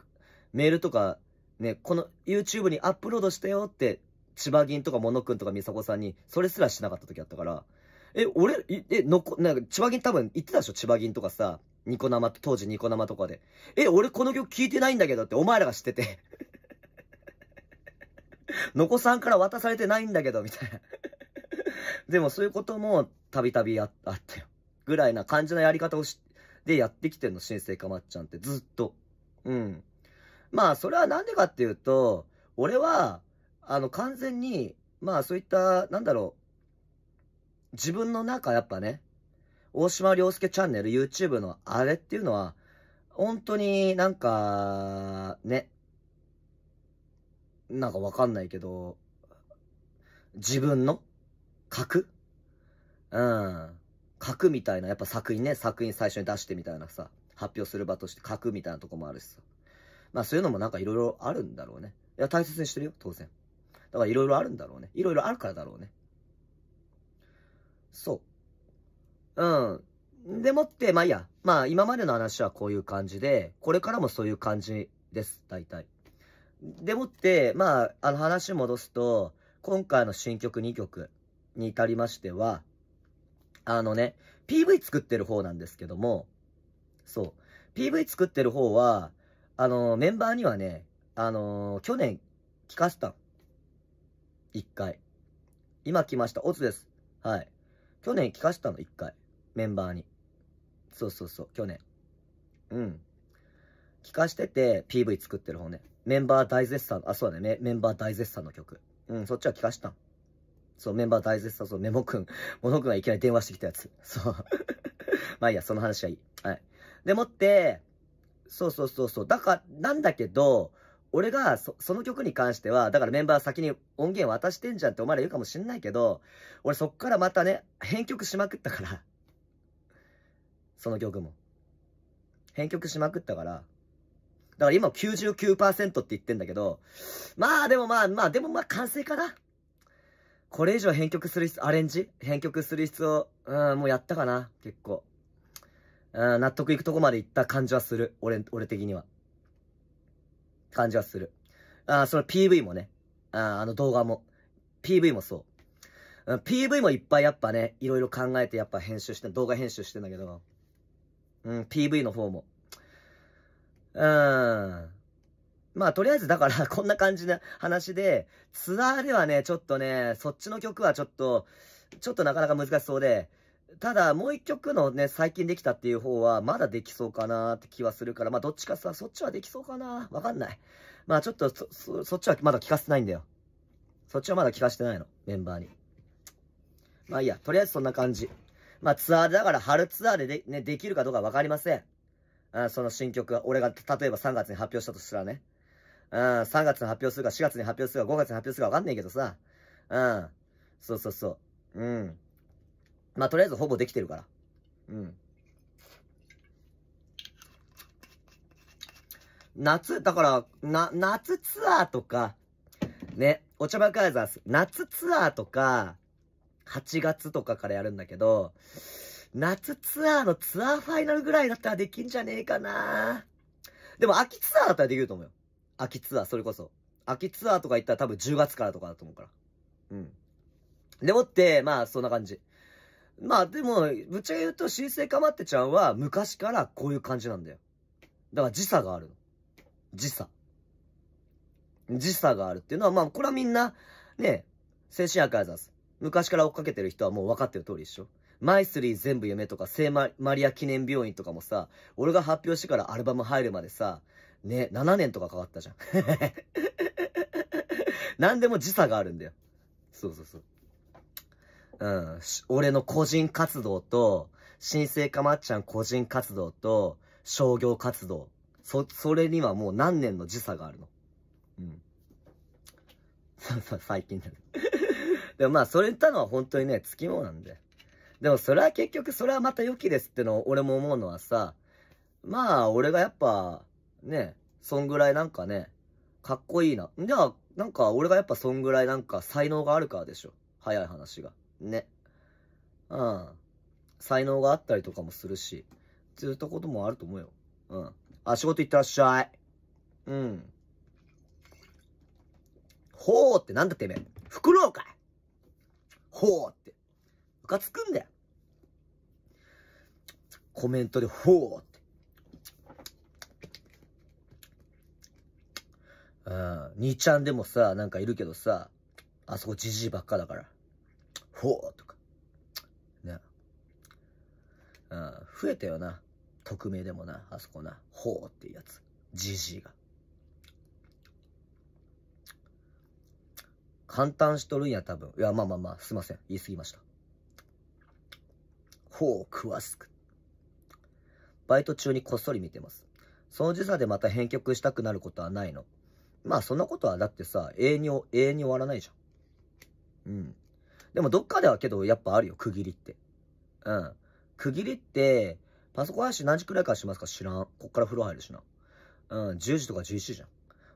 メールとか、ね、この YouTube にアップロードしてよって、千葉銀とかモノくんとか美佐子さんに、それすらしなかった時だったから、え、俺、え、のこ、なんか、千葉銀多分言ってたでしょ千葉銀とかさ、ニコ生、当時ニコ生とかで。え、俺この曲聴いてないんだけどって、お前らが知っててのこ さんから渡されてないんだけど、みたいなでもそういうことも、たびたびあったよ。ぐらいな感じのやり方をし、でやってきてんの、新生かまっちゃんって、ずっと。うん。まあ、それはなんでかっていうと、俺は、あの、完全に、まあ、そういった、なんだろう、自分の中やっぱね、大島良介チャンネル YouTube のあれっていうのは、本当になんか、ね、なんかわかんないけど、自分の核うん。核みたいな、やっぱ作品ね、作品最初に出してみたいなさ、発表する場としてくみたいなとこもあるしさ。まあそういうのもなんかいろいろあるんだろうね。いや、大切にしてるよ、当然。だからいろいろあるんだろうね。いろいろあるからだろうね。そう。うん。でもって、まあいいや。まあ今までの話はこういう感じで、これからもそういう感じです、大体。でもって、まあ、あの話戻すと、今回の新曲2曲に至りましては、あのね、PV 作ってる方なんですけども、そう。PV 作ってる方は、あの、メンバーにはね、あの、去年聞かせた。一回。今来ました。オツです。はい。去年聞かせたの、一回。メンバーに。そうそうそう、去年。うん。聞かしてて、PV 作ってる方ね。メンバー大絶賛、あ、そうだね、メンバー大絶賛の曲。うん、そっちは聞かしたん。そう、メンバー大絶賛、そう、メモくん、モ ノくんがいきなり電話してきたやつ。そう。まあいいや、その話はいい。はい。でもって、そうそうそうそう。だから、なんだけど、俺がその曲に関しては、だからメンバー先に音源渡してんじゃんって思われるかもしんないけど、俺そっからまたね、編曲しまくったから。その曲も。編曲しまくったから。だから今99%って言ってんだけど、まあでもまあまあ、でもまあ完成かな。これ以上編曲する必要、アレンジ編曲する必要、うん、もうやったかな、結構。うん、納得いくとこまでいった感じはする。俺、俺的には。感じはする。あその PV もね。ああの動画も。PV もそう。PV もいっぱいやっぱね、いろいろ考えてやっぱ編集して、動画編集してんだけど。うん、PV の方も。うーん。まあ、とりあえずだから、こんな感じな話で、ツアーではね、ちょっとね、そっちの曲はちょっと、ちょっとなかなか難しそうで、ただ、もう一曲のね、最近できたっていう方は、まだできそうかなって気はするから、まあ、どっちかさ、そっちはできそうかなわかんない。まあ、ちょっとそ、そ、そっちはまだ聞かせてないんだよ。そっちはまだ聞かせてないの、メンバーに。まあいいや、とりあえずそんな感じ。まあ、ツアーだから、春ツアーでで,、ね、できるかどうかわかりません。あその新曲は、俺が、例えば3月に発表したとしたらね。うん、3月に発表するか、4月に発表するか、5月に発表するかわかんないけどさ。うん。そうそうそう。うん。まあ、とりあえずほぼできてるから。うん。夏、だから、な、夏ツアーとか、ね、お茶ばカイザース、夏ツアーとか、8月とかからやるんだけど、夏ツアーのツアーファイナルぐらいだったらできんじゃねえかなでも秋ツアーだったらできると思うよ。秋ツアー、それこそ。秋ツアーとか行ったら多分10月からとかだと思うから。うん。でもって、まあ、そんな感じ。まあでも、ぶっちゃけ言うと、新生かまってちゃんは昔からこういう感じなんだよ。だから時差があるの。時差。時差があるっていうのは、まあこれはみんな、ね、精神赤いざす。昔から追っかけてる人はもう分かってる通りでしょ。マイスリー全部夢とか、聖マリア記念病院とかもさ、俺が発表してからアルバム入るまでさ、ね、7年とかかかったじゃん。何でも時差があるんだよ。そうそうそう。うん、俺の個人活動と、新生かまっちゃん個人活動と、商業活動。そ、それにはもう何年の時差があるの。うん。そうそう、最近だね。でもまあ、それ言ったのは本当にね、つきもなんで。でもそれは結局、それはまた良きですっての俺も思うのはさ、まあ、俺がやっぱ、ね、そんぐらいなんかね、かっこいいな。じゃあ、なんか俺がやっぱそんぐらいなんか才能があるからでしょ。早い話が。ね。うん。才能があったりとかもするし、ずっとこともあると思うよ。うん。あ、仕事行ってらっしゃい。うん。ほうってなんだてめえ。フクロウかいほうって。ムカつくんだよ。コメントでほうって。うん。兄ちゃんでもさ、なんかいるけどさ、あそこじじいばっかだから。うとか。ね。うん、増えたよな。匿名でもな、あそこな、うっていうやつ。じじいが。簡単しとるんや、多分。いや、まあまあまあ、すいません。言いすぎました。う、詳しく。バイト中にこっそり見てます。その時差でまた返却したくなることはないの。まあそんなことはだってさ、永遠に、永遠に終わらないじゃん。うん。でもどっかではけどやっぱあるよ、区切りって。うん。区切りって、パソコン配信何時くらいからしますか知らん。こっから風呂入るしな。うん、10時とか11時じゃん。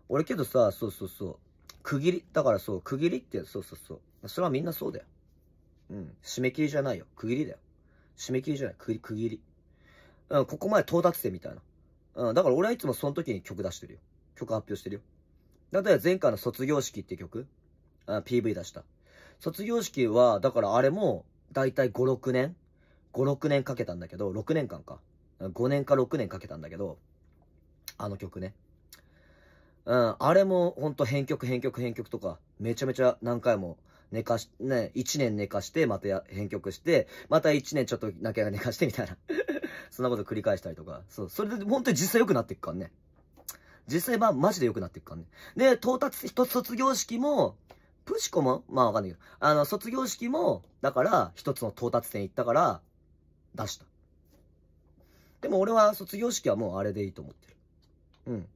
俺けどさ、そうそうそう。区切り、だからそう、区切りって、そうそうそう。それはみんなそうだよ。うん。締め切りじゃないよ。区切りだよ。締め切りじゃない。区区切り。うん、ここまで到達点みたいな。うん、だから俺はいつもその時に曲出してるよ。曲発表してるよ。例えば前回の卒業式って曲、あ PV 出した。卒業式は、だからあれも、だいたい5、6年 ?5、6年かけたんだけど、6年間か。5年か6年かけたんだけど、あの曲ね。うん、あれもほんと編曲編曲編曲とか、めちゃめちゃ何回も寝かし、ね、1年寝かして、また編曲して、また1年ちょっとなきゃ寝かしてみたいな そんなこと繰り返したりとか。そう、それでんとに実際良くなっていくからね。実際あ、マジで良くなっていくからね。で、到達、一卒業式も、プシコもまあわかんないけど、あの、卒業式も、だから、一つの到達点行ったから、出した。でも俺は卒業式はもうあれでいいと思ってる。うん。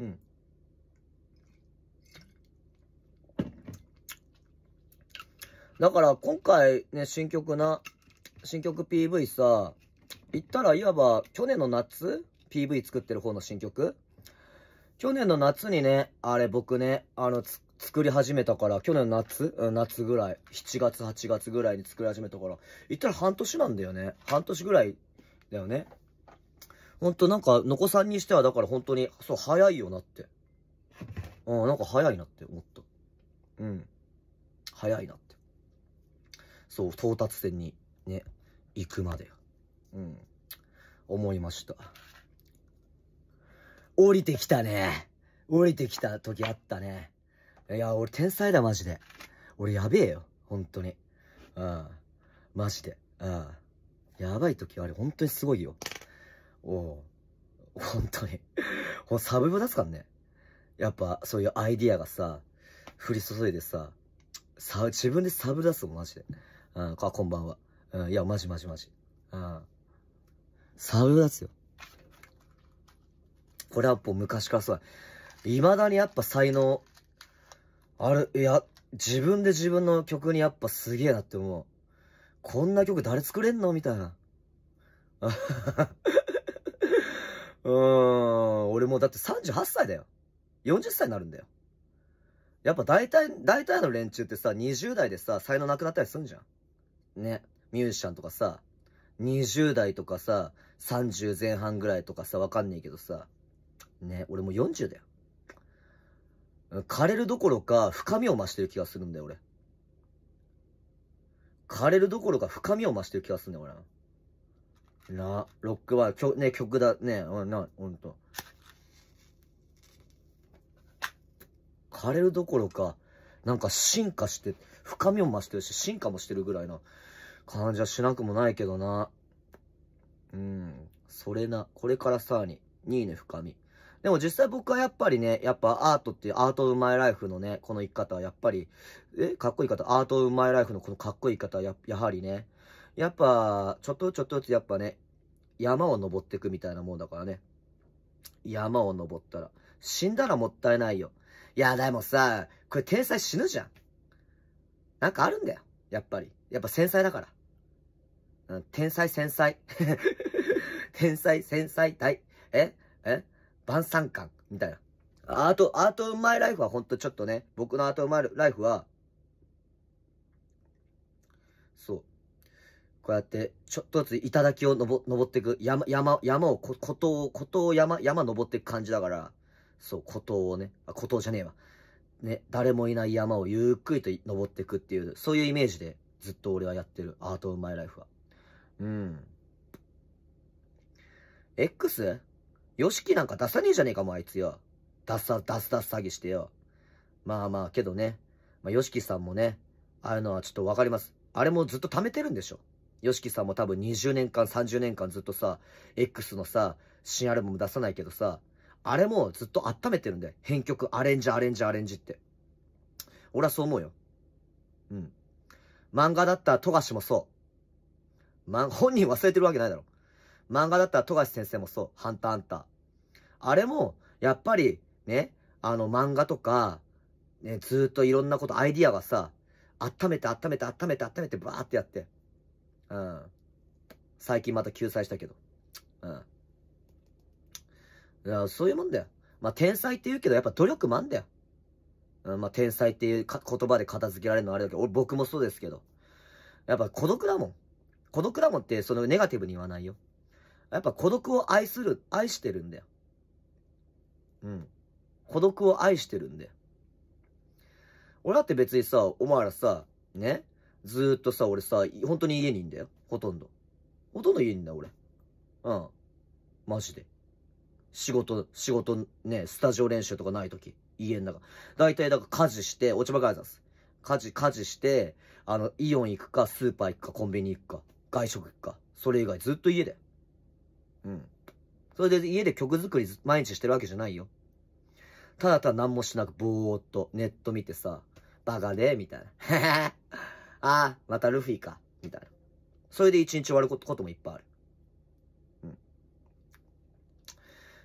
うん。だから今回ね、新曲な、新曲 PV さ、言ったらいわば去年の夏 ?PV 作ってる方の新曲去年の夏にね、あれ僕ね、あの、つ作り始めたから、去年夏夏ぐらい、7月、8月ぐらいに作り始めたから、言ったら半年なんだよね。半年ぐらいだよね。ほんとなんか、のこさんにしてはだから本当に、そう、早いよなって。うん、なんか早いなって思った。うん。早いなって。そう、到達点にね、行くまで。うん。思いました。降りてきたね。降りてきた時あったね。いや、俺天才だ、マジで。俺やべえよ、ほんとに。うん。マジで。うん。やばい時あれ、ほんとにすごいよ。おぉ。ほんとに。ほサブブ出すからね。やっぱ、そういうアイディアがさ、降り注いでさ、さ、自分でサブ出すもん、マジで。うん、あ、こんばんは。うん、いや、マジマジマジ。うん。サブ出すよ。これはもう昔からそうだ。未だにやっぱ才能あれ、いや、自分で自分の曲にやっぱすげえなって思う。こんな曲誰作れんのみたいな。うーん、俺もうだって38歳だよ。40歳になるんだよ。やっぱ大体、大体の連中ってさ、20代でさ、才能なくなったりすんじゃん。ね。ミュージシャンとかさ、20代とかさ、30前半ぐらいとかさ、わかんねえけどさ、ね、俺もう40だよ。枯れるどころか深みを増してる気がするんだよ、俺。枯れるどころか深みを増してる気がするんだよ、俺。な、ロックは、曲、ね、曲だ、ね、な、ほんと。枯れるどころか、なんか進化して、深みを増してるし、進化もしてるぐらいな感じはしなくもないけどな。うん。それな、これからさらに、2位ね、深み。でも実際僕はやっぱりね、やっぱアートっていう、アート・ウマイ・ライフのね、この生き方はやっぱり、え、かっこいい方、アート・ウマイ・ライフのこのかっこいい方はや、やはりね、やっぱ、ちょっとちょっとずつやっぱね、山を登っていくみたいなもんだからね。山を登ったら。死んだらもったいないよ。いや、でもさ、これ天才死ぬじゃん。なんかあるんだよ。やっぱり。やっぱ繊細だから。うん、天才繊細。天才繊細大。ええ晩餐館みたいな。アート、アートうまいライフはほんとちょっとね、僕のアートうまいライフは、そう。こうやって、ちょっとずつ頂を登登っていく、山、山、山をこ、孤島、孤島山、山登っていく感じだから、そう、孤島をね、あ、孤島じゃねえわ。ね、誰もいない山をゆっくりと登っていくっていう、そういうイメージで、ずっと俺はやってる、アートうまいライフは。うん。X? ヨシキなんか出さねえじゃねえかもあいつよ。ダッ出ダスダ詐欺してよ。まあまあ、けどね。まあ、ヨシキさんもね、ああいうのはちょっとわかります。あれもずっと貯めてるんでしょ。ヨシキさんも多分20年間、30年間ずっとさ、X のさ、新アルバム出さないけどさ、あれもずっと温めてるんだよ。編曲、アレンジ、アレンジ、アレンジって。俺はそう思うよ。うん。漫画だったら富樫もそう。ま、本人忘れてるわけないだろ。漫画だったら富樫先生もそう。ハンターハンター。あれも、やっぱり、ね、あの漫画とか、ね、ずっといろんなこと、アイディアがさ、温めて温めて温めて温めてバーってやって。うん。最近また救済したけど。うん。いやそういうもんだよ。まあ、天才って言うけど、やっぱ努力もあんだよ。うん、まあ、天才っていう言葉で片付けられるのはあれだけど、僕もそうですけど。やっぱ孤独だもん。孤独だもんって、そのネガティブに言わないよ。やっぱ孤独を愛する、愛してるんだよ。うん。孤独を愛してるんで。俺だって別にさ、お前らさ、ね、ずーっとさ、俺さ、本当に家にいんだよ。ほとんど。ほとんど家にいんだ、俺。うん。マジで。仕事、仕事ね、スタジオ練習とかない時。家の中。大体、だから家事して、落ち葉改ざんす。家事、家事して、あの、イオン行くか、スーパー行くか、コンビニ行くか、外食行くか。それ以外ずっと家で。うん。それで家で曲作り毎日してるわけじゃないよ。ただただ何もしなくぼーっとネット見てさ、バカで、みたいな。ああ、またルフィか、みたいな。それで一日終わることもいっぱいある。うん。い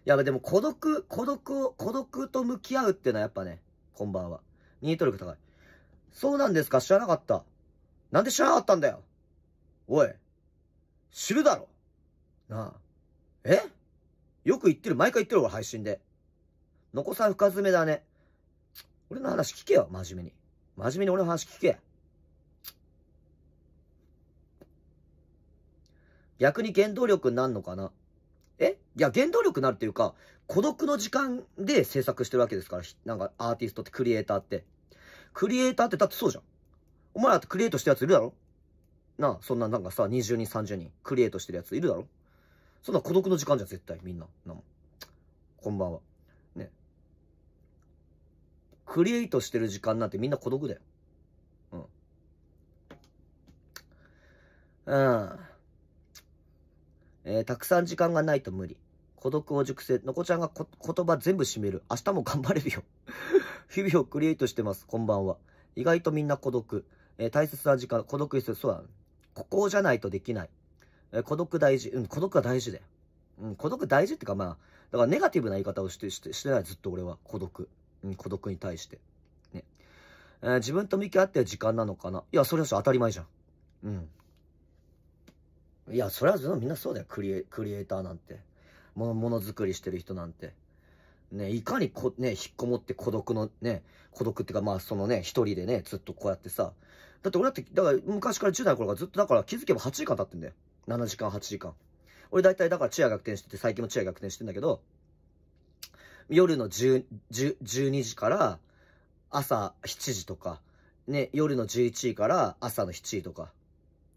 や、でも孤独、孤独を、孤独と向き合うっていうのはやっぱね、こんばんは。ニート力高い。そうなんですか知らなかった。なんで知らなかったんだよおい、知るだろなあ。えよく言ってる、毎回言ってる俺配信で。のこさん深爪だね。俺の話聞けよ、真面目に。真面目に俺の話聞け。逆に原動力になるのかなえいや、原動力になるっていうか、孤独の時間で制作してるわけですから、なんかアーティストってクリエイターって。クリエイターってだってそうじゃん。お前だってクリエイトしたやついるだろなあ、そんななんかさ、20人、30人、クリエイトしてるやついるだろそんな孤独の時間じゃん、絶対、みんな。なこんばんは。ね。クリエイトしてる時間なんてみんな孤独だよ。うん。うん。えー、たくさん時間がないと無理。孤独を熟成。のこちゃんが言葉全部締める。明日も頑張れるよ。日々をクリエイトしてます。こんばんは。意外とみんな孤独。えー、大切な時間、孤独です。そうだ、ここじゃないとできない。え孤独大事。うん、孤独は大事だよ。うん、孤独大事ってかまあ、だからネガティブな言い方をしてしてしてない、ずっと俺は。孤独。うん、孤独に対して。ね。えー、自分と向き合ってる時間なのかないや、それは当たり前じゃん。うん。いや、それはみんなそうだよ。クリエクリエイターなんて。もの、ものづくりしてる人なんて。ね、いかにこ、ね、引っこもって孤独のね、孤独っていうか、まあそのね、一人でね、ずっとこうやってさ。だって俺だって、だから昔から10代の頃からずっとだから気づけば8時間経ってんだよ。7時間、8時間。俺大体だからチア逆転してて、最近もチア逆転してんだけど、夜の10、10 12時から朝7時とか、ね、夜の11時から朝の7時とか、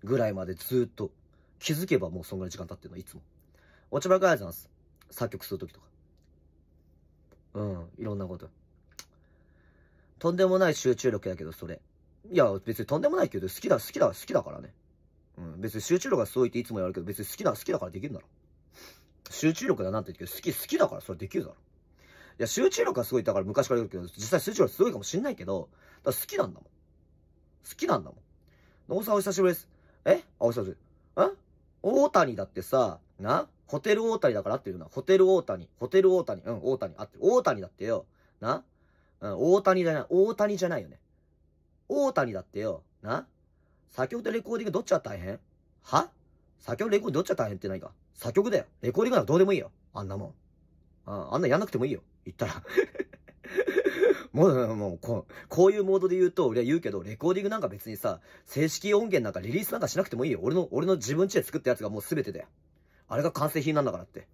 ぐらいまでずっと、気づけばもうそんぐらい時間経ってるの、いつも。落ち葉があるじゃんす。作曲するときとか。うん、いろんなこと。とんでもない集中力だけど、それ。いや、別にとんでもないけど、好きだ、好きだ、好きだからね。うん、別に集中力がすごいっていつもやるけど、別に好きだ、好きだからできるんだろ。集中力だなって言うけど、好き、好きだからそれできるだろ。いや、集中力がすごいだから昔から言うけど、実際集中力すごいかもしんないけど、だ好きなんだもん。好きなんだもん。野おさんお久しぶりです。えあ、お久しぶり。ん大谷だってさ、なホテル大谷だから合ってるな。ホテル大谷。ホテル大谷。うん、大谷。合ってる。大谷だってよ。なうん、大谷じゃない。大谷じゃないよね。大谷だってよ。な作曲とレコーディングどっちが大変は作曲レコーディングどっちが大変って何か作曲だよ。レコーディングならどうでもいいよ。あんなもん。ああんなやんなくてもいいよ。言ったら もう、もう、こう、こういうモードで言うと、俺は言うけど、レコーディングなんか別にさ、正式音源なんかリリースなんかしなくてもいいよ。俺の、俺の自分家で作ったやつがもう全てだよ。あれが完成品なんだからって。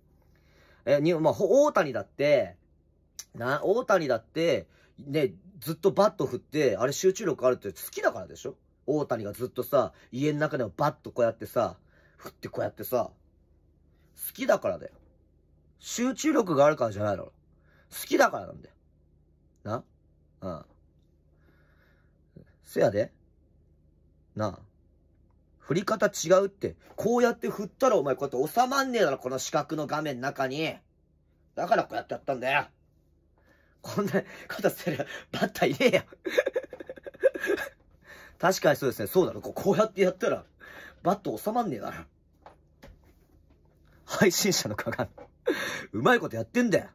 え、に、まあ、大谷だって、な、大谷だって、ね、ずっとバット振って、あれ集中力あるって好きだからでしょ大谷がずっとさ、家の中でもバッとこうやってさ、振ってこうやってさ、好きだからだよ。集中力があるからじゃないだろ。好きだからなんだよ。なうん。せやで。なあ。振り方違うって。こうやって振ったらお前こうやって収まんねえだろ、この四角の画面の中に。だからこうやってやったんだよ。こんな肩捨てるバッタいねえよ確かにそうですね。そうだろ。こうやってやったら、バット収まんねえだろ。配信者の鏡。うまいことやってんだよ。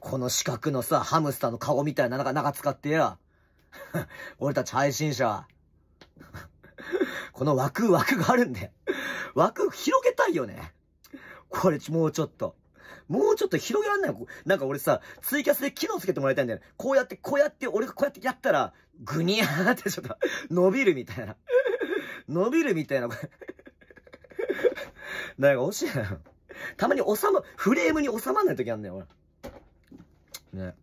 この四角のさ、ハムスターの顔みたいなのが中使ってや。俺たち配信者は。この枠、枠があるんで。枠広げたいよね。これ、もうちょっと。もうちょっと広げらんないよ。なんか俺さ、ツイキャスで機能つけてもらいたいんだよね。こうやって、こうやって、俺がこうやってやったら、ぐにゃーってちょっと、伸びるみたいな。伸びるみたいな、これ。なんか欲しいな。たまに収ま、フレームに収まんない時あんん、よ、ら。ね。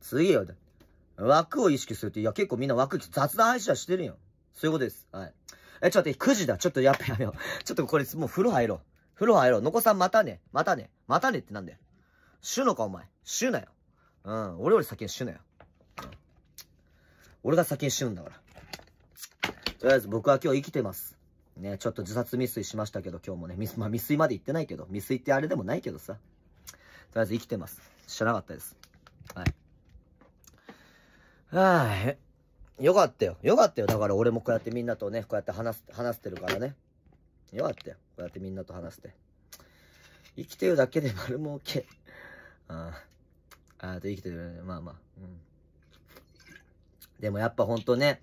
次よ。枠を意識するって、いや、結構みんな枠、雑談配信はしてるよ。そういうことです。はい。え、ちょっと待って、9時だ。ちょっとやっぱやめよう。ちょっとこれ、もう風呂入ろう。風呂入ろう。のこさんまたね。またね。またねってなんだよ。シュのか、お前。シュなよ。うん。俺より先にシュなよ。うん、俺が先にシュんだから。とりあえず僕は今日生きてます。ね、ちょっと自殺未遂しましたけど、今日もね、ミス、まあ、未遂まで行ってないけど、未遂ってあれでもないけどさ。とりあえず生きてます。知らなかったです。はい。はい。よかったよ。よかったよ。だから俺もこうやってみんなとね、こうやって話す、話してるからね。よかったよ。うやってみんなと話して。生きてるだけで丸儲け。ああ、生きてる、まあまあ。うん。でもやっぱほんとね、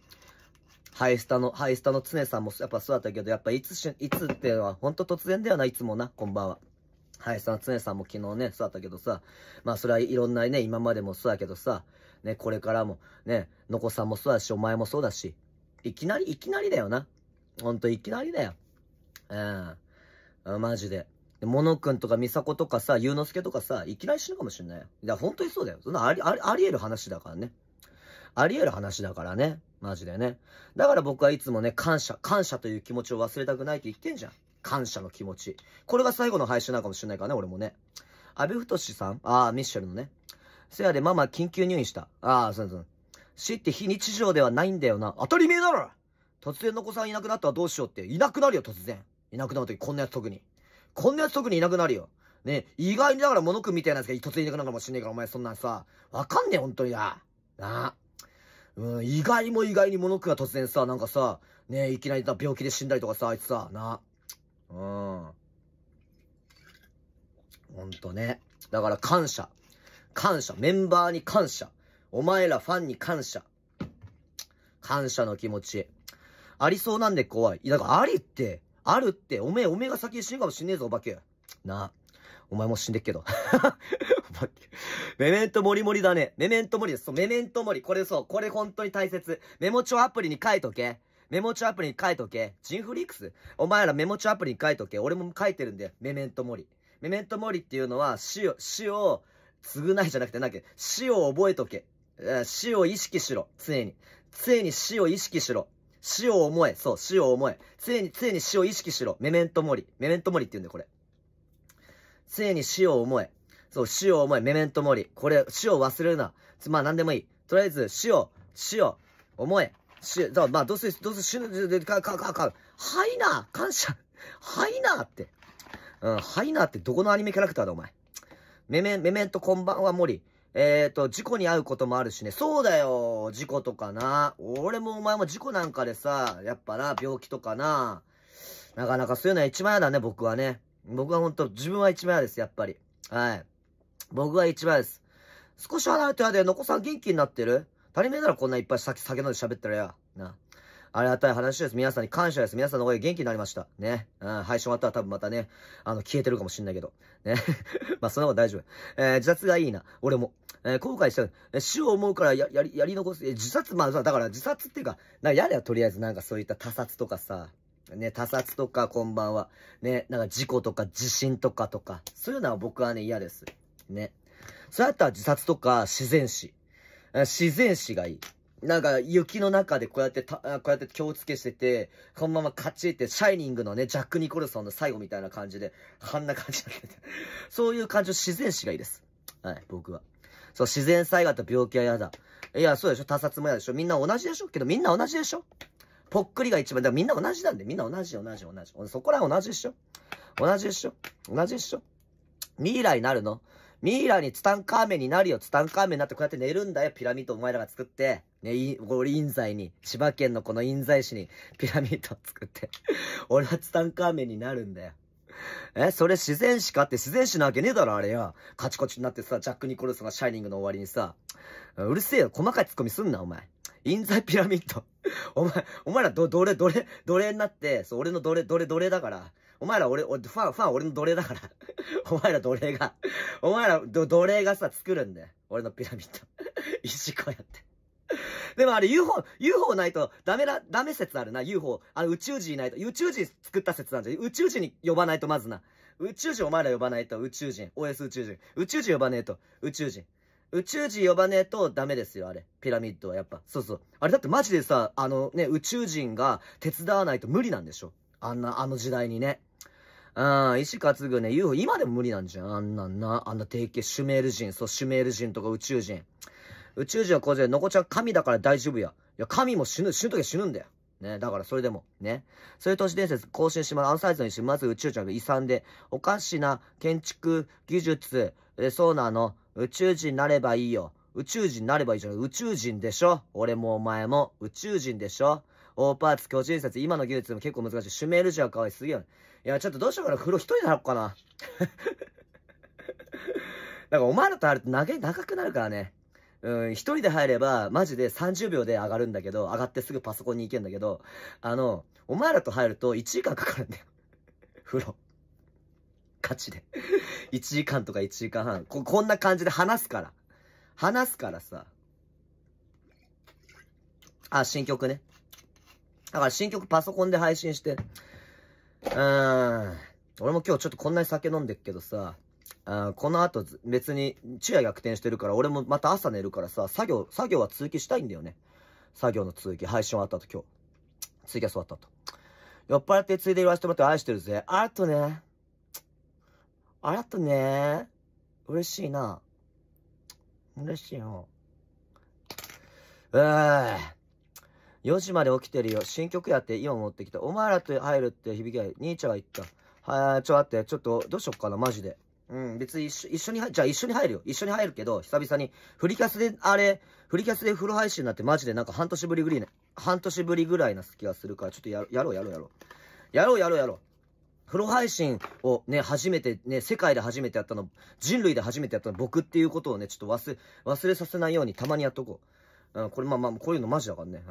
ハイスタの、ハイスタの常さんもやっぱそうだったけど、やっぱいつし、いつってのはほんと突然だよな、いつもな、こんばんは。ハイスタの常さんも昨日ね、そうだったけどさ、まあそれはいろんなね、今までもそうだけどさ、ね、これからも、ね、のこさんもそうだし、お前もそうだし、いきなり、いきなりだよな。ほんといきなりだよ。うん。あマジで。モノくんとかミサコとかさ、ユウノスケとかさ、いきなり死ぬかもしんないよ。いや、本当にそうだよ。そんなあり、あり、あり得る話だからね。あり得る話だからね。マジでね。だから僕はいつもね、感謝、感謝という気持ちを忘れたくないって言ってんじゃん。感謝の気持ち。これが最後の配信なのかもしんないからね、俺もね。安部太さんああ、ミッシェルのね。せやでママ緊急入院した。ああ、そうそう。死って非日常ではないんだよな。当たり前だろ突然の子さんいなくなったらどうしようって。いなくなるよ、突然。いなくなるとき、こんなやつ特に。こんなやつ特にいなくなるよ。ね、意外にだからモノクみたいなやつが突然いなくなるかもしんねえから、お前そんなんさ、わかんねえ、ほんとにな。なあ。うん、意外も意外にモノクが突然さ、なんかさ、ねいきなりさ、病気で死んだりとかさ、あいつさ、なあ。うん。ほんとね。だから感謝。感謝。メンバーに感謝。お前らファンに感謝。感謝の気持ち。ありそうなんで怖い。いや、だからありって、あるって、おめえ、おめえが先に死ぬかもしんねえぞ、お化け。なあ。お前も死んでっけど。お化け。メメントモリモリだね。メメントモリです。そう、メメントモリ。これそう、これ本当に大切。メモ帳アプリに書いとけ。メモ帳アプリに書いとけ。ジンフリックスお前らメモ帳アプリに書いとけ。俺も書いてるんで、メメントモリ。メメントモリっていうのは、死を、死を、償いじゃなくて、なんだっけ、死を覚えとけ。死を意識しろ。常に。常に死を意識しろ。死を思え。そう、死を思え。常に、常に死を意識しろ。メメントモリ。メメントモリって言うんだよ、これ。常に死を思え。そう、死を思え。メメントモリ。これ、死を忘れるな。まあ、なんでもいい。とりあえず、死を、死を、思え。死、う、まあ、どうせ、どうせ死ぬ、で、か、か、か、か、はいな感謝はいなって。うん、はいなってどこのアニメキャラクターだ、お前。メメン、メメントこんばんは、森。えっ、ー、と、事故に遭うこともあるしね。そうだよ、事故とかな。俺もお前も事故なんかでさ、やっぱな、病気とかな。なかなかそういうのは一番嫌だね、僕はね。僕はほんと、自分は一番嫌です、やっぱり。はい。僕は一番です。少し離れてやで、のこさん元気になってる足りねえならこんないっぱい酒酒飲んで喋ったらや。な。ありがたい話です。皆さんに感謝です。皆さんの声か元気になりました。ね。うん、配信終わったら多分またね、あの、消えてるかもしんないけど。ね。まあ、そんなこと大丈夫。えー、自殺がいいな。俺も。えー、後悔した、え死を思うからや、やり、やり残す。えー、自殺、まあ、だから自殺っていうか、なんかやれよ、とりあえずなんかそういった他殺とかさ、ね、他殺とか、こんばんは。ね、なんか事故とか、地震とかとか、そういうのは僕はね、嫌です。ね。そうやったら自殺とか、自然死。自然死がいい。なんか、雪の中でこうやってた、こうやって気をつけしてて、このままカチって、シャイニングのね、ジャック・ニコルソンの最後みたいな感じで、あんな感じになってて。そういう感じの自然死がいいです。はい、僕は。そう、自然災害と病気は嫌だ。いや、そうでしょ他殺も嫌でしょみんな同じでしょけどみんな同じでしょぽっくりが一番、だからみんな同じなんで、みんな同じ、同じ、同じ。そこら同じでしょ同じでしょ同じでしょミイラになるのミイラにツタンカーメンになるよ。ツタンカーメンになってこうやって寝るんだよ。ピラミッドお前らが作って。ね、い、俺、印西に、千葉県のこの印西市にピラミッドを作って。俺はツタンカーメンになるんだよ。え、それ自然史かって自然史なわけねえだろ、あれよ。カチコチになってさ、ジャック・ニコルソンがシャイニングの終わりにさ、うるせえよ、細かいツッコミすんな、お前。インザピラミッド。お前、お前らど、どれ、どれ、奴隷になって、そう、俺の奴隷、奴隷、奴隷だから。お前ら俺、おファン、ファン俺の奴隷だから。お前ら奴隷が、お前ら奴隷がさ、作るんだよ。俺のピラミッド。石こうやって。でもあれ UFO、UFO ないとダメだ、ダメ説あるな、UFO。あの宇宙人いないと、宇宙人作った説なんじゃ、宇宙人に呼ばないとまずな。宇宙人お前ら呼ばないと宇宙人。OS 宇宙人。宇宙人呼ばねえと、宇宙人。宇宙人呼ばねえとダメですよ、あれ。ピラミッドはやっぱ。そうそう。あれだってマジでさ、あのね、宇宙人が手伝わないと無理なんでしょあんな、あの時代にね。うん、石担ぐね、UFO、今でも無理なんじゃん。あんなんな、あんな定型、シュメール人、そう、シュメール人とか宇宙人。宇宙人はこうぜ、残っちゃん神だから大丈夫や。いや、神も死ぬ、死ぬときは死ぬんだよ。ね、だからそれでも、ね。そういう都市伝説更新します。アンサイズの石、まず宇宙人が遺産で、おかしな建築、技術、えそうなの、宇宙人になればいいよ。宇宙人になればいいじゃん。宇宙人でしょ俺もお前も宇宙人でしょオーパーツ、巨人説、今の技術でも結構難しい。シュメール人はかわい。すげえ。いや、ちょっとどうしようかな。風呂一人で入ろうかな。なんかお前らとあると長長くなるからね。うん、一人で入れば、マジで30秒で上がるんだけど、上がってすぐパソコンに行けんだけど、あの、お前らと入ると1時間かかるんだよ。風呂。勝ちで。1時間とか1時間半。こ、こんな感じで話すから。話すからさ。あ、新曲ね。だから新曲パソコンで配信して。うーん。俺も今日ちょっとこんなに酒飲んでっけどさ。この後、別に、昼夜逆転してるから、俺もまた朝寝るからさ、作業、作業は続きしたいんだよね。作業の続き、配信終わった後今日。次は座終わった後。酔っ払ってついで言わせてもらって愛してるぜ。あらとね。あらとね。嬉しいな。嬉しいよ。うー4時まで起きてるよ。新曲やって今持ってきた。お前らと入るって響きがい兄ちゃんが言った。はい、ちょ、待って。ちょっと、どうしよっかな、マジで。うん、別に一緒に入、じゃあ一緒に入るよ。一緒に入るけど、久々に、フリキャスで、あれ、フリキャスでフル配信になってマジでなんか半年ぶりぐらいね、半年ぶりぐらいな気がするから、ちょっとやろうやろうやろう。やろうやろうやろう。フロ配信をね、初めて、ね、世界で初めてやったの、人類で初めてやったの、僕っていうことをね、ちょっと忘れ、忘れさせないようにたまにやっとこう。うん、これまあまあ、こういうのマジだからね。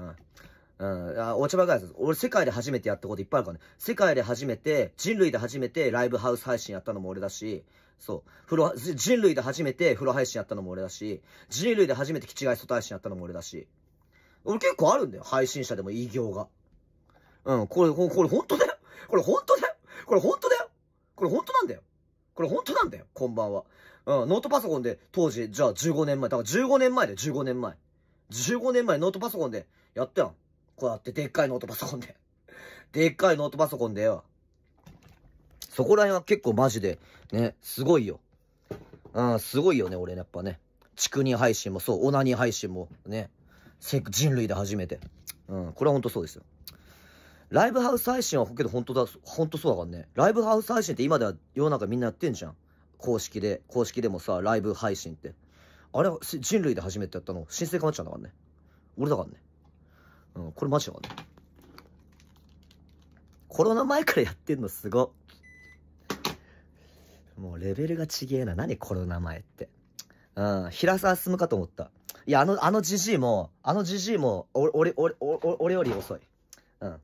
うん。うん、あ、お茶ばかりです。俺世界で初めてやったこといっぱいあるからね。世界で初めて、人類で初めてライブハウス配信やったのも俺だし、そう。風呂、人類で初めて風呂配信やったのも俺だし、人類で初めて気違い外配信やったのも俺だし。俺結構あるんだよ。配信者でも異業が。うん、これ、これ、これ本当だよ。これ本当だよ。これ本当だよ。これ本当なんだよ。これ本当なんだよ。こんばんは。うん、ノートパソコンで当時、じゃあ15年前。だから15年前よ、15年前。15年前ノートパソコンでやったやん。こうやってでっかいノートパソコンで。でっかいノートパソコンでよ。そこら辺は結構マジで、ね、すごいよ。うん、すごいよね、俺ね、やっぱね。畜に配信もそう、オナニ配信もね、人類で初めて。うん、これはほんとそうですよ。ライブハウス配信は、けど本当だ、本当そうだからね。ライブハウス配信って今では世の中みんなやってんじゃん。公式で、公式でもさ、ライブ配信って。あれは人類で初めてやったの、新生かまっちゃんだからね。俺だからね。うん、これマジだからね。コロナ前からやってんのすご。もうレベルがちげえな。何この名前って。うん、平沢進むかと思った。いや、あの、あのじじいも、あのじじいも、俺、俺、俺、俺より遅い。うん。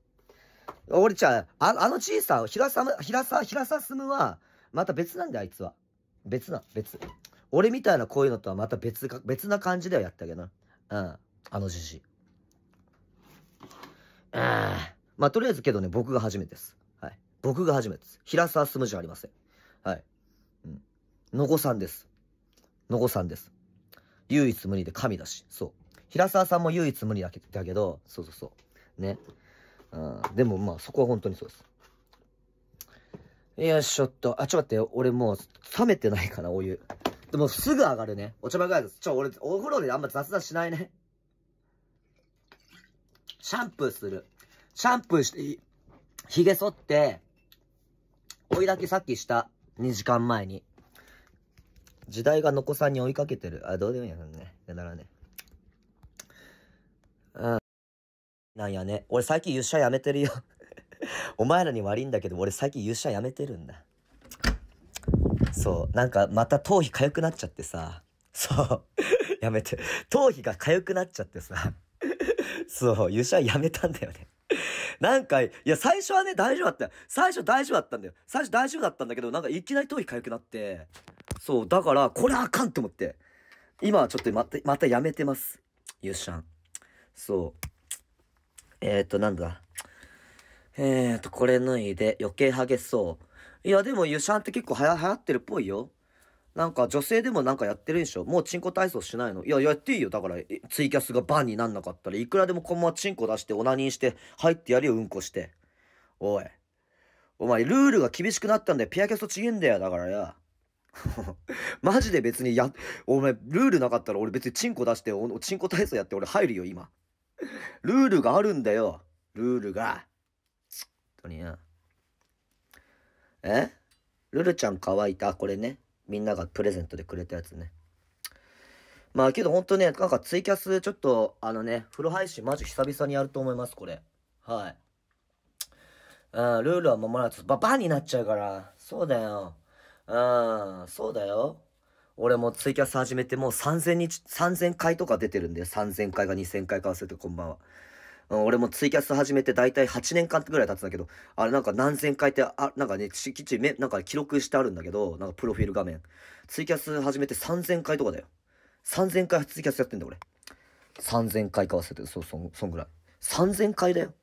俺、じゃあ、あのじいさん、平沢、平沢、平沢進むは、また別なんだよ、あいつは。別な、別。俺みたいなこういうのとはまた別か、別な感じではやったけどな。うん。あのじじい。ああ。まあ、とりあえずけどね、僕が初めてです。はい。僕が初めてです。平沢進むじゃありません。のごさんです。のごさんです。唯一無二で神だし、そう。平沢さんも唯一無二だけだけど、そうそうそう。ね。うん、でもまあそこは本当にそうです。よいしょっと。あ、ちょっと待って。俺もう、冷めてないかな、お湯。でも、すぐ上がるね。お茶番がです。ちょ、俺、お風呂であんま雑談しないね。シャンプーする。シャンプーして、ひげ剃って、追いだけさっきした。2時間前に。時代がのこさんに追いかけてる。あ、どうでもいいやんね。やだらね。うん。なんやね。俺最近ゆっしゃやめてるよ お前らに悪いんだけど、俺最近ゆっしゃやめてるんだ。そう。なんかまた頭皮痒くなっちゃってさ。そう。やめて。頭皮が痒くなっちゃってさ。そう。ゆっしゃやめたんだよね。なんか、いや、最初はね、大丈夫だったよ。最初大丈夫だったんだよ。最初大丈夫だったんだけど、なんかいきなり頭皮痒くなって、そう、だから、これあかんと思って。今はちょっとまた、またやめてます。ゆっしゃん。そう。えっ、と、なんだ。えっ、と、これ脱いで余計激しそう。いや、でもゆっしゃんって結構はや流行ってるっぽいよ。なんか女性でもなんかやってるんでしょもうチンコ体操しないのいや、やっていいよ。だから、ツイキャスがバンになんなかったらいくらでもこのままチンコ出してオナニーして、入ってやるよ、うんこして。おい。お前、ルールが厳しくなったんだよ。ピアキャストちえんだよ。だからよ。マジで別にや、お前、ルールなかったら俺別にチンコ出して、おチンコ体操やって俺入るよ、今。ルールがあるんだよ。ルールが。本当にな。えルルちゃん乾いたこれね。みんながプレゼントでくれたやつね。まあけどほんとね、なんかツイキャスちょっと、あのね、風呂配信マジ久々にやると思います、これ。はい。うん、ルールは守らず、ババアになっちゃうから。そうだよ。うん、そうだよ。俺もツイキャス始めてもう3000日、3000回とか出てるんだよ。3000回か2000回か忘れてこんばんは。うん、俺もツイキャス始めて大体8年間ぐらい経つんだけど、あれなんか何千回って、あ、なんかね、きっちりめ、なんか記録してあるんだけど、なんかプロフィール画面。ツイキャス始めて3000回とかだよ。3000回ツイキャスやってんだ俺。3000回か忘れてる。そう、そん、そんぐらい。3000回だよ。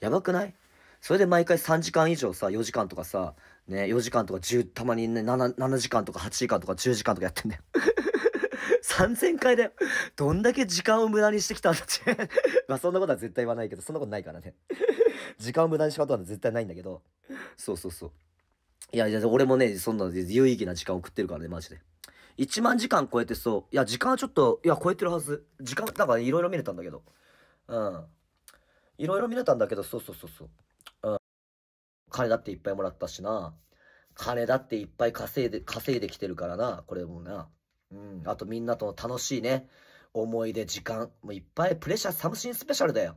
やばくないそれで毎回3時間以上さ、4時間とかさ、ね、4時間とか10、たまにね7、7時間とか8時間とか10時間とかやってんだよ。3000 回で、どんだけ時間を無駄にしてきたんだって。まあそんなことは絶対言わないけど、そんなことないからね。時間を無駄にしたことは絶対ないんだけど。そうそうそう。いやいや、俺もね、そんな有意義な時間を送ってるからね、マジで。1万時間超えてそう。いや、時間はちょっと、いや、超えてるはず。時間、なんかいろいろ見れたんだけど。うん。いろいろ見れたんだけど、そうそうそうそう。金だっていっぱいもらったしな。金だっていっぱい稼いで、稼いできてるからな。これもな。うん。あとみんなとの楽しいね。思い出、時間。もういっぱいプレッシャーサムシンスペシャルだよ。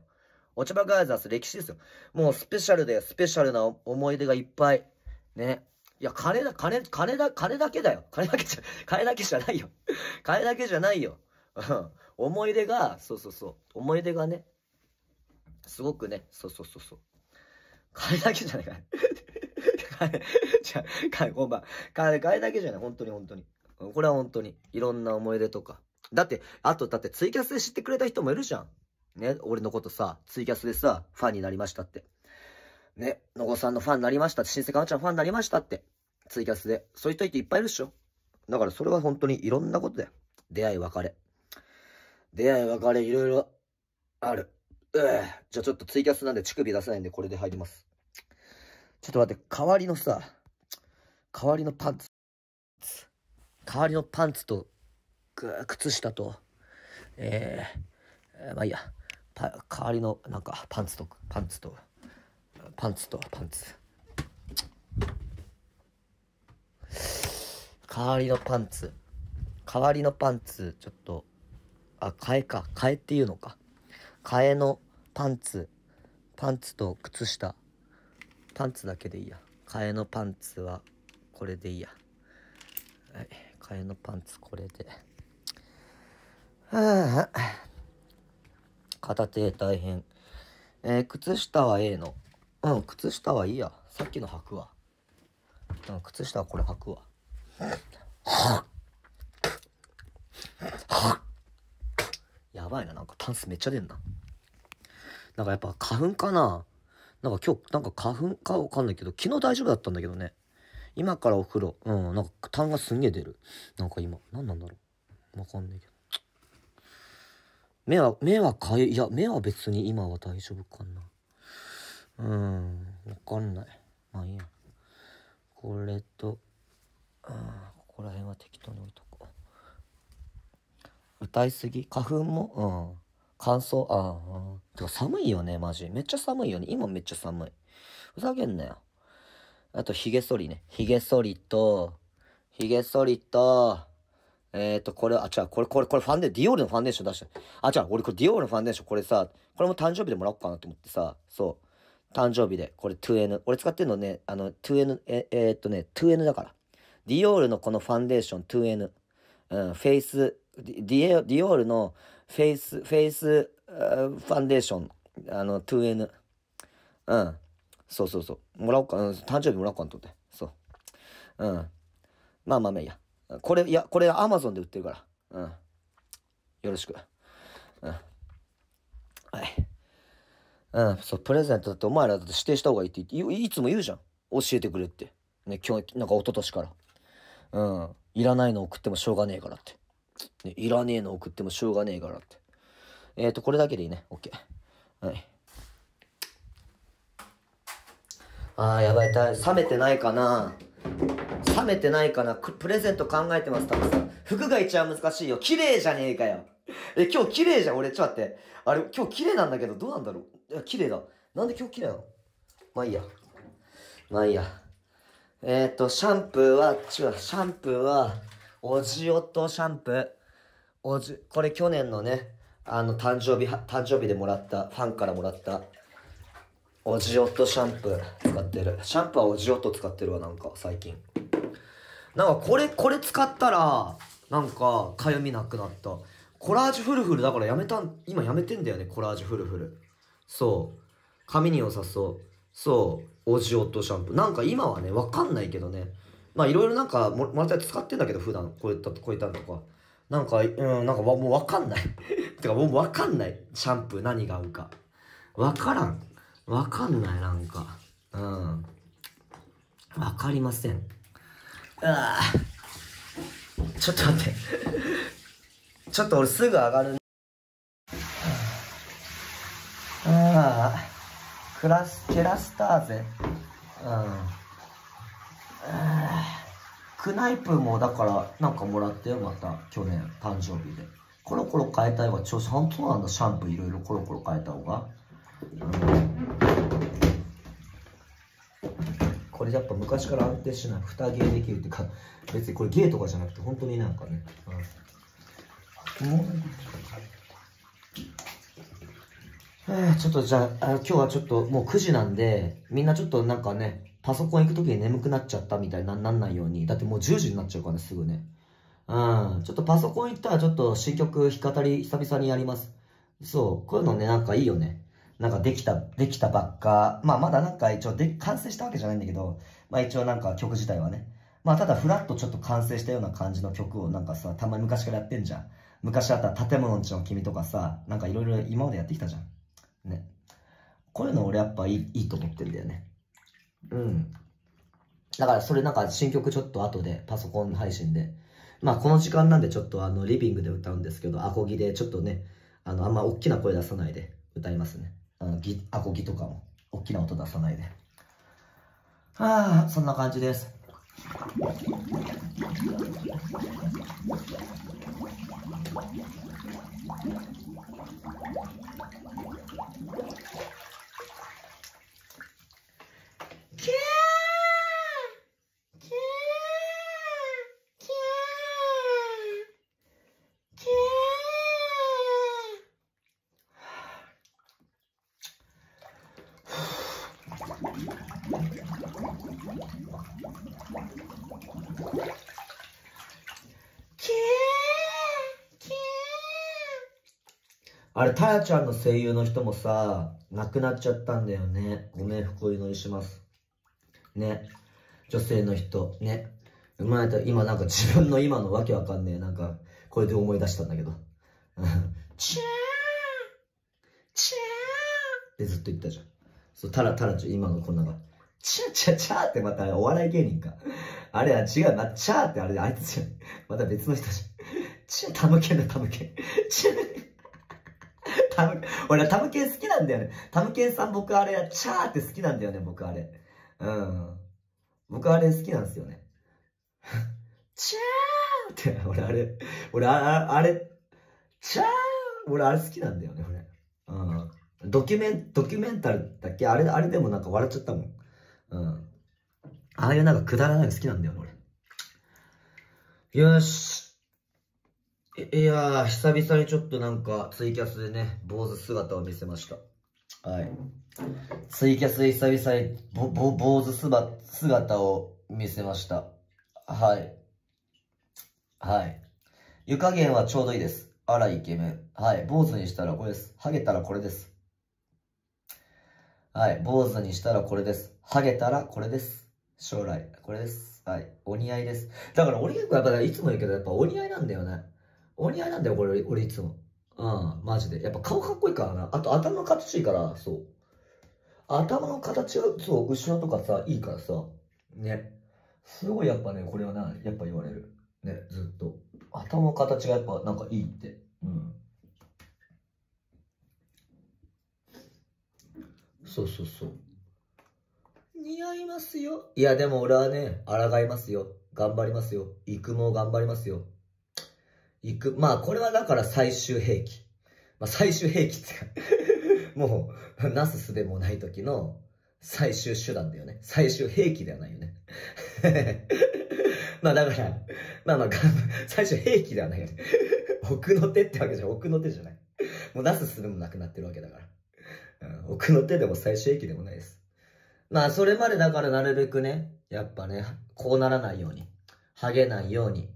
お茶ばガイザース歴史ですよ。もうスペシャルだよ。スペシャルな思い出がいっぱい。ね。いや、金だ、金、金だ、金だけだよ。金だけじゃ、金だけじゃないよ。金だけじゃないよ。うん。思い出が、そうそうそう。思い出がね、すごくね、そうそうそうそう。彼だけじゃない、金。彼。じゃ、彼、こんばん。だけじゃない、本当に本当に。これは本当に。いろんな思い出とか。だって、あと、だってツイキャスで知ってくれた人もいるじゃん。ね、俺のことさ、ツイキャスでさ、ファンになりましたって。ね、のごさんのファンになりましたって、新世かなちゃんファンになりましたって。ツイキャスで。そういう人いっぱいいるっしょ。だからそれは本当にいろんなことだよ。出会い別れ。出会い別れいろいろある。じゃあちょっとツイキャスなんで乳首出せないんでこれで入ります。ちょっと待って、代わりのさ、代わりのパンツ。代わりのパンツと、靴下と、えー、えー、まあいいや。パ代わりの、なんか、パンツと、パンツと、パンツと、パンツ。代わりのパンツ。代わりのパンツ、ちょっと、あ、替えか。替えっていうのか。替えのパンツ、パンツと靴下、パンツだけでいいや。替えのパンツはこれでいいや。はい、替えのパンツこれで。片手大変。えー、靴下は A の。うん、靴下はいいや。さっきの履くわ。靴下はこれ履くわ。はっやばいな、なんかタンスめっちゃ出んな。なんかやっぱ花粉かななんか今日、なんか花粉かわかんないけど、昨日大丈夫だったんだけどね。今からお風呂。うん、なんか痰がすんげえ出る。なんか今、何なんだろう。わかんないけど。目は、目はかゆい。いや、目は別に今は大丈夫かな。うーん、わかんない。まあいいや。これと、うん、ここら辺は適当に置いとこう。歌いすぎ花粉もうん。乾燥、ああ、てか寒いよね、マジ。めっちゃ寒いよね。今めっちゃ寒い。ふざけんなよ。あと、髭剃りね。髭剃りと、髭剃りと、えっ、ー、と、これ、あ、違う、これ、これ、これ、ファンデ、ディオールのファンデーション出した。あ、違う、俺、これ、ディオールのファンデーション、これさ、これも誕生日でもらおうかなと思ってさ、そう。誕生日で、これ 2N。俺使ってんのね、あの、2N、え、えー、っとね、2N だから。ディオールのこのファンデーション 2N。うん、フェイス、ディディオールのフェイス、フェイスファンデーション、あの、2N。うん。そうそうそう。もらおうか、うん、誕生日もらおうかんとって。そう。うん。まあまあまあいいや。これ、いや、これアマゾンで売ってるから。うん。よろしく。うん。はい。うん、そう、プレゼントだってお前らだって指定した方がいいってってい、いつも言うじゃん。教えてくれって。ね、今日、なんか一昨年から。うん。いらないの送ってもしょうがねえからって。ね、いらねえの送ってもしょうがねえからって。えっ、ー、と、これだけでいいね。OK。はい。ああ、やばい、冷めてないかな冷めてないかなプレゼント考えてます、たぶんさん。服が一番難しいよ。綺麗じゃねえかよ。え、今日綺麗じゃん、俺。ちょっと待って。あれ、今日綺麗なんだけど、どうなんだろういや、綺麗だ。なんで今日綺麗なのまあいいや。まあいいや。えっ、ー、と、シャンプーは、違う、シャンプーは、オジオシャンプー。おじ、これ去年のね、あの、誕生日、誕生日でもらった、ファンからもらった、オジオとシャンプー使ってる。シャンプーはオジオと使ってるわ、なんか、最近。なんか、これ、これ使ったら、なんか、かゆみなくなった。コラージュフルフルだからやめたん、今やめてんだよね、コラージュフルフル。そう。髪に良さそう。そう。オジオとシャンプー。なんか今はね、わかんないけどね。まあいろいろなんかももらったやつ使ってんだけど普段こういったこういったのとかなんかうんなんかもう分かんない てかもう分かんないシャンプー何が合うか分からん分かんないなんかうん分かりませんああちょっと待って ちょっと俺すぐ上がるああクラステラスターゼうんクナイプもだからなんかもらってよまた去年誕生日でコロコロ変えたいわちょ本当なんだシャンプーいろいろコロコロ変えた方が、うん、これやっぱ昔から安定しない蓋ゲーできるっていうか別にこれゲーとかじゃなくて本当になんかね、うん、うんえー、ちょっとじゃあ、今日はちょっともう9時なんで、みんなちょっとなんかね、パソコン行く時に眠くなっちゃったみたいになんないように。だってもう10時になっちゃうからね、すぐね。うん。ちょっとパソコン行ったらちょっと新曲弾き語り久々にやります。そう。こういうのね、なんかいいよね。なんかできた、できたばっか。まあまだなんか一応で、完成したわけじゃないんだけど、まあ一応なんか曲自体はね。まあただフラッとちょっと完成したような感じの曲をなんかさ、たまに昔からやってんじゃん。昔あった建物のちの君とかさ、なんかいろいろ今までやってきたじゃん。ね。こういうの俺やっぱいいいいと思ってんだよね。うん。だからそれなんか新曲ちょっと後でパソコン配信で。まあこの時間なんでちょっとあのリビングで歌うんですけど、アコギでちょっとね、あのあんま大きな声出さないで歌いますね。あのギアコギとかも大きな音出さないで。はあ、そんな感じです。たやちゃんの声優の人もさ、亡くなっちゃったんだよね。ご冥福を祈りします。ね。女性の人、ね。生まれた、今なんか自分の今のわけわかんねえ。なんか、これで思い出したんだけど。チューチューってずっと言ったじゃん。そう、タラタラちゃん、今のこんなが。チャチャチャーってまたお笑い芸人か。あれは違うな、チャーってあれあいつじゃん。また別の人じゃん。チーたむけンだ、タムケン。チタム、俺はタムケン好きなんだよね。タムケンさん僕あれ、チャーって好きなんだよね、僕あれ。うん。僕あれ好きなんですよね。チャーって、俺あれ、俺ああれ、チャー俺あれ好きなんだよね、俺。うん。ドキュメン、ドキュメンタルだっけあれ、あれでもなんか笑っちゃったもん。うん。ああいうなんかくだらないの好きなんだよね、俺。よし。いやー、久々にちょっとなんかツイキャスでね、坊主姿を見せました。はい。ツイキャスで久々にぼぼ坊主姿を見せました。はい。はい。湯加減はちょうどいいです。あらイケメン。はい。坊主にしたらこれです。ハゲたらこれです。はい。坊主にしたらこれです。ハゲたらこれです。将来、これです。はい。お似合いです。だから俺結構やっぱいつも言うけど、やっぱお似合いなんだよね。お似合いなんだよ、これ、俺いつも。うん、マジで。やっぱ顔かっこいいからな。あと頭の形いいから、そう。頭の形が、そう、後ろとかさ、いいからさ。ね。すごいやっぱね、これはな、やっぱ言われる。ね、ずっと。頭の形がやっぱなんかいいって。うん。そうそうそう。似合いますよ。いや、でも俺はね、抗いますよ。頑張りますよ。育毛頑張りますよ。行く。まあ、これはだから最終兵器。まあ、最終兵器ってか もう、なすすべもない時の最終手段だよね。最終兵器ではないよね まあだから、まあまあ、最終兵器ではないよね 奥の手ってわけじゃ、奥の手じゃない。もうなすすべもなくなってるわけだから。奥の手でも最終兵器でもないです。まあ、それまでだからなるべくね、やっぱね、こうならないように、剥げないように、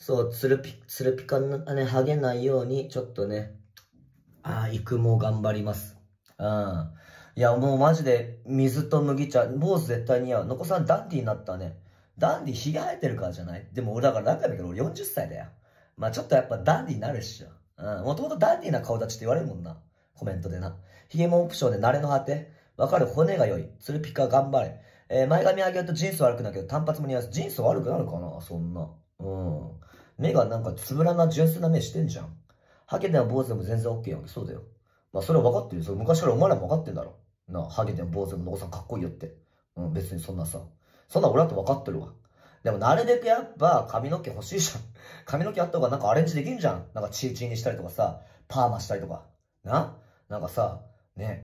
そう、つるぴ、つるぴかね、剥げないように、ちょっとね、ああ、育毛頑張ります。うん。いや、もうマジで、水と麦茶、坊主絶対似合う。のこさん、ダンディになったね。ダンディ、ひげ生えてるからじゃないでも俺、だから何回も言うけど、俺40歳だよ。まあちょっとやっぱダンディになるっしょ。うん。もともとダンディな顔立ちって言われるもんな。コメントでな。ヒゲもオプションで慣れの果て。わかる骨が良い。ツルピカ頑張れ。えー、前髪上げると人相悪くなるけど、単発も似合う。人相悪くなるかなそんな。うん。目がなんかつぶらな純粋な目してんじゃん。ハゲても坊主でも全然 OK やんそうだよ。まあそれは分かってるよ。それ昔からお前らも分かってんだろ。なハゲても坊主でものおさんかっこいいよって。うん、別にそんなさ。そんな俺だって分かってるわ。でもなるべくやっぱ髪の毛欲しいじゃん。髪の毛あった方がなんかアレンジできんじゃん。なんかチーチーにしたりとかさ、パーマしたりとか。ななんかさ、ね、